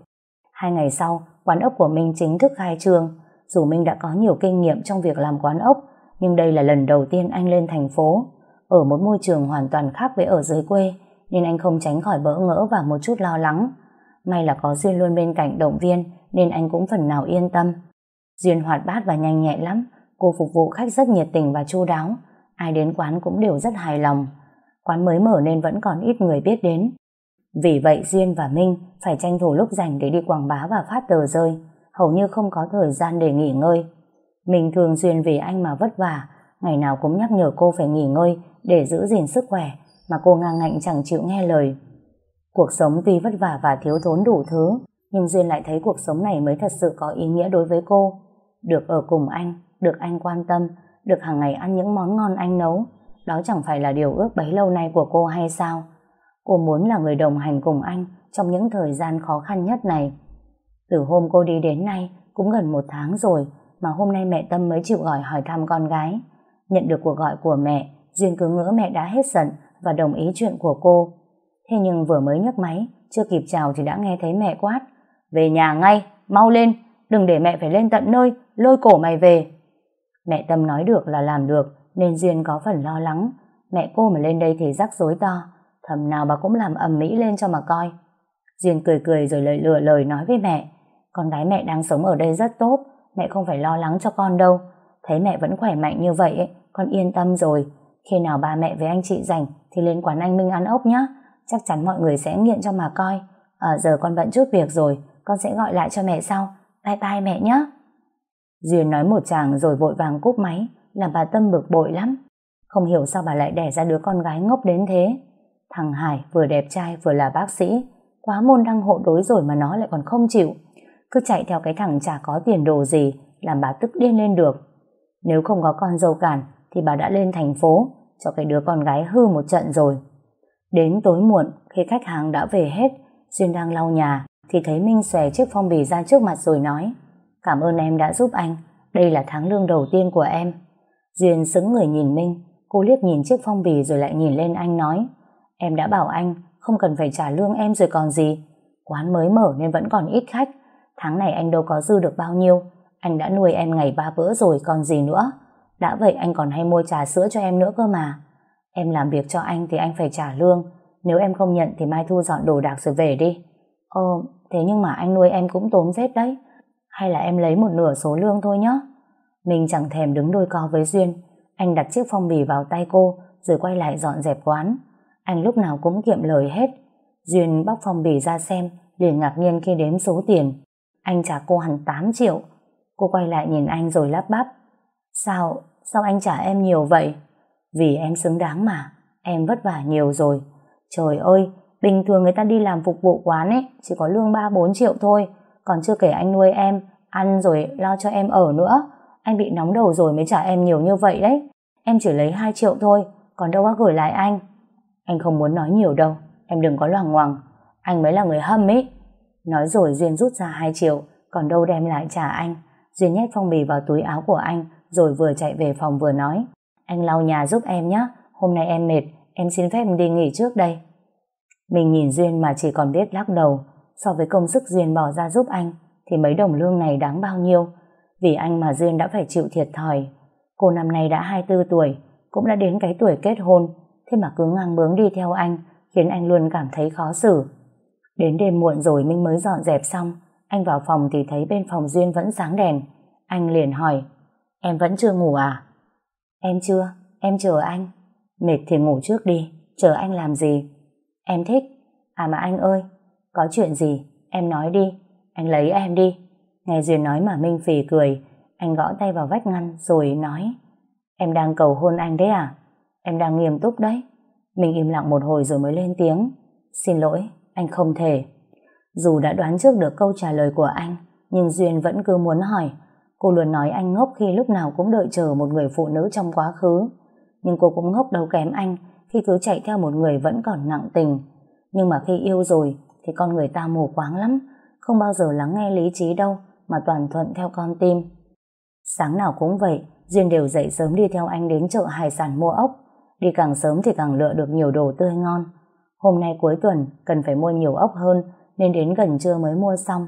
Hai ngày sau, quán ốc của Minh chính thức khai trương. Dù Minh đã có nhiều kinh nghiệm trong việc làm quán ốc, nhưng đây là lần đầu tiên anh lên thành phố. Ở một môi trường hoàn toàn khác với ở dưới quê, nên anh không tránh khỏi bỡ ngỡ và một chút lo lắng. May là có Duyên luôn bên cạnh động viên, nên anh cũng phần nào yên tâm. Duyên hoạt bát và nhanh nhẹn lắm, cô phục vụ khách rất nhiệt tình và chu đáo, ai đến quán cũng đều rất hài lòng. Quán mới mở nên vẫn còn ít người biết đến. Vì vậy Duyên và Minh phải tranh thủ lúc rảnh để đi quảng bá và phát tờ rơi, hầu như không có thời gian để nghỉ ngơi. Mình thường Duyên vì anh mà vất vả, ngày nào cũng nhắc nhở cô phải nghỉ ngơi để giữ gìn sức khỏe, mà cô ngang ngạnh chẳng chịu nghe lời. Cuộc sống tuy vất vả và thiếu thốn đủ thứ, nhưng Duyên lại thấy cuộc sống này mới thật sự có ý nghĩa đối với cô. Được ở cùng anh, được anh quan tâm, được hàng ngày ăn những món ngon anh nấu, đó chẳng phải là điều ước bấy lâu nay của cô hay sao? Cô muốn là người đồng hành cùng anh trong những thời gian khó khăn nhất này. Từ hôm cô đi đến nay cũng gần một tháng rồi mà hôm nay mẹ Tâm mới chịu gọi hỏi thăm con gái. Nhận được cuộc gọi của mẹ, Duyên cứ ngỡ mẹ đã hết giận và đồng ý chuyện của cô. Thế nhưng vừa mới nhấc máy, chưa kịp chào thì đã nghe thấy mẹ quát về nhà ngay mau lên đừng để mẹ phải lên tận nơi lôi cổ mày về mẹ tâm nói được là làm được nên duyên có phần lo lắng mẹ cô mà lên đây thì rắc rối to thầm nào bà cũng làm ầm mỹ lên cho mà coi duyên cười cười rồi lời lừa lời nói với mẹ con gái mẹ đang sống ở đây rất tốt mẹ không phải lo lắng cho con đâu thấy mẹ vẫn khỏe mạnh như vậy con yên tâm rồi khi nào ba mẹ với anh chị rảnh thì lên quán anh Minh ăn ốc nhá chắc chắn mọi người sẽ nghiện cho mà coi à, giờ con bận chút việc rồi con sẽ gọi lại cho mẹ sau. Bye bye mẹ nhé. Duyên nói một chàng rồi vội vàng cúp máy, làm bà Tâm bực bội lắm. Không hiểu sao bà lại đẻ ra đứa con gái ngốc đến thế. Thằng Hải vừa đẹp trai vừa là bác sĩ, quá môn đăng hộ đối rồi mà nó lại còn không chịu. Cứ chạy theo cái thằng chả có tiền đồ gì, làm bà tức điên lên được. Nếu không có con dâu cản, thì bà đã lên thành phố, cho cái đứa con gái hư một trận rồi. Đến tối muộn, khi khách hàng đã về hết, Duyên đang lau nhà thì thấy Minh xòe chiếc phong bì ra trước mặt rồi nói Cảm ơn em đã giúp anh, đây là tháng lương đầu tiên của em. Duyên sững người nhìn Minh, cô liếc nhìn chiếc phong bì rồi lại nhìn lên anh nói Em đã bảo anh không cần phải trả lương em rồi còn gì. Quán mới mở nên vẫn còn ít khách, tháng này anh đâu có dư được bao nhiêu, anh đã nuôi em ngày ba bữa rồi còn gì nữa. Đã vậy anh còn hay mua trà sữa cho em nữa cơ mà. Em làm việc cho anh thì anh phải trả lương, nếu em không nhận thì mai thu dọn đồ đạc rồi về đi. Ồ, ờ, thế nhưng mà anh nuôi em cũng tốn phết đấy. Hay là em lấy một nửa số lương thôi nhé. Mình chẳng thèm đứng đôi co với Duyên. Anh đặt chiếc phong bì vào tay cô rồi quay lại dọn dẹp quán. Anh lúc nào cũng kiệm lời hết. Duyên bóc phong bì ra xem liền ngạc nhiên khi đếm số tiền. Anh trả cô hẳn 8 triệu. Cô quay lại nhìn anh rồi lắp bắp. Sao? Sao anh trả em nhiều vậy? Vì em xứng đáng mà. Em vất vả nhiều rồi. Trời ơi! bình thường người ta đi làm phục vụ quán ấy chỉ có lương 3-4 triệu thôi còn chưa kể anh nuôi em ăn rồi lo cho em ở nữa anh bị nóng đầu rồi mới trả em nhiều như vậy đấy em chỉ lấy 2 triệu thôi còn đâu có gửi lại anh anh không muốn nói nhiều đâu em đừng có loằng ngoằng anh mới là người hâm ấy nói rồi duyên rút ra 2 triệu còn đâu đem lại trả anh duyên nhét phong bì vào túi áo của anh rồi vừa chạy về phòng vừa nói anh lau nhà giúp em nhé hôm nay em mệt em xin phép đi nghỉ trước đây mình nhìn Duyên mà chỉ còn biết lắc đầu, so với công sức Duyên bỏ ra giúp anh, thì mấy đồng lương này đáng bao nhiêu. Vì anh mà Duyên đã phải chịu thiệt thòi. Cô năm nay đã 24 tuổi, cũng đã đến cái tuổi kết hôn, thế mà cứ ngang bướng đi theo anh, khiến anh luôn cảm thấy khó xử. Đến đêm muộn rồi Minh mới dọn dẹp xong, anh vào phòng thì thấy bên phòng Duyên vẫn sáng đèn. Anh liền hỏi, em vẫn chưa ngủ à? Em chưa, em chờ anh. Mệt thì ngủ trước đi, chờ anh làm gì? Em thích. À mà anh ơi, có chuyện gì? Em nói đi. Anh lấy em đi. Nghe Duyên nói mà Minh phì cười. Anh gõ tay vào vách ngăn rồi nói. Em đang cầu hôn anh đấy à? Em đang nghiêm túc đấy. Mình im lặng một hồi rồi mới lên tiếng. Xin lỗi, anh không thể. Dù đã đoán trước được câu trả lời của anh, nhưng Duyên vẫn cứ muốn hỏi. Cô luôn nói anh ngốc khi lúc nào cũng đợi chờ một người phụ nữ trong quá khứ. Nhưng cô cũng ngốc đâu kém anh, khi cứ chạy theo một người vẫn còn nặng tình. Nhưng mà khi yêu rồi thì con người ta mù quáng lắm, không bao giờ lắng nghe lý trí đâu mà toàn thuận theo con tim. Sáng nào cũng vậy, Duyên đều dậy sớm đi theo anh đến chợ hải sản mua ốc. Đi càng sớm thì càng lựa được nhiều đồ tươi ngon. Hôm nay cuối tuần cần phải mua nhiều ốc hơn nên đến gần trưa mới mua xong.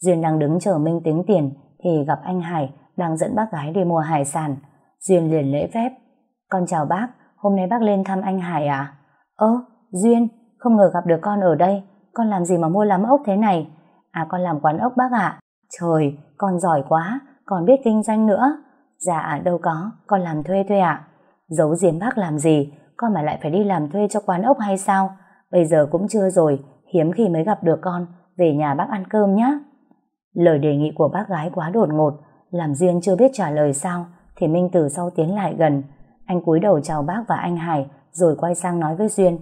Duyên đang đứng chờ Minh tính tiền thì gặp anh Hải đang dẫn bác gái đi mua hải sản. Duyên liền lễ phép. Con chào bác, hôm nay bác lên thăm anh Hải à? Ơ, Duyên, không ngờ gặp được con ở đây, con làm gì mà mua làm ốc thế này? À con làm quán ốc bác ạ. Trời, con giỏi quá, còn biết kinh doanh nữa. Dạ à, đâu có, con làm thuê thuê ạ. Giấu giếm bác làm gì, con mà lại phải đi làm thuê cho quán ốc hay sao? Bây giờ cũng chưa rồi, hiếm khi mới gặp được con, về nhà bác ăn cơm nhé. Lời đề nghị của bác gái quá đột ngột, làm Duyên chưa biết trả lời sao, thì Minh từ sau tiến lại gần, anh cúi đầu chào bác và anh Hải rồi quay sang nói với Duyên.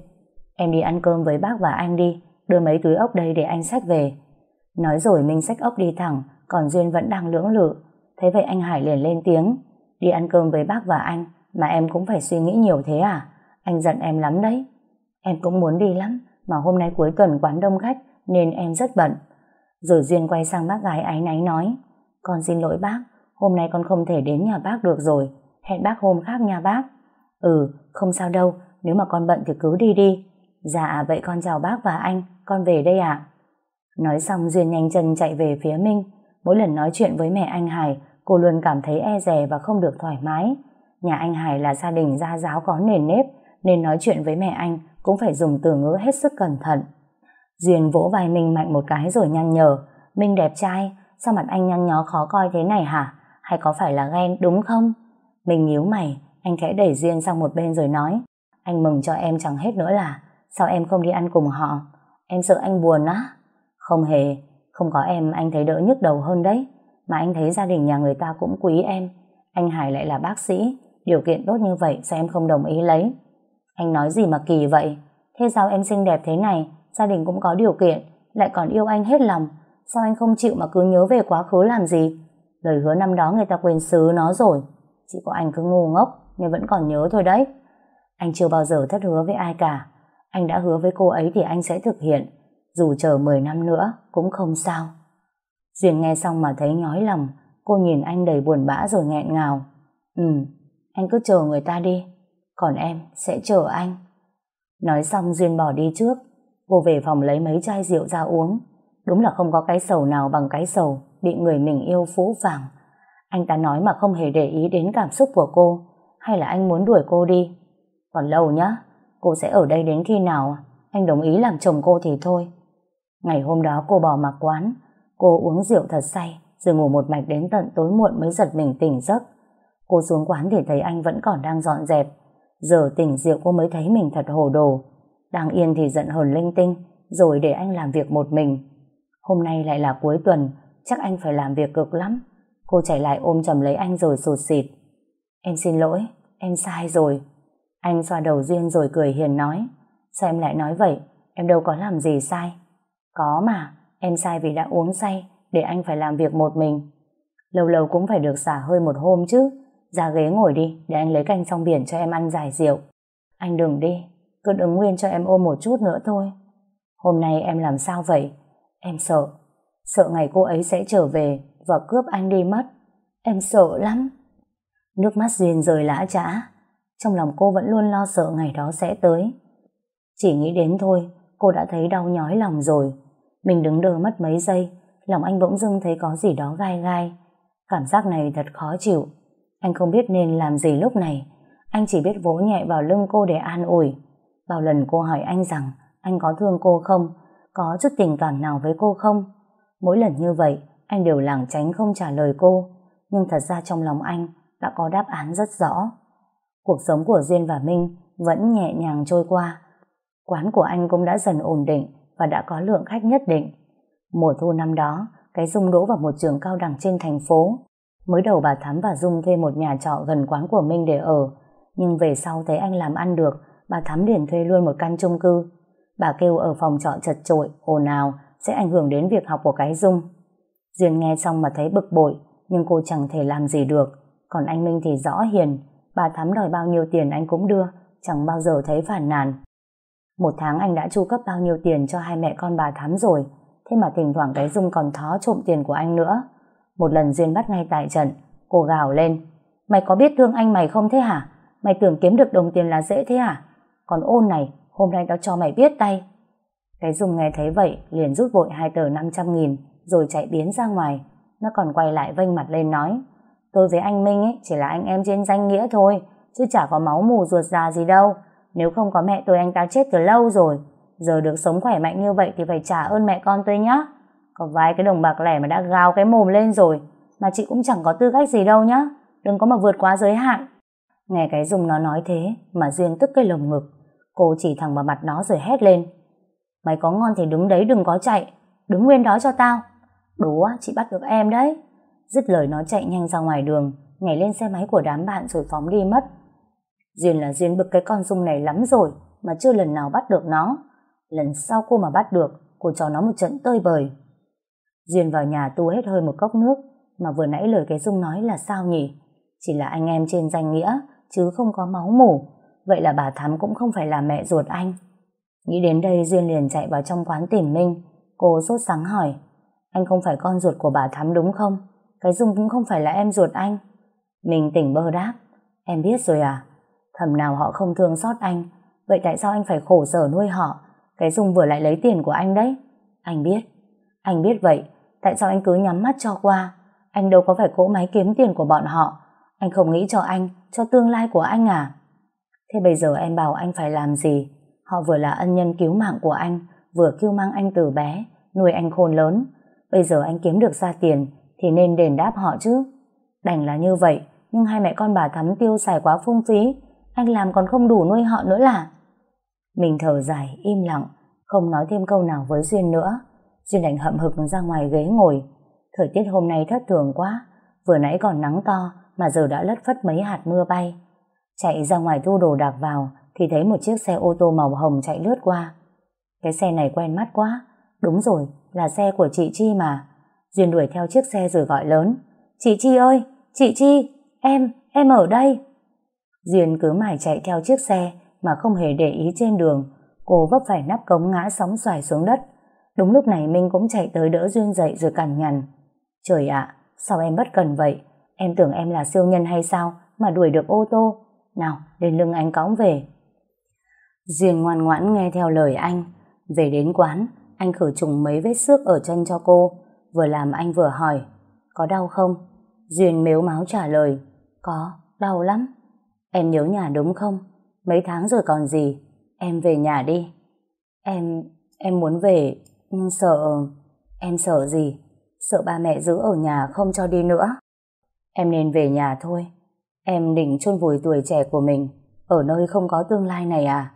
Em đi ăn cơm với bác và anh đi, đưa mấy túi ốc đây để anh xách về. Nói rồi Minh xách ốc đi thẳng, còn Duyên vẫn đang lưỡng lự. Thế vậy anh Hải liền lên tiếng. Đi ăn cơm với bác và anh, mà em cũng phải suy nghĩ nhiều thế à? Anh giận em lắm đấy. Em cũng muốn đi lắm, mà hôm nay cuối tuần quán đông khách nên em rất bận. Rồi Duyên quay sang bác gái ái náy nói, con xin lỗi bác, hôm nay con không thể đến nhà bác được rồi, hẹn bác hôm khác nha bác. Ừ, không sao đâu, nếu mà con bận thì cứ đi đi. Dạ, vậy con chào bác và anh, con về đây ạ. Nói xong Duyên nhanh chân chạy về phía Minh. Mỗi lần nói chuyện với mẹ anh Hải, cô luôn cảm thấy e dè và không được thoải mái. Nhà anh Hải là gia đình gia giáo có nền nếp, nên nói chuyện với mẹ anh cũng phải dùng từ ngữ hết sức cẩn thận. Duyên vỗ vai Minh mạnh một cái rồi nhăn nhở. Minh đẹp trai, sao mặt anh nhăn nhó khó coi thế này hả? Hay có phải là ghen đúng không? Mình nhíu mày, anh khẽ đẩy Duyên sang một bên rồi nói Anh mừng cho em chẳng hết nữa là Sao em không đi ăn cùng họ Em sợ anh buồn á Không hề, không có em anh thấy đỡ nhức đầu hơn đấy Mà anh thấy gia đình nhà người ta cũng quý em Anh Hải lại là bác sĩ Điều kiện tốt như vậy sao em không đồng ý lấy Anh nói gì mà kỳ vậy Thế sao em xinh đẹp thế này Gia đình cũng có điều kiện Lại còn yêu anh hết lòng Sao anh không chịu mà cứ nhớ về quá khứ làm gì Lời hứa năm đó người ta quên xứ nó rồi chị của anh cứ ngu ngốc nhưng vẫn còn nhớ thôi đấy anh chưa bao giờ thất hứa với ai cả anh đã hứa với cô ấy thì anh sẽ thực hiện dù chờ 10 năm nữa cũng không sao Duyên nghe xong mà thấy nhói lòng cô nhìn anh đầy buồn bã rồi nghẹn ngào ừ anh cứ chờ người ta đi còn em sẽ chờ anh nói xong Duyên bỏ đi trước cô về phòng lấy mấy chai rượu ra uống đúng là không có cái sầu nào bằng cái sầu bị người mình yêu phũ phàng anh ta nói mà không hề để ý đến cảm xúc của cô, hay là anh muốn đuổi cô đi. Còn lâu nhá, cô sẽ ở đây đến khi nào, anh đồng ý làm chồng cô thì thôi. Ngày hôm đó cô bỏ mặc quán, cô uống rượu thật say, rồi ngủ một mạch đến tận tối muộn mới giật mình tỉnh giấc. Cô xuống quán thì thấy anh vẫn còn đang dọn dẹp, giờ tỉnh rượu cô mới thấy mình thật hồ đồ. Đang yên thì giận hờn linh tinh, rồi để anh làm việc một mình. Hôm nay lại là cuối tuần, chắc anh phải làm việc cực lắm. Cô chạy lại ôm chầm lấy anh rồi sụt xịt. Em xin lỗi, em sai rồi. Anh xoa đầu riêng rồi cười hiền nói. Sao em lại nói vậy? Em đâu có làm gì sai. Có mà, em sai vì đã uống say để anh phải làm việc một mình. Lâu lâu cũng phải được xả hơi một hôm chứ. Ra ghế ngồi đi để anh lấy canh trong biển cho em ăn giải rượu. Anh đừng đi, cứ đứng nguyên cho em ôm một chút nữa thôi. Hôm nay em làm sao vậy? Em sợ, sợ ngày cô ấy sẽ trở về và cướp anh đi mất. Em sợ lắm. Nước mắt Duyên rơi lã trã. Trong lòng cô vẫn luôn lo sợ ngày đó sẽ tới. Chỉ nghĩ đến thôi, cô đã thấy đau nhói lòng rồi. Mình đứng đờ mất mấy giây, lòng anh bỗng dưng thấy có gì đó gai gai. Cảm giác này thật khó chịu. Anh không biết nên làm gì lúc này. Anh chỉ biết vỗ nhẹ vào lưng cô để an ủi. Bao lần cô hỏi anh rằng anh có thương cô không? Có chút tình cảm nào với cô không? Mỗi lần như vậy, anh đều lảng tránh không trả lời cô, nhưng thật ra trong lòng anh đã có đáp án rất rõ. Cuộc sống của Duyên và Minh vẫn nhẹ nhàng trôi qua. Quán của anh cũng đã dần ổn định và đã có lượng khách nhất định. Mùa thu năm đó, cái Dung đỗ vào một trường cao đẳng trên thành phố. Mới đầu bà Thắm và Dung thuê một nhà trọ gần quán của Minh để ở, nhưng về sau thấy anh làm ăn được, bà Thắm liền thuê luôn một căn chung cư. Bà kêu ở phòng trọ chật trội, ồn ào sẽ ảnh hưởng đến việc học của cái Dung. Duyên nghe xong mà thấy bực bội, nhưng cô chẳng thể làm gì được. Còn anh Minh thì rõ hiền, bà Thắm đòi bao nhiêu tiền anh cũng đưa, chẳng bao giờ thấy phản nàn. Một tháng anh đã chu cấp bao nhiêu tiền cho hai mẹ con bà Thắm rồi, thế mà thỉnh thoảng cái Dung còn thó trộm tiền của anh nữa. Một lần Duyên bắt ngay tại trận, cô gào lên. Mày có biết thương anh mày không thế hả? Mày tưởng kiếm được đồng tiền là dễ thế hả? Còn ôn này, hôm nay tao cho mày biết tay. Cái Dung nghe thấy vậy, liền rút vội hai tờ 500 nghìn, rồi chạy biến ra ngoài. Nó còn quay lại vênh mặt lên nói Tôi với anh Minh ấy chỉ là anh em trên danh nghĩa thôi chứ chả có máu mù ruột già gì đâu. Nếu không có mẹ tôi anh ta chết từ lâu rồi. Giờ được sống khỏe mạnh như vậy thì phải trả ơn mẹ con tôi nhá. Có vài cái đồng bạc lẻ mà đã gào cái mồm lên rồi mà chị cũng chẳng có tư cách gì đâu nhá. Đừng có mà vượt quá giới hạn. Nghe cái dùng nó nói thế mà Duyên tức cái lồng ngực. Cô chỉ thẳng vào mặt nó rồi hét lên. Mày có ngon thì đứng đấy đừng có chạy. Đứng nguyên đó cho tao. Đố chị bắt được em đấy. Dứt lời nó chạy nhanh ra ngoài đường, nhảy lên xe máy của đám bạn rồi phóng đi mất. Duyên là Duyên bực cái con Dung này lắm rồi, mà chưa lần nào bắt được nó. Lần sau cô mà bắt được, cô cho nó một trận tơi bời. Duyên vào nhà tu hết hơi một cốc nước, mà vừa nãy lời cái Dung nói là sao nhỉ? Chỉ là anh em trên danh nghĩa, chứ không có máu mủ. Vậy là bà Thắm cũng không phải là mẹ ruột anh. Nghĩ đến đây Duyên liền chạy vào trong quán tìm Minh. Cô sốt sáng hỏi, anh không phải con ruột của bà Thắm đúng không? Cái Dung cũng không phải là em ruột anh. Mình tỉnh bơ đáp. Em biết rồi à? Thầm nào họ không thương xót anh. Vậy tại sao anh phải khổ sở nuôi họ? Cái Dung vừa lại lấy tiền của anh đấy. Anh biết. Anh biết vậy. Tại sao anh cứ nhắm mắt cho qua? Anh đâu có phải cỗ máy kiếm tiền của bọn họ. Anh không nghĩ cho anh, cho tương lai của anh à? Thế bây giờ em bảo anh phải làm gì? Họ vừa là ân nhân cứu mạng của anh, vừa kêu mang anh từ bé, nuôi anh khôn lớn. Bây giờ anh kiếm được ra tiền thì nên đền đáp họ chứ. Đành là như vậy, nhưng hai mẹ con bà thắm tiêu xài quá phung phí, anh làm còn không đủ nuôi họ nữa là. Mình thở dài, im lặng, không nói thêm câu nào với Duyên nữa. Duyên đành hậm hực ra ngoài ghế ngồi. Thời tiết hôm nay thất thường quá, vừa nãy còn nắng to mà giờ đã lất phất mấy hạt mưa bay. Chạy ra ngoài thu đồ đạc vào thì thấy một chiếc xe ô tô màu hồng chạy lướt qua. Cái xe này quen mắt quá, đúng rồi, là xe của chị Chi mà. Duyên đuổi theo chiếc xe rồi gọi lớn. Chị Chi ơi, chị Chi, em, em ở đây. Duyên cứ mải chạy theo chiếc xe mà không hề để ý trên đường. Cô vấp phải nắp cống ngã sóng xoài xuống đất. Đúng lúc này Minh cũng chạy tới đỡ Duyên dậy rồi cằn nhằn. Trời ạ, sao em bất cần vậy? Em tưởng em là siêu nhân hay sao mà đuổi được ô tô? Nào, lên lưng anh cõng về. Duyên ngoan ngoãn nghe theo lời anh. Về đến quán, anh khử trùng mấy vết xước ở chân cho cô, vừa làm anh vừa hỏi, có đau không? Duyên mếu máu trả lời, có, đau lắm. Em nhớ nhà đúng không? Mấy tháng rồi còn gì? Em về nhà đi. Em, em muốn về, nhưng sợ... Em sợ gì? Sợ ba mẹ giữ ở nhà không cho đi nữa. Em nên về nhà thôi. Em định chôn vùi tuổi trẻ của mình ở nơi không có tương lai này à?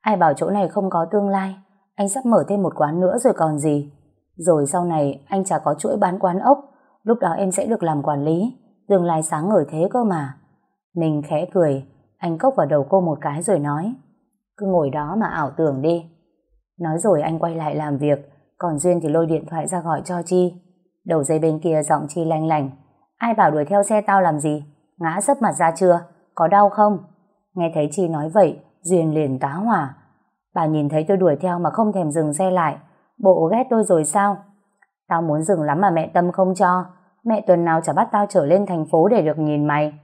Ai bảo chỗ này không có tương lai? anh sắp mở thêm một quán nữa rồi còn gì. Rồi sau này anh chả có chuỗi bán quán ốc, lúc đó em sẽ được làm quản lý, tương lai sáng ngời thế cơ mà. Ninh khẽ cười, anh cốc vào đầu cô một cái rồi nói, cứ ngồi đó mà ảo tưởng đi. Nói rồi anh quay lại làm việc, còn Duyên thì lôi điện thoại ra gọi cho Chi. Đầu dây bên kia giọng Chi lanh lành, ai bảo đuổi theo xe tao làm gì, ngã sấp mặt ra chưa, có đau không? Nghe thấy Chi nói vậy, Duyên liền tá hỏa, Bà nhìn thấy tôi đuổi theo mà không thèm dừng xe lại. Bộ ghét tôi rồi sao? Tao muốn dừng lắm mà mẹ Tâm không cho. Mẹ tuần nào chả bắt tao trở lên thành phố để được nhìn mày.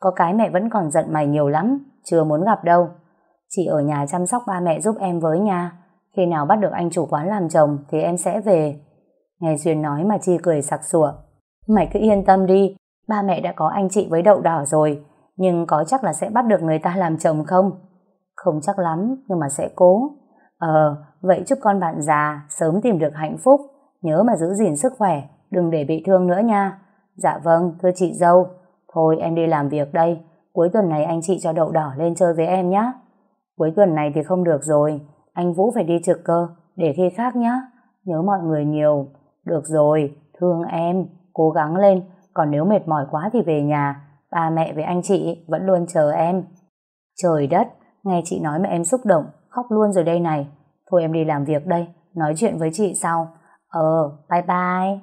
Có cái mẹ vẫn còn giận mày nhiều lắm, chưa muốn gặp đâu. Chị ở nhà chăm sóc ba mẹ giúp em với nha. Khi nào bắt được anh chủ quán làm chồng thì em sẽ về. Nghe Duyên nói mà Chi cười sặc sủa. Mày cứ yên tâm đi, ba mẹ đã có anh chị với đậu đỏ rồi. Nhưng có chắc là sẽ bắt được người ta làm chồng không? Không chắc lắm, nhưng mà sẽ cố. Ờ, vậy chúc con bạn già sớm tìm được hạnh phúc. Nhớ mà giữ gìn sức khỏe, đừng để bị thương nữa nha. Dạ vâng, thưa chị dâu. Thôi em đi làm việc đây, cuối tuần này anh chị cho đậu đỏ lên chơi với em nhé. Cuối tuần này thì không được rồi, anh Vũ phải đi trực cơ, để khi khác nhé. Nhớ mọi người nhiều. Được rồi, thương em, cố gắng lên, còn nếu mệt mỏi quá thì về nhà, ba mẹ với anh chị vẫn luôn chờ em. Trời đất, Nghe chị nói mà em xúc động, khóc luôn rồi đây này. Thôi em đi làm việc đây, nói chuyện với chị sau. Ờ, bye bye.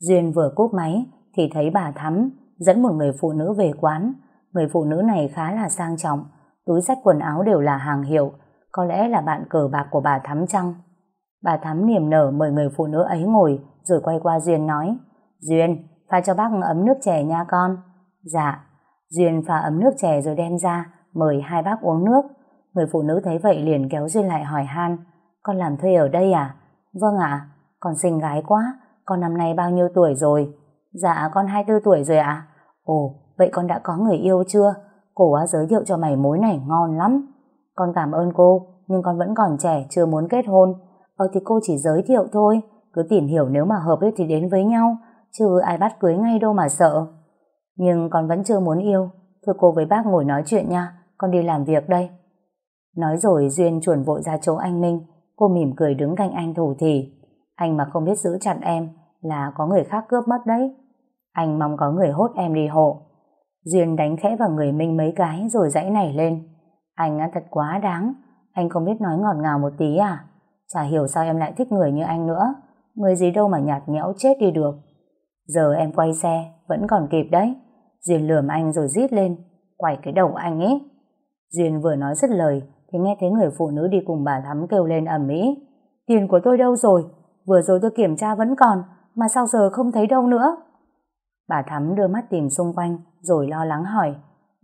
Duyên vừa cúp máy thì thấy bà Thắm dẫn một người phụ nữ về quán. Người phụ nữ này khá là sang trọng, túi sách quần áo đều là hàng hiệu, có lẽ là bạn cờ bạc của bà Thắm chăng? Bà Thắm niềm nở mời người phụ nữ ấy ngồi rồi quay qua Duyên nói Duyên, pha cho bác ấm nước chè nha con. Dạ. Duyên pha ấm nước chè rồi đem ra, mời hai bác uống nước. Người phụ nữ thấy vậy liền kéo Duyên lại hỏi han Con làm thuê ở đây à? Vâng ạ, à, con xinh gái quá Con năm nay bao nhiêu tuổi rồi? Dạ con 24 tuổi rồi ạ Ồ, vậy con đã có người yêu chưa? cô á giới thiệu cho mày mối này ngon lắm Con cảm ơn cô Nhưng con vẫn còn trẻ chưa muốn kết hôn Ờ thì cô chỉ giới thiệu thôi Cứ tìm hiểu nếu mà hợp thì đến với nhau Chứ ai bắt cưới ngay đâu mà sợ Nhưng con vẫn chưa muốn yêu Thưa cô với bác ngồi nói chuyện nha Con đi làm việc đây Nói rồi Duyên chuẩn vội ra chỗ anh Minh, cô mỉm cười đứng cạnh anh thủ thì. Anh mà không biết giữ chặt em là có người khác cướp mất đấy. Anh mong có người hốt em đi hộ. Duyên đánh khẽ vào người Minh mấy cái rồi dãy nảy lên. Anh á thật quá đáng, anh không biết nói ngọt ngào một tí à? Chả hiểu sao em lại thích người như anh nữa. Người gì đâu mà nhạt nhẽo chết đi được. Giờ em quay xe, vẫn còn kịp đấy. Duyên lườm anh rồi rít lên, quẩy cái đầu anh ấy. Duyên vừa nói dứt lời, thì nghe thấy người phụ nữ đi cùng bà Thắm kêu lên ầm ĩ Tiền của tôi đâu rồi? Vừa rồi tôi kiểm tra vẫn còn, mà sao giờ không thấy đâu nữa? Bà Thắm đưa mắt tìm xung quanh, rồi lo lắng hỏi.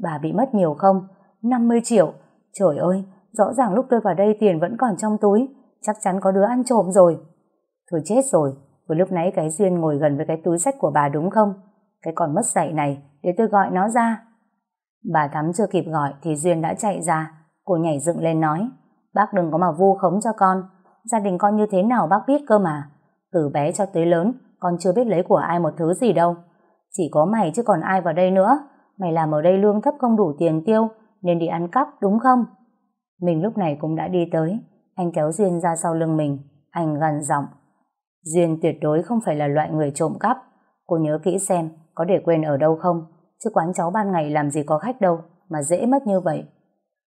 Bà bị mất nhiều không? năm mươi triệu. Trời ơi, rõ ràng lúc tôi vào đây tiền vẫn còn trong túi. Chắc chắn có đứa ăn trộm rồi. Thôi chết rồi, vừa lúc nãy cái Duyên ngồi gần với cái túi sách của bà đúng không? Cái còn mất dạy này, để tôi gọi nó ra. Bà Thắm chưa kịp gọi thì Duyên đã chạy ra. Cô nhảy dựng lên nói, bác đừng có mà vu khống cho con, gia đình con như thế nào bác biết cơ mà. Từ bé cho tới lớn, con chưa biết lấy của ai một thứ gì đâu. Chỉ có mày chứ còn ai vào đây nữa, mày làm ở đây lương thấp không đủ tiền tiêu, nên đi ăn cắp đúng không? Mình lúc này cũng đã đi tới, anh kéo Duyên ra sau lưng mình, anh gần giọng. Duyên tuyệt đối không phải là loại người trộm cắp, cô nhớ kỹ xem có để quên ở đâu không, chứ quán cháu ban ngày làm gì có khách đâu mà dễ mất như vậy.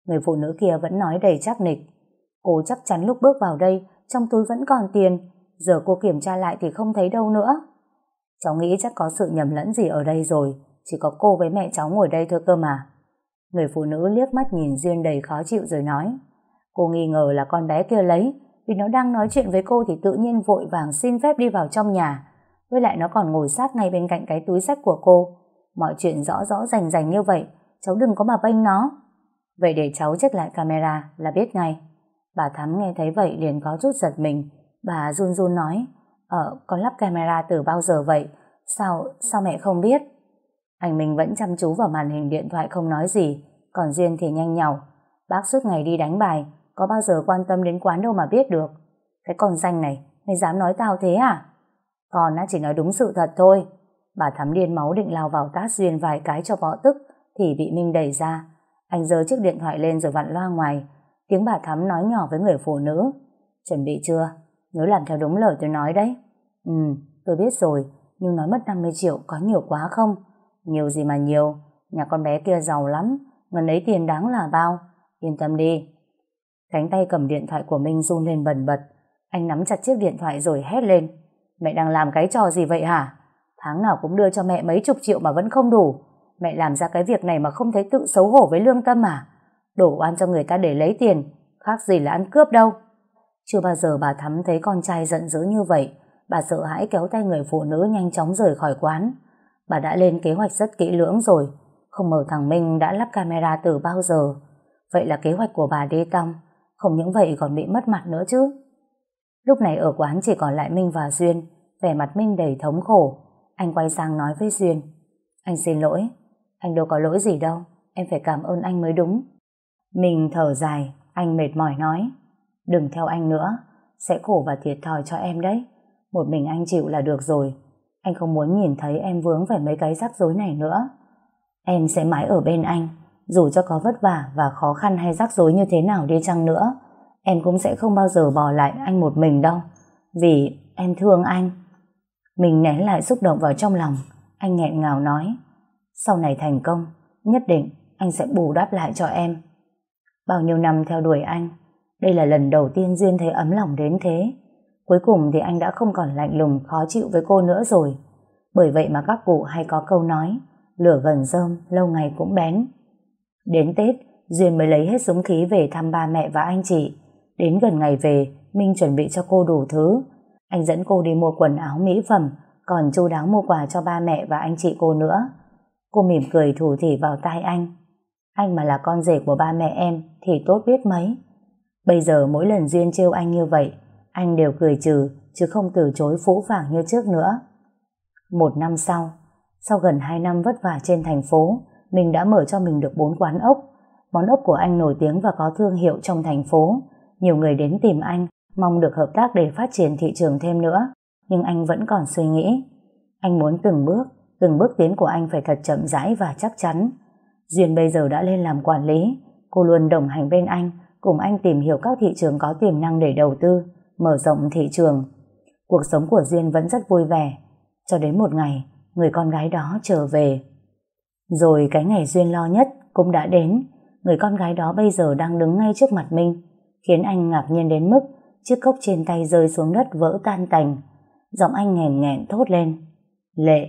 Người phụ nữ kia vẫn nói đầy chắc nịch. Cô chắc chắn lúc bước vào đây, trong túi vẫn còn tiền, giờ cô kiểm tra lại thì không thấy đâu nữa. Cháu nghĩ chắc có sự nhầm lẫn gì ở đây rồi, chỉ có cô với mẹ cháu ngồi đây thôi cơ mà. Người phụ nữ liếc mắt nhìn Duyên đầy khó chịu rồi nói. Cô nghi ngờ là con bé kia lấy, vì nó đang nói chuyện với cô thì tự nhiên vội vàng xin phép đi vào trong nhà. Với lại nó còn ngồi sát ngay bên cạnh cái túi sách của cô. Mọi chuyện rõ rõ rành rành như vậy, cháu đừng có mà bênh nó. Vậy để cháu check lại camera là biết ngay. Bà Thắm nghe thấy vậy liền có chút giật mình. Bà run run nói, Ờ, con lắp camera từ bao giờ vậy? Sao, sao mẹ không biết? Anh Minh vẫn chăm chú vào màn hình điện thoại không nói gì, còn Duyên thì nhanh nhảu. Bác suốt ngày đi đánh bài, có bao giờ quan tâm đến quán đâu mà biết được. Cái con danh này, mày dám nói tao thế à? Con nó chỉ nói đúng sự thật thôi. Bà thắm điên máu định lao vào tát Duyên vài cái cho võ tức, thì bị Minh đẩy ra. Anh giơ chiếc điện thoại lên rồi vặn loa ngoài. Tiếng bà Thắm nói nhỏ với người phụ nữ. Chuẩn bị chưa? Nhớ làm theo đúng lời tôi nói đấy. Ừ, tôi biết rồi. Nhưng nói mất 50 triệu có nhiều quá không? Nhiều gì mà nhiều. Nhà con bé kia giàu lắm. Ngân ấy tiền đáng là bao. Yên tâm đi. Cánh tay cầm điện thoại của Minh run lên bần bật. Anh nắm chặt chiếc điện thoại rồi hét lên. Mẹ đang làm cái trò gì vậy hả? Tháng nào cũng đưa cho mẹ mấy chục triệu mà vẫn không đủ. Mẹ làm ra cái việc này mà không thấy tự xấu hổ với lương tâm à? Đổ oan cho người ta để lấy tiền, khác gì là ăn cướp đâu. Chưa bao giờ bà Thắm thấy con trai giận dữ như vậy. Bà sợ hãi kéo tay người phụ nữ nhanh chóng rời khỏi quán. Bà đã lên kế hoạch rất kỹ lưỡng rồi. Không ngờ thằng Minh đã lắp camera từ bao giờ. Vậy là kế hoạch của bà đê tăm. Không những vậy còn bị mất mặt nữa chứ. Lúc này ở quán chỉ còn lại Minh và Duyên. Vẻ mặt Minh đầy thống khổ. Anh quay sang nói với Duyên. Anh xin lỗi, anh đâu có lỗi gì đâu, em phải cảm ơn anh mới đúng. Mình thở dài, anh mệt mỏi nói. Đừng theo anh nữa, sẽ khổ và thiệt thòi cho em đấy. Một mình anh chịu là được rồi. Anh không muốn nhìn thấy em vướng phải mấy cái rắc rối này nữa. Em sẽ mãi ở bên anh, dù cho có vất vả và khó khăn hay rắc rối như thế nào đi chăng nữa. Em cũng sẽ không bao giờ bỏ lại anh một mình đâu, vì em thương anh. Mình nén lại xúc động vào trong lòng, anh nghẹn ngào nói. Sau này thành công, nhất định anh sẽ bù đắp lại cho em. Bao nhiêu năm theo đuổi anh, đây là lần đầu tiên Duyên thấy ấm lòng đến thế. Cuối cùng thì anh đã không còn lạnh lùng khó chịu với cô nữa rồi. Bởi vậy mà các cụ hay có câu nói, lửa gần rơm, lâu ngày cũng bén. Đến Tết, Duyên mới lấy hết súng khí về thăm ba mẹ và anh chị. Đến gần ngày về, Minh chuẩn bị cho cô đủ thứ. Anh dẫn cô đi mua quần áo mỹ phẩm, còn chu đáo mua quà cho ba mẹ và anh chị cô nữa. Cô mỉm cười thủ thỉ vào tai anh. Anh mà là con rể của ba mẹ em thì tốt biết mấy. Bây giờ mỗi lần Duyên trêu anh như vậy, anh đều cười trừ, chứ không từ chối phũ phàng như trước nữa. Một năm sau, sau gần 2 năm vất vả trên thành phố, mình đã mở cho mình được bốn quán ốc. Món ốc của anh nổi tiếng và có thương hiệu trong thành phố. Nhiều người đến tìm anh, mong được hợp tác để phát triển thị trường thêm nữa. Nhưng anh vẫn còn suy nghĩ. Anh muốn từng bước, từng bước tiến của anh phải thật chậm rãi và chắc chắn. Duyên bây giờ đã lên làm quản lý, cô luôn đồng hành bên anh, cùng anh tìm hiểu các thị trường có tiềm năng để đầu tư, mở rộng thị trường. Cuộc sống của Duyên vẫn rất vui vẻ, cho đến một ngày, người con gái đó trở về. Rồi cái ngày Duyên lo nhất cũng đã đến, người con gái đó bây giờ đang đứng ngay trước mặt Minh, khiến anh ngạc nhiên đến mức chiếc cốc trên tay rơi xuống đất vỡ tan tành. Giọng anh nghèn nghẹn thốt lên. Lệ!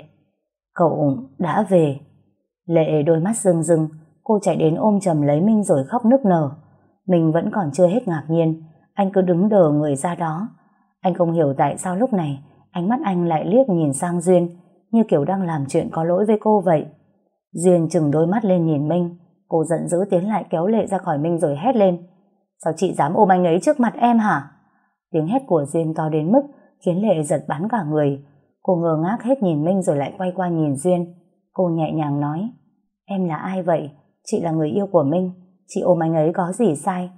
Cậu đã về. Lệ đôi mắt rưng rưng, cô chạy đến ôm chầm lấy Minh rồi khóc nức nở. Mình vẫn còn chưa hết ngạc nhiên, anh cứ đứng đờ người ra đó. Anh không hiểu tại sao lúc này, ánh mắt anh lại liếc nhìn sang Duyên, như kiểu đang làm chuyện có lỗi với cô vậy. Duyên chừng đôi mắt lên nhìn Minh, cô giận dữ tiến lại kéo Lệ ra khỏi Minh rồi hét lên. Sao chị dám ôm anh ấy trước mặt em hả? Tiếng hét của Duyên to đến mức khiến Lệ giật bắn cả người, Cô ngờ ngác hết nhìn Minh rồi lại quay qua nhìn Duyên. Cô nhẹ nhàng nói, em là ai vậy? Chị là người yêu của Minh, chị ôm anh ấy có gì sai?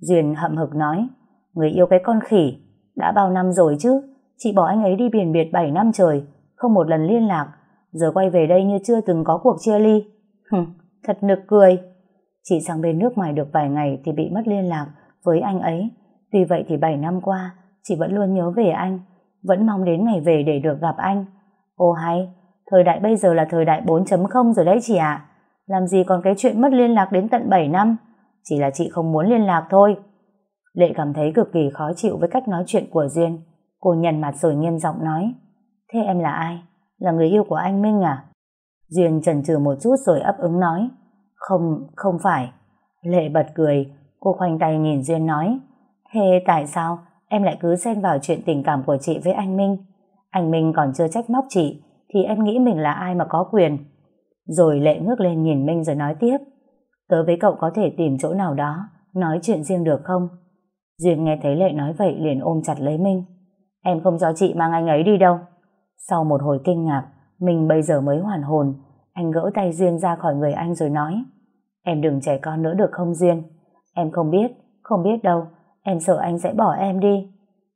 Duyên hậm hực nói, người yêu cái con khỉ, đã bao năm rồi chứ, chị bỏ anh ấy đi biển biệt 7 năm trời, không một lần liên lạc, giờ quay về đây như chưa từng có cuộc chia ly. Hừm, thật nực cười. Chị sang bên nước ngoài được vài ngày thì bị mất liên lạc với anh ấy, tuy vậy thì 7 năm qua, chị vẫn luôn nhớ về anh vẫn mong đến ngày về để được gặp anh. Ô hay, thời đại bây giờ là thời đại 4.0 rồi đấy chị ạ. À. Làm gì còn cái chuyện mất liên lạc đến tận 7 năm, chỉ là chị không muốn liên lạc thôi. Lệ cảm thấy cực kỳ khó chịu với cách nói chuyện của Duyên. Cô nhằn mặt rồi nghiêm giọng nói, thế em là ai? Là người yêu của anh Minh à? Duyên chần chừ một chút rồi ấp ứng nói, không, không phải. Lệ bật cười, cô khoanh tay nhìn Duyên nói, thế tại sao em lại cứ xen vào chuyện tình cảm của chị với anh Minh. Anh Minh còn chưa trách móc chị, thì em nghĩ mình là ai mà có quyền. Rồi lệ ngước lên nhìn Minh rồi nói tiếp. Tớ với cậu có thể tìm chỗ nào đó, nói chuyện riêng được không? Duyên nghe thấy lệ nói vậy liền ôm chặt lấy Minh. Em không cho chị mang anh ấy đi đâu. Sau một hồi kinh ngạc, Minh bây giờ mới hoàn hồn. Anh gỡ tay Duyên ra khỏi người anh rồi nói. Em đừng trẻ con nữa được không Duyên? Em không biết, không biết đâu Em sợ anh sẽ bỏ em đi.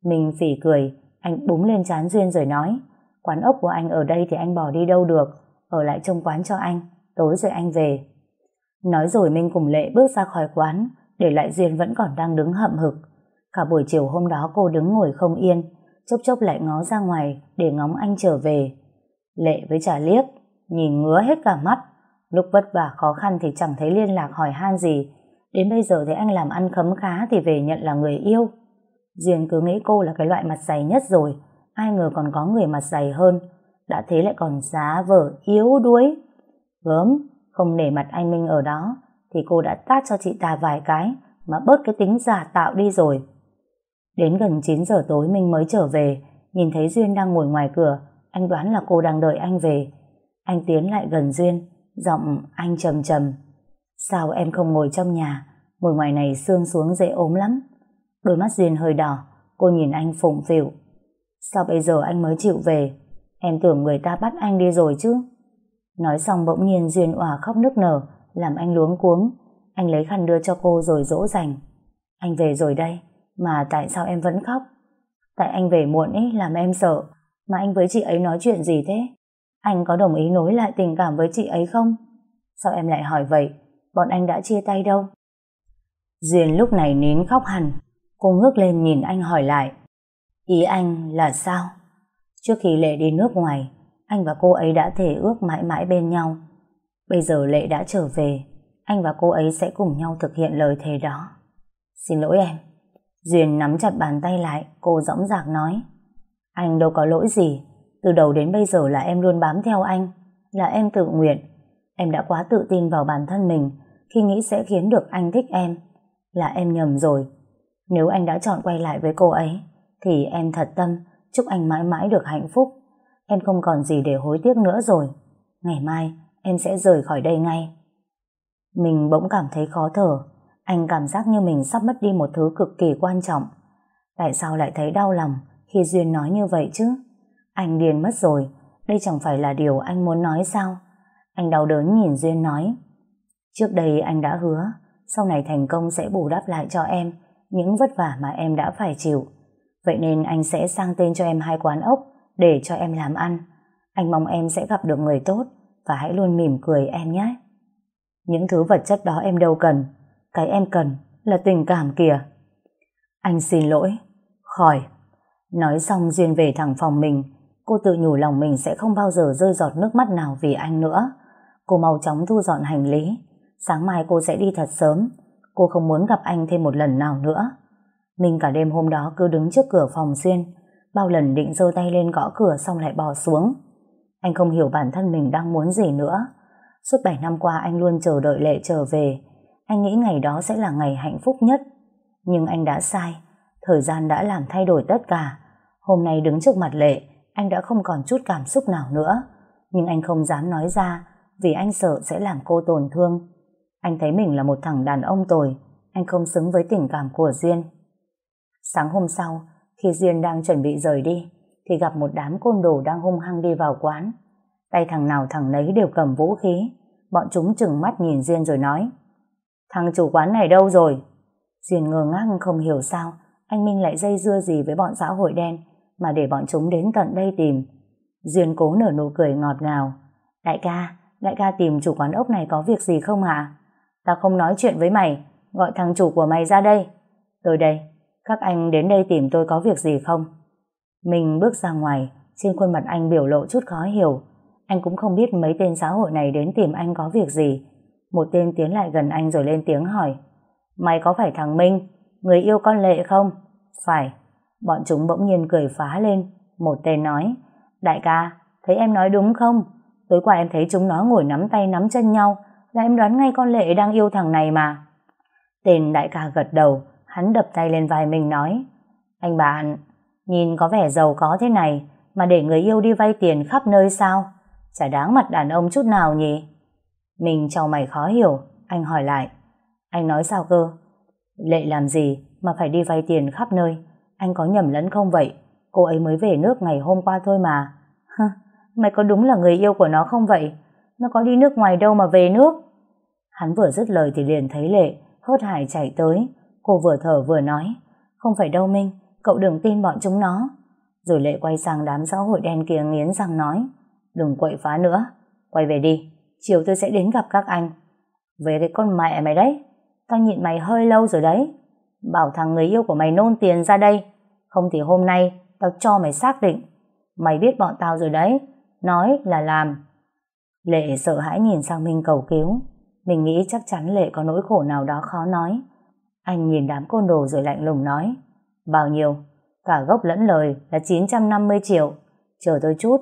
Mình phỉ cười, anh búng lên chán Duyên rồi nói. Quán ốc của anh ở đây thì anh bỏ đi đâu được. Ở lại trong quán cho anh, tối rồi anh về. Nói rồi Minh cùng Lệ bước ra khỏi quán, để lại Duyên vẫn còn đang đứng hậm hực. Cả buổi chiều hôm đó cô đứng ngồi không yên, chốc chốc lại ngó ra ngoài để ngóng anh trở về. Lệ với trà liếc, nhìn ngứa hết cả mắt. Lúc vất vả khó khăn thì chẳng thấy liên lạc hỏi han gì, Đến bây giờ thấy anh làm ăn khấm khá thì về nhận là người yêu. Duyên cứ nghĩ cô là cái loại mặt dày nhất rồi, ai ngờ còn có người mặt dày hơn. Đã thế lại còn giá vở yếu đuối. Gớm, không nể mặt anh Minh ở đó, thì cô đã tát cho chị ta vài cái, mà bớt cái tính giả tạo đi rồi. Đến gần 9 giờ tối Minh mới trở về, nhìn thấy Duyên đang ngồi ngoài cửa, anh đoán là cô đang đợi anh về. Anh tiến lại gần Duyên, giọng anh trầm trầm. Sao em không ngồi trong nhà, ngồi ngoài này xương xuống dễ ốm lắm. Đôi mắt Duyên hơi đỏ, cô nhìn anh phụng phịu. Sao bây giờ anh mới chịu về? Em tưởng người ta bắt anh đi rồi chứ. Nói xong bỗng nhiên Duyên òa khóc nức nở, làm anh luống cuống. Anh lấy khăn đưa cho cô rồi dỗ dành. Anh về rồi đây, mà tại sao em vẫn khóc? Tại anh về muộn ấy làm em sợ, mà anh với chị ấy nói chuyện gì thế? Anh có đồng ý nối lại tình cảm với chị ấy không? Sao em lại hỏi vậy? bọn anh đã chia tay đâu. Duyên lúc này nín khóc hẳn, cô ngước lên nhìn anh hỏi lại. Ý anh là sao? Trước khi Lệ đi nước ngoài, anh và cô ấy đã thể ước mãi mãi bên nhau. Bây giờ Lệ đã trở về, anh và cô ấy sẽ cùng nhau thực hiện lời thề đó. Xin lỗi em. Duyên nắm chặt bàn tay lại, cô dõng dạc nói. Anh đâu có lỗi gì, từ đầu đến bây giờ là em luôn bám theo anh, là em tự nguyện. Em đã quá tự tin vào bản thân mình khi nghĩ sẽ khiến được anh thích em. Là em nhầm rồi. Nếu anh đã chọn quay lại với cô ấy, thì em thật tâm chúc anh mãi mãi được hạnh phúc. Em không còn gì để hối tiếc nữa rồi. Ngày mai, em sẽ rời khỏi đây ngay. Mình bỗng cảm thấy khó thở. Anh cảm giác như mình sắp mất đi một thứ cực kỳ quan trọng. Tại sao lại thấy đau lòng khi Duyên nói như vậy chứ? Anh điên mất rồi, đây chẳng phải là điều anh muốn nói sao? Anh đau đớn nhìn Duyên nói. Trước đây anh đã hứa, sau này thành công sẽ bù đắp lại cho em những vất vả mà em đã phải chịu. Vậy nên anh sẽ sang tên cho em hai quán ốc để cho em làm ăn. Anh mong em sẽ gặp được người tốt và hãy luôn mỉm cười em nhé. Những thứ vật chất đó em đâu cần, cái em cần là tình cảm kìa. Anh xin lỗi, khỏi. Nói xong Duyên về thẳng phòng mình, cô tự nhủ lòng mình sẽ không bao giờ rơi giọt nước mắt nào vì anh nữa. Cô mau chóng thu dọn hành lý, sáng mai cô sẽ đi thật sớm, cô không muốn gặp anh thêm một lần nào nữa. Minh cả đêm hôm đó cứ đứng trước cửa phòng Xuyên, bao lần định giơ tay lên gõ cửa xong lại bò xuống. Anh không hiểu bản thân mình đang muốn gì nữa. Suốt bảy năm qua anh luôn chờ đợi Lệ trở về, anh nghĩ ngày đó sẽ là ngày hạnh phúc nhất. Nhưng anh đã sai, thời gian đã làm thay đổi tất cả. Hôm nay đứng trước mặt Lệ, anh đã không còn chút cảm xúc nào nữa. Nhưng anh không dám nói ra, vì anh sợ sẽ làm cô tổn thương. Anh thấy mình là một thằng đàn ông tồi, anh không xứng với tình cảm của Duyên. Sáng hôm sau, khi Duyên đang chuẩn bị rời đi, thì gặp một đám côn đồ đang hung hăng đi vào quán. Tay thằng nào thằng nấy đều cầm vũ khí, bọn chúng chừng mắt nhìn Duyên rồi nói Thằng chủ quán này đâu rồi? Duyên ngơ ngác không hiểu sao, anh Minh lại dây dưa gì với bọn xã hội đen mà để bọn chúng đến tận đây tìm. Duyên cố nở nụ cười ngọt ngào. Đại ca, đại ca tìm chủ quán ốc này có việc gì không hả?" À? ta không nói chuyện với mày, gọi thằng chủ của mày ra đây. Tôi đây, các anh đến đây tìm tôi có việc gì không? Mình bước ra ngoài, trên khuôn mặt anh biểu lộ chút khó hiểu. Anh cũng không biết mấy tên xã hội này đến tìm anh có việc gì. Một tên tiến lại gần anh rồi lên tiếng hỏi. Mày có phải thằng Minh, người yêu con Lệ không? Phải. Bọn chúng bỗng nhiên cười phá lên. Một tên nói, đại ca, thấy em nói đúng không? Tối qua em thấy chúng nó ngồi nắm tay nắm chân nhau, là dạ, em đoán ngay con Lệ đang yêu thằng này mà. Tên đại ca gật đầu, hắn đập tay lên vai mình nói, anh bạn, nhìn có vẻ giàu có thế này mà để người yêu đi vay tiền khắp nơi sao? Chả đáng mặt đàn ông chút nào nhỉ? Mình cho mày khó hiểu, anh hỏi lại. Anh nói sao cơ? Lệ làm gì mà phải đi vay tiền khắp nơi? Anh có nhầm lẫn không vậy? Cô ấy mới về nước ngày hôm qua thôi mà. Hơ, mày có đúng là người yêu của nó không vậy? Nó có đi nước ngoài đâu mà về nước? Hắn vừa dứt lời thì liền thấy Lệ, hớt hải chạy tới. Cô vừa thở vừa nói, không phải đâu Minh, cậu đừng tin bọn chúng nó. Rồi Lệ quay sang đám xã hội đen kia nghiến răng nói, đừng quậy phá nữa, quay về đi, chiều tôi sẽ đến gặp các anh. Về cái con mẹ mày đấy, tao nhịn mày hơi lâu rồi đấy. Bảo thằng người yêu của mày nôn tiền ra đây, không thì hôm nay tao cho mày xác định. Mày biết bọn tao rồi đấy, nói là làm. Lệ sợ hãi nhìn sang Minh cầu cứu. Mình nghĩ chắc chắn Lệ có nỗi khổ nào đó khó nói. Anh nhìn đám côn đồ rồi lạnh lùng nói. Bao nhiêu? Cả gốc lẫn lời là 950 triệu. Chờ tôi chút.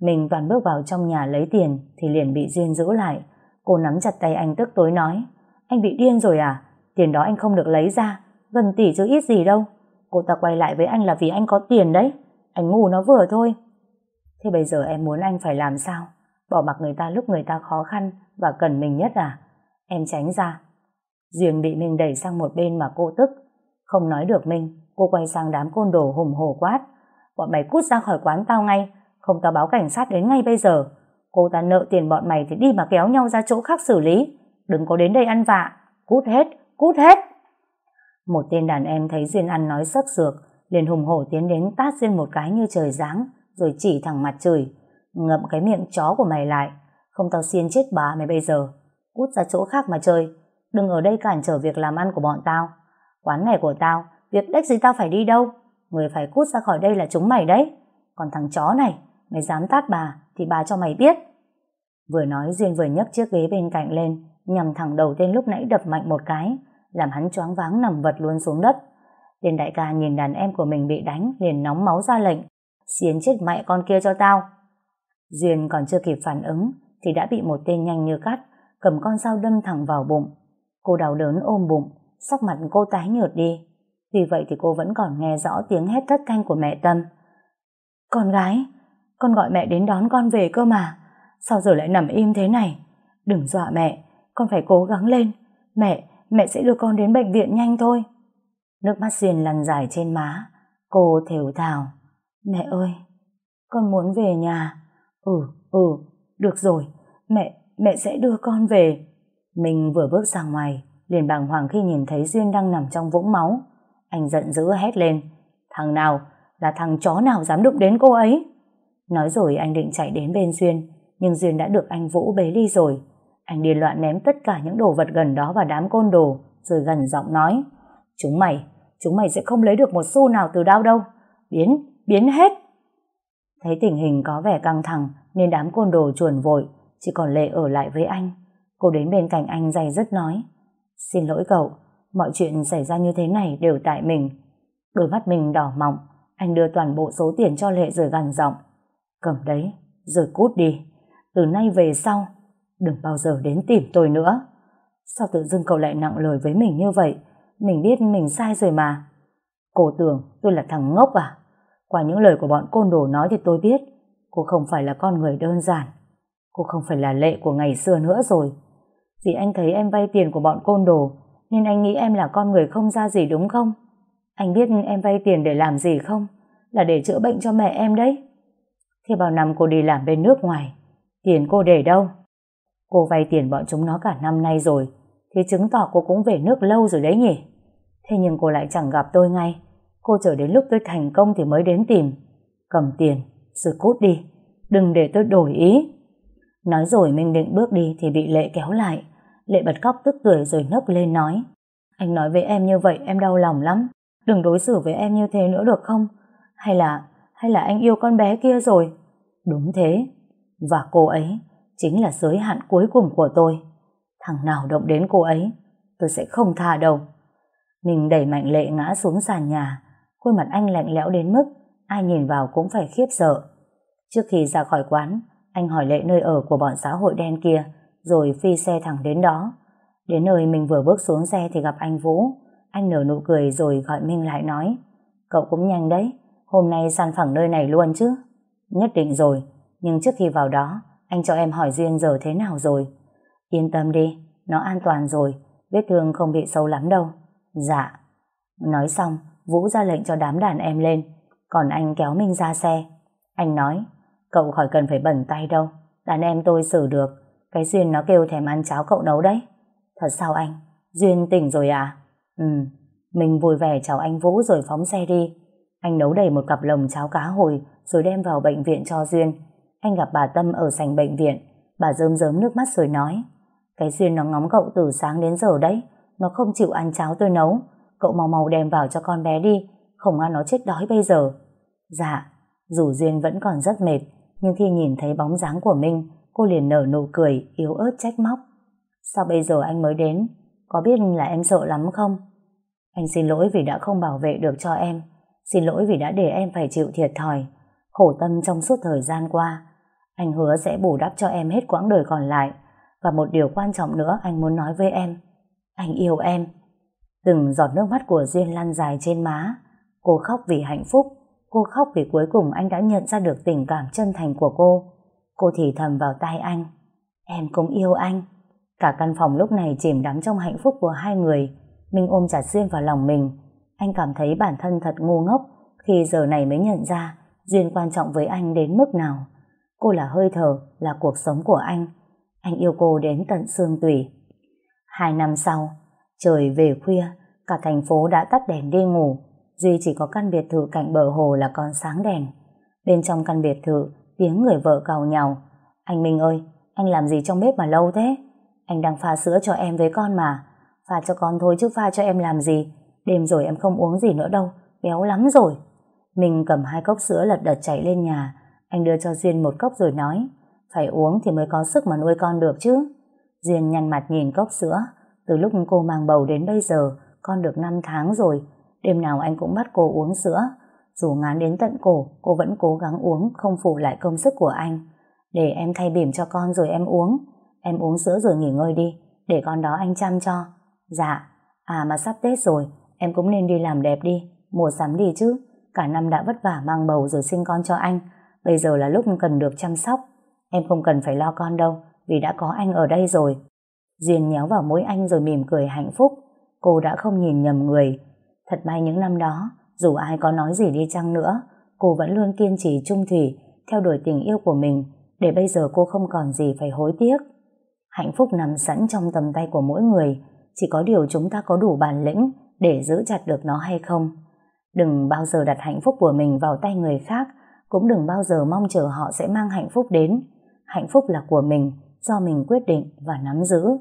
Mình toàn bước vào trong nhà lấy tiền thì liền bị Duyên giữ lại. Cô nắm chặt tay anh tức tối nói. Anh bị điên rồi à? Tiền đó anh không được lấy ra. Gần tỷ chứ ít gì đâu. Cô ta quay lại với anh là vì anh có tiền đấy. Anh ngu nó vừa thôi. Thế bây giờ em muốn anh phải làm sao? bỏ mặc người ta lúc người ta khó khăn và cần mình nhất à? Em tránh ra. Duyên bị Minh đẩy sang một bên mà cô tức. Không nói được Minh, cô quay sang đám côn đồ hùng hổ quát. Bọn mày cút ra khỏi quán tao ngay, không tao báo cảnh sát đến ngay bây giờ. Cô ta nợ tiền bọn mày thì đi mà kéo nhau ra chỗ khác xử lý. Đừng có đến đây ăn vạ, cút hết, cút hết. Một tên đàn em thấy Duyên ăn nói sấp sược, liền hùng hổ tiến đến tát Duyên một cái như trời giáng, rồi chỉ thẳng mặt chửi. Ngậm cái miệng chó của mày lại Không tao xiên chết bà mày bây giờ Cút ra chỗ khác mà chơi Đừng ở đây cản trở việc làm ăn của bọn tao Quán này của tao Việc đếch gì tao phải đi đâu Người phải cút ra khỏi đây là chúng mày đấy Còn thằng chó này Mày dám tát bà thì bà cho mày biết Vừa nói Duyên vừa nhấc chiếc ghế bên cạnh lên Nhằm thẳng đầu tên lúc nãy đập mạnh một cái Làm hắn choáng váng nằm vật luôn xuống đất Tên đại ca nhìn đàn em của mình bị đánh liền nóng máu ra lệnh Xiến chết mẹ con kia cho tao Duyên còn chưa kịp phản ứng thì đã bị một tên nhanh như cắt cầm con dao đâm thẳng vào bụng. Cô đau đớn ôm bụng, sắc mặt cô tái nhợt đi. Vì vậy thì cô vẫn còn nghe rõ tiếng hét thất thanh của mẹ Tâm. Con gái, con gọi mẹ đến đón con về cơ mà. Sao giờ lại nằm im thế này? Đừng dọa mẹ, con phải cố gắng lên. Mẹ, mẹ sẽ đưa con đến bệnh viện nhanh thôi. Nước mắt Duyên lăn dài trên má. Cô thều thào. Mẹ ơi, con muốn về nhà. Ừ, ừ, được rồi, mẹ, mẹ sẽ đưa con về. Mình vừa bước ra ngoài, liền bàng hoàng khi nhìn thấy Duyên đang nằm trong vũng máu. Anh giận dữ hét lên, thằng nào, là thằng chó nào dám đụng đến cô ấy. Nói rồi anh định chạy đến bên Duyên, nhưng Duyên đã được anh Vũ bế ly rồi. Anh điên loạn ném tất cả những đồ vật gần đó vào đám côn đồ, rồi gần giọng nói. Chúng mày, chúng mày sẽ không lấy được một xu nào từ đau đâu. Biến, biến hết. Thấy tình hình có vẻ căng thẳng nên đám côn đồ chuồn vội, chỉ còn Lệ ở lại với anh. Cô đến bên cạnh anh dày dứt nói. Xin lỗi cậu, mọi chuyện xảy ra như thế này đều tại mình. Đôi mắt mình đỏ mọng, anh đưa toàn bộ số tiền cho Lệ rồi gằn giọng. Cầm đấy, rồi cút đi. Từ nay về sau, đừng bao giờ đến tìm tôi nữa. Sao tự dưng cậu lại nặng lời với mình như vậy? Mình biết mình sai rồi mà. Cô tưởng tôi là thằng ngốc à? Qua những lời của bọn côn đồ nói thì tôi biết cô không phải là con người đơn giản. Cô không phải là lệ của ngày xưa nữa rồi. Vì anh thấy em vay tiền của bọn côn đồ nên anh nghĩ em là con người không ra gì đúng không? Anh biết em vay tiền để làm gì không? Là để chữa bệnh cho mẹ em đấy. Thế bao năm cô đi làm bên nước ngoài Tiền cô để đâu Cô vay tiền bọn chúng nó cả năm nay rồi thì chứng tỏ cô cũng về nước lâu rồi đấy nhỉ Thế nhưng cô lại chẳng gặp tôi ngay Cô chờ đến lúc tôi thành công thì mới đến tìm. Cầm tiền, rồi cút đi. Đừng để tôi đổi ý. Nói rồi mình định bước đi thì bị Lệ kéo lại. Lệ bật khóc tức tuổi rồi nấc lên nói. Anh nói với em như vậy em đau lòng lắm. Đừng đối xử với em như thế nữa được không? Hay là, hay là anh yêu con bé kia rồi? Đúng thế. Và cô ấy chính là giới hạn cuối cùng của tôi. Thằng nào động đến cô ấy, tôi sẽ không tha đâu. Mình đẩy mạnh lệ ngã xuống sàn nhà, Khuôn mặt anh lạnh lẽo đến mức ai nhìn vào cũng phải khiếp sợ. Trước khi ra khỏi quán, anh hỏi lệ nơi ở của bọn xã hội đen kia, rồi phi xe thẳng đến đó. Đến nơi mình vừa bước xuống xe thì gặp anh Vũ. Anh nở nụ cười rồi gọi Minh lại nói. Cậu cũng nhanh đấy, hôm nay săn phẳng nơi này luôn chứ. Nhất định rồi, nhưng trước khi vào đó, anh cho em hỏi riêng giờ thế nào rồi. Yên tâm đi, nó an toàn rồi, vết thương không bị sâu lắm đâu. Dạ. Nói xong, Vũ ra lệnh cho đám đàn em lên Còn anh kéo mình ra xe Anh nói Cậu khỏi cần phải bẩn tay đâu Đàn em tôi xử được Cái Duyên nó kêu thèm ăn cháo cậu nấu đấy Thật sao anh Duyên tỉnh rồi à Ừ Mình vui vẻ chào anh Vũ rồi phóng xe đi Anh nấu đầy một cặp lồng cháo cá hồi Rồi đem vào bệnh viện cho Duyên Anh gặp bà Tâm ở sành bệnh viện Bà rơm rớm nước mắt rồi nói Cái Duyên nó ngóng cậu từ sáng đến giờ đấy Nó không chịu ăn cháo tôi nấu Cậu mau mau đem vào cho con bé đi, không ăn nó chết đói bây giờ. Dạ, dù Duyên vẫn còn rất mệt, nhưng khi nhìn thấy bóng dáng của Minh, cô liền nở nụ cười, yếu ớt trách móc. Sao bây giờ anh mới đến? Có biết là em sợ lắm không? Anh xin lỗi vì đã không bảo vệ được cho em. Xin lỗi vì đã để em phải chịu thiệt thòi. Khổ tâm trong suốt thời gian qua. Anh hứa sẽ bù đắp cho em hết quãng đời còn lại. Và một điều quan trọng nữa anh muốn nói với em. Anh yêu em. Từng giọt nước mắt của Duyên lăn dài trên má. Cô khóc vì hạnh phúc, cô khóc vì cuối cùng anh đã nhận ra được tình cảm chân thành của cô. Cô thì thầm vào tai anh. Em cũng yêu anh. Cả căn phòng lúc này chìm đắm trong hạnh phúc của hai người. Minh ôm chặt Duyên vào lòng mình. Anh cảm thấy bản thân thật ngu ngốc khi giờ này mới nhận ra Duyên quan trọng với anh đến mức nào. Cô là hơi thở, là cuộc sống của anh. Anh yêu cô đến tận xương tủy. Hai năm sau, Trời về khuya, cả thành phố đã tắt đèn đi ngủ. Duy chỉ có căn biệt thự cạnh bờ hồ là còn sáng đèn. Bên trong căn biệt thự, tiếng người vợ cào nhào. Anh Minh ơi, anh làm gì trong bếp mà lâu thế? Anh đang pha sữa cho em với con mà. Pha cho con thôi chứ pha cho em làm gì? Đêm rồi em không uống gì nữa đâu, béo lắm rồi. mình cầm hai cốc sữa lật đật chạy lên nhà. Anh đưa cho Duyên một cốc rồi nói, phải uống thì mới có sức mà nuôi con được chứ. Duyên nhăn mặt nhìn cốc sữa, từ lúc cô mang bầu đến bây giờ, con được 5 tháng rồi. Đêm nào anh cũng bắt cô uống sữa. Dù ngán đến tận cổ, cô vẫn cố gắng uống, không phụ lại công sức của anh. Để em thay bỉm cho con rồi em uống. Em uống sữa rồi nghỉ ngơi đi, để con đó anh chăm cho. Dạ, à mà sắp Tết rồi, em cũng nên đi làm đẹp đi, mùa sắm đi chứ. Cả năm đã vất vả mang bầu rồi sinh con cho anh. Bây giờ là lúc cần được chăm sóc. Em không cần phải lo con đâu, vì đã có anh ở đây rồi. Duyên nhéo vào mũi anh rồi mỉm cười hạnh phúc. Cô đã không nhìn nhầm người. Thật may những năm đó, dù ai có nói gì đi chăng nữa, cô vẫn luôn kiên trì trung thủy, theo đuổi tình yêu của mình, để bây giờ cô không còn gì phải hối tiếc. Hạnh phúc nằm sẵn trong tầm tay của mỗi người, chỉ có điều chúng ta có đủ bản lĩnh để giữ chặt được nó hay không. Đừng bao giờ đặt hạnh phúc của mình vào tay người khác, cũng đừng bao giờ mong chờ họ sẽ mang hạnh phúc đến. Hạnh phúc là của mình, do mình quyết định và nắm giữ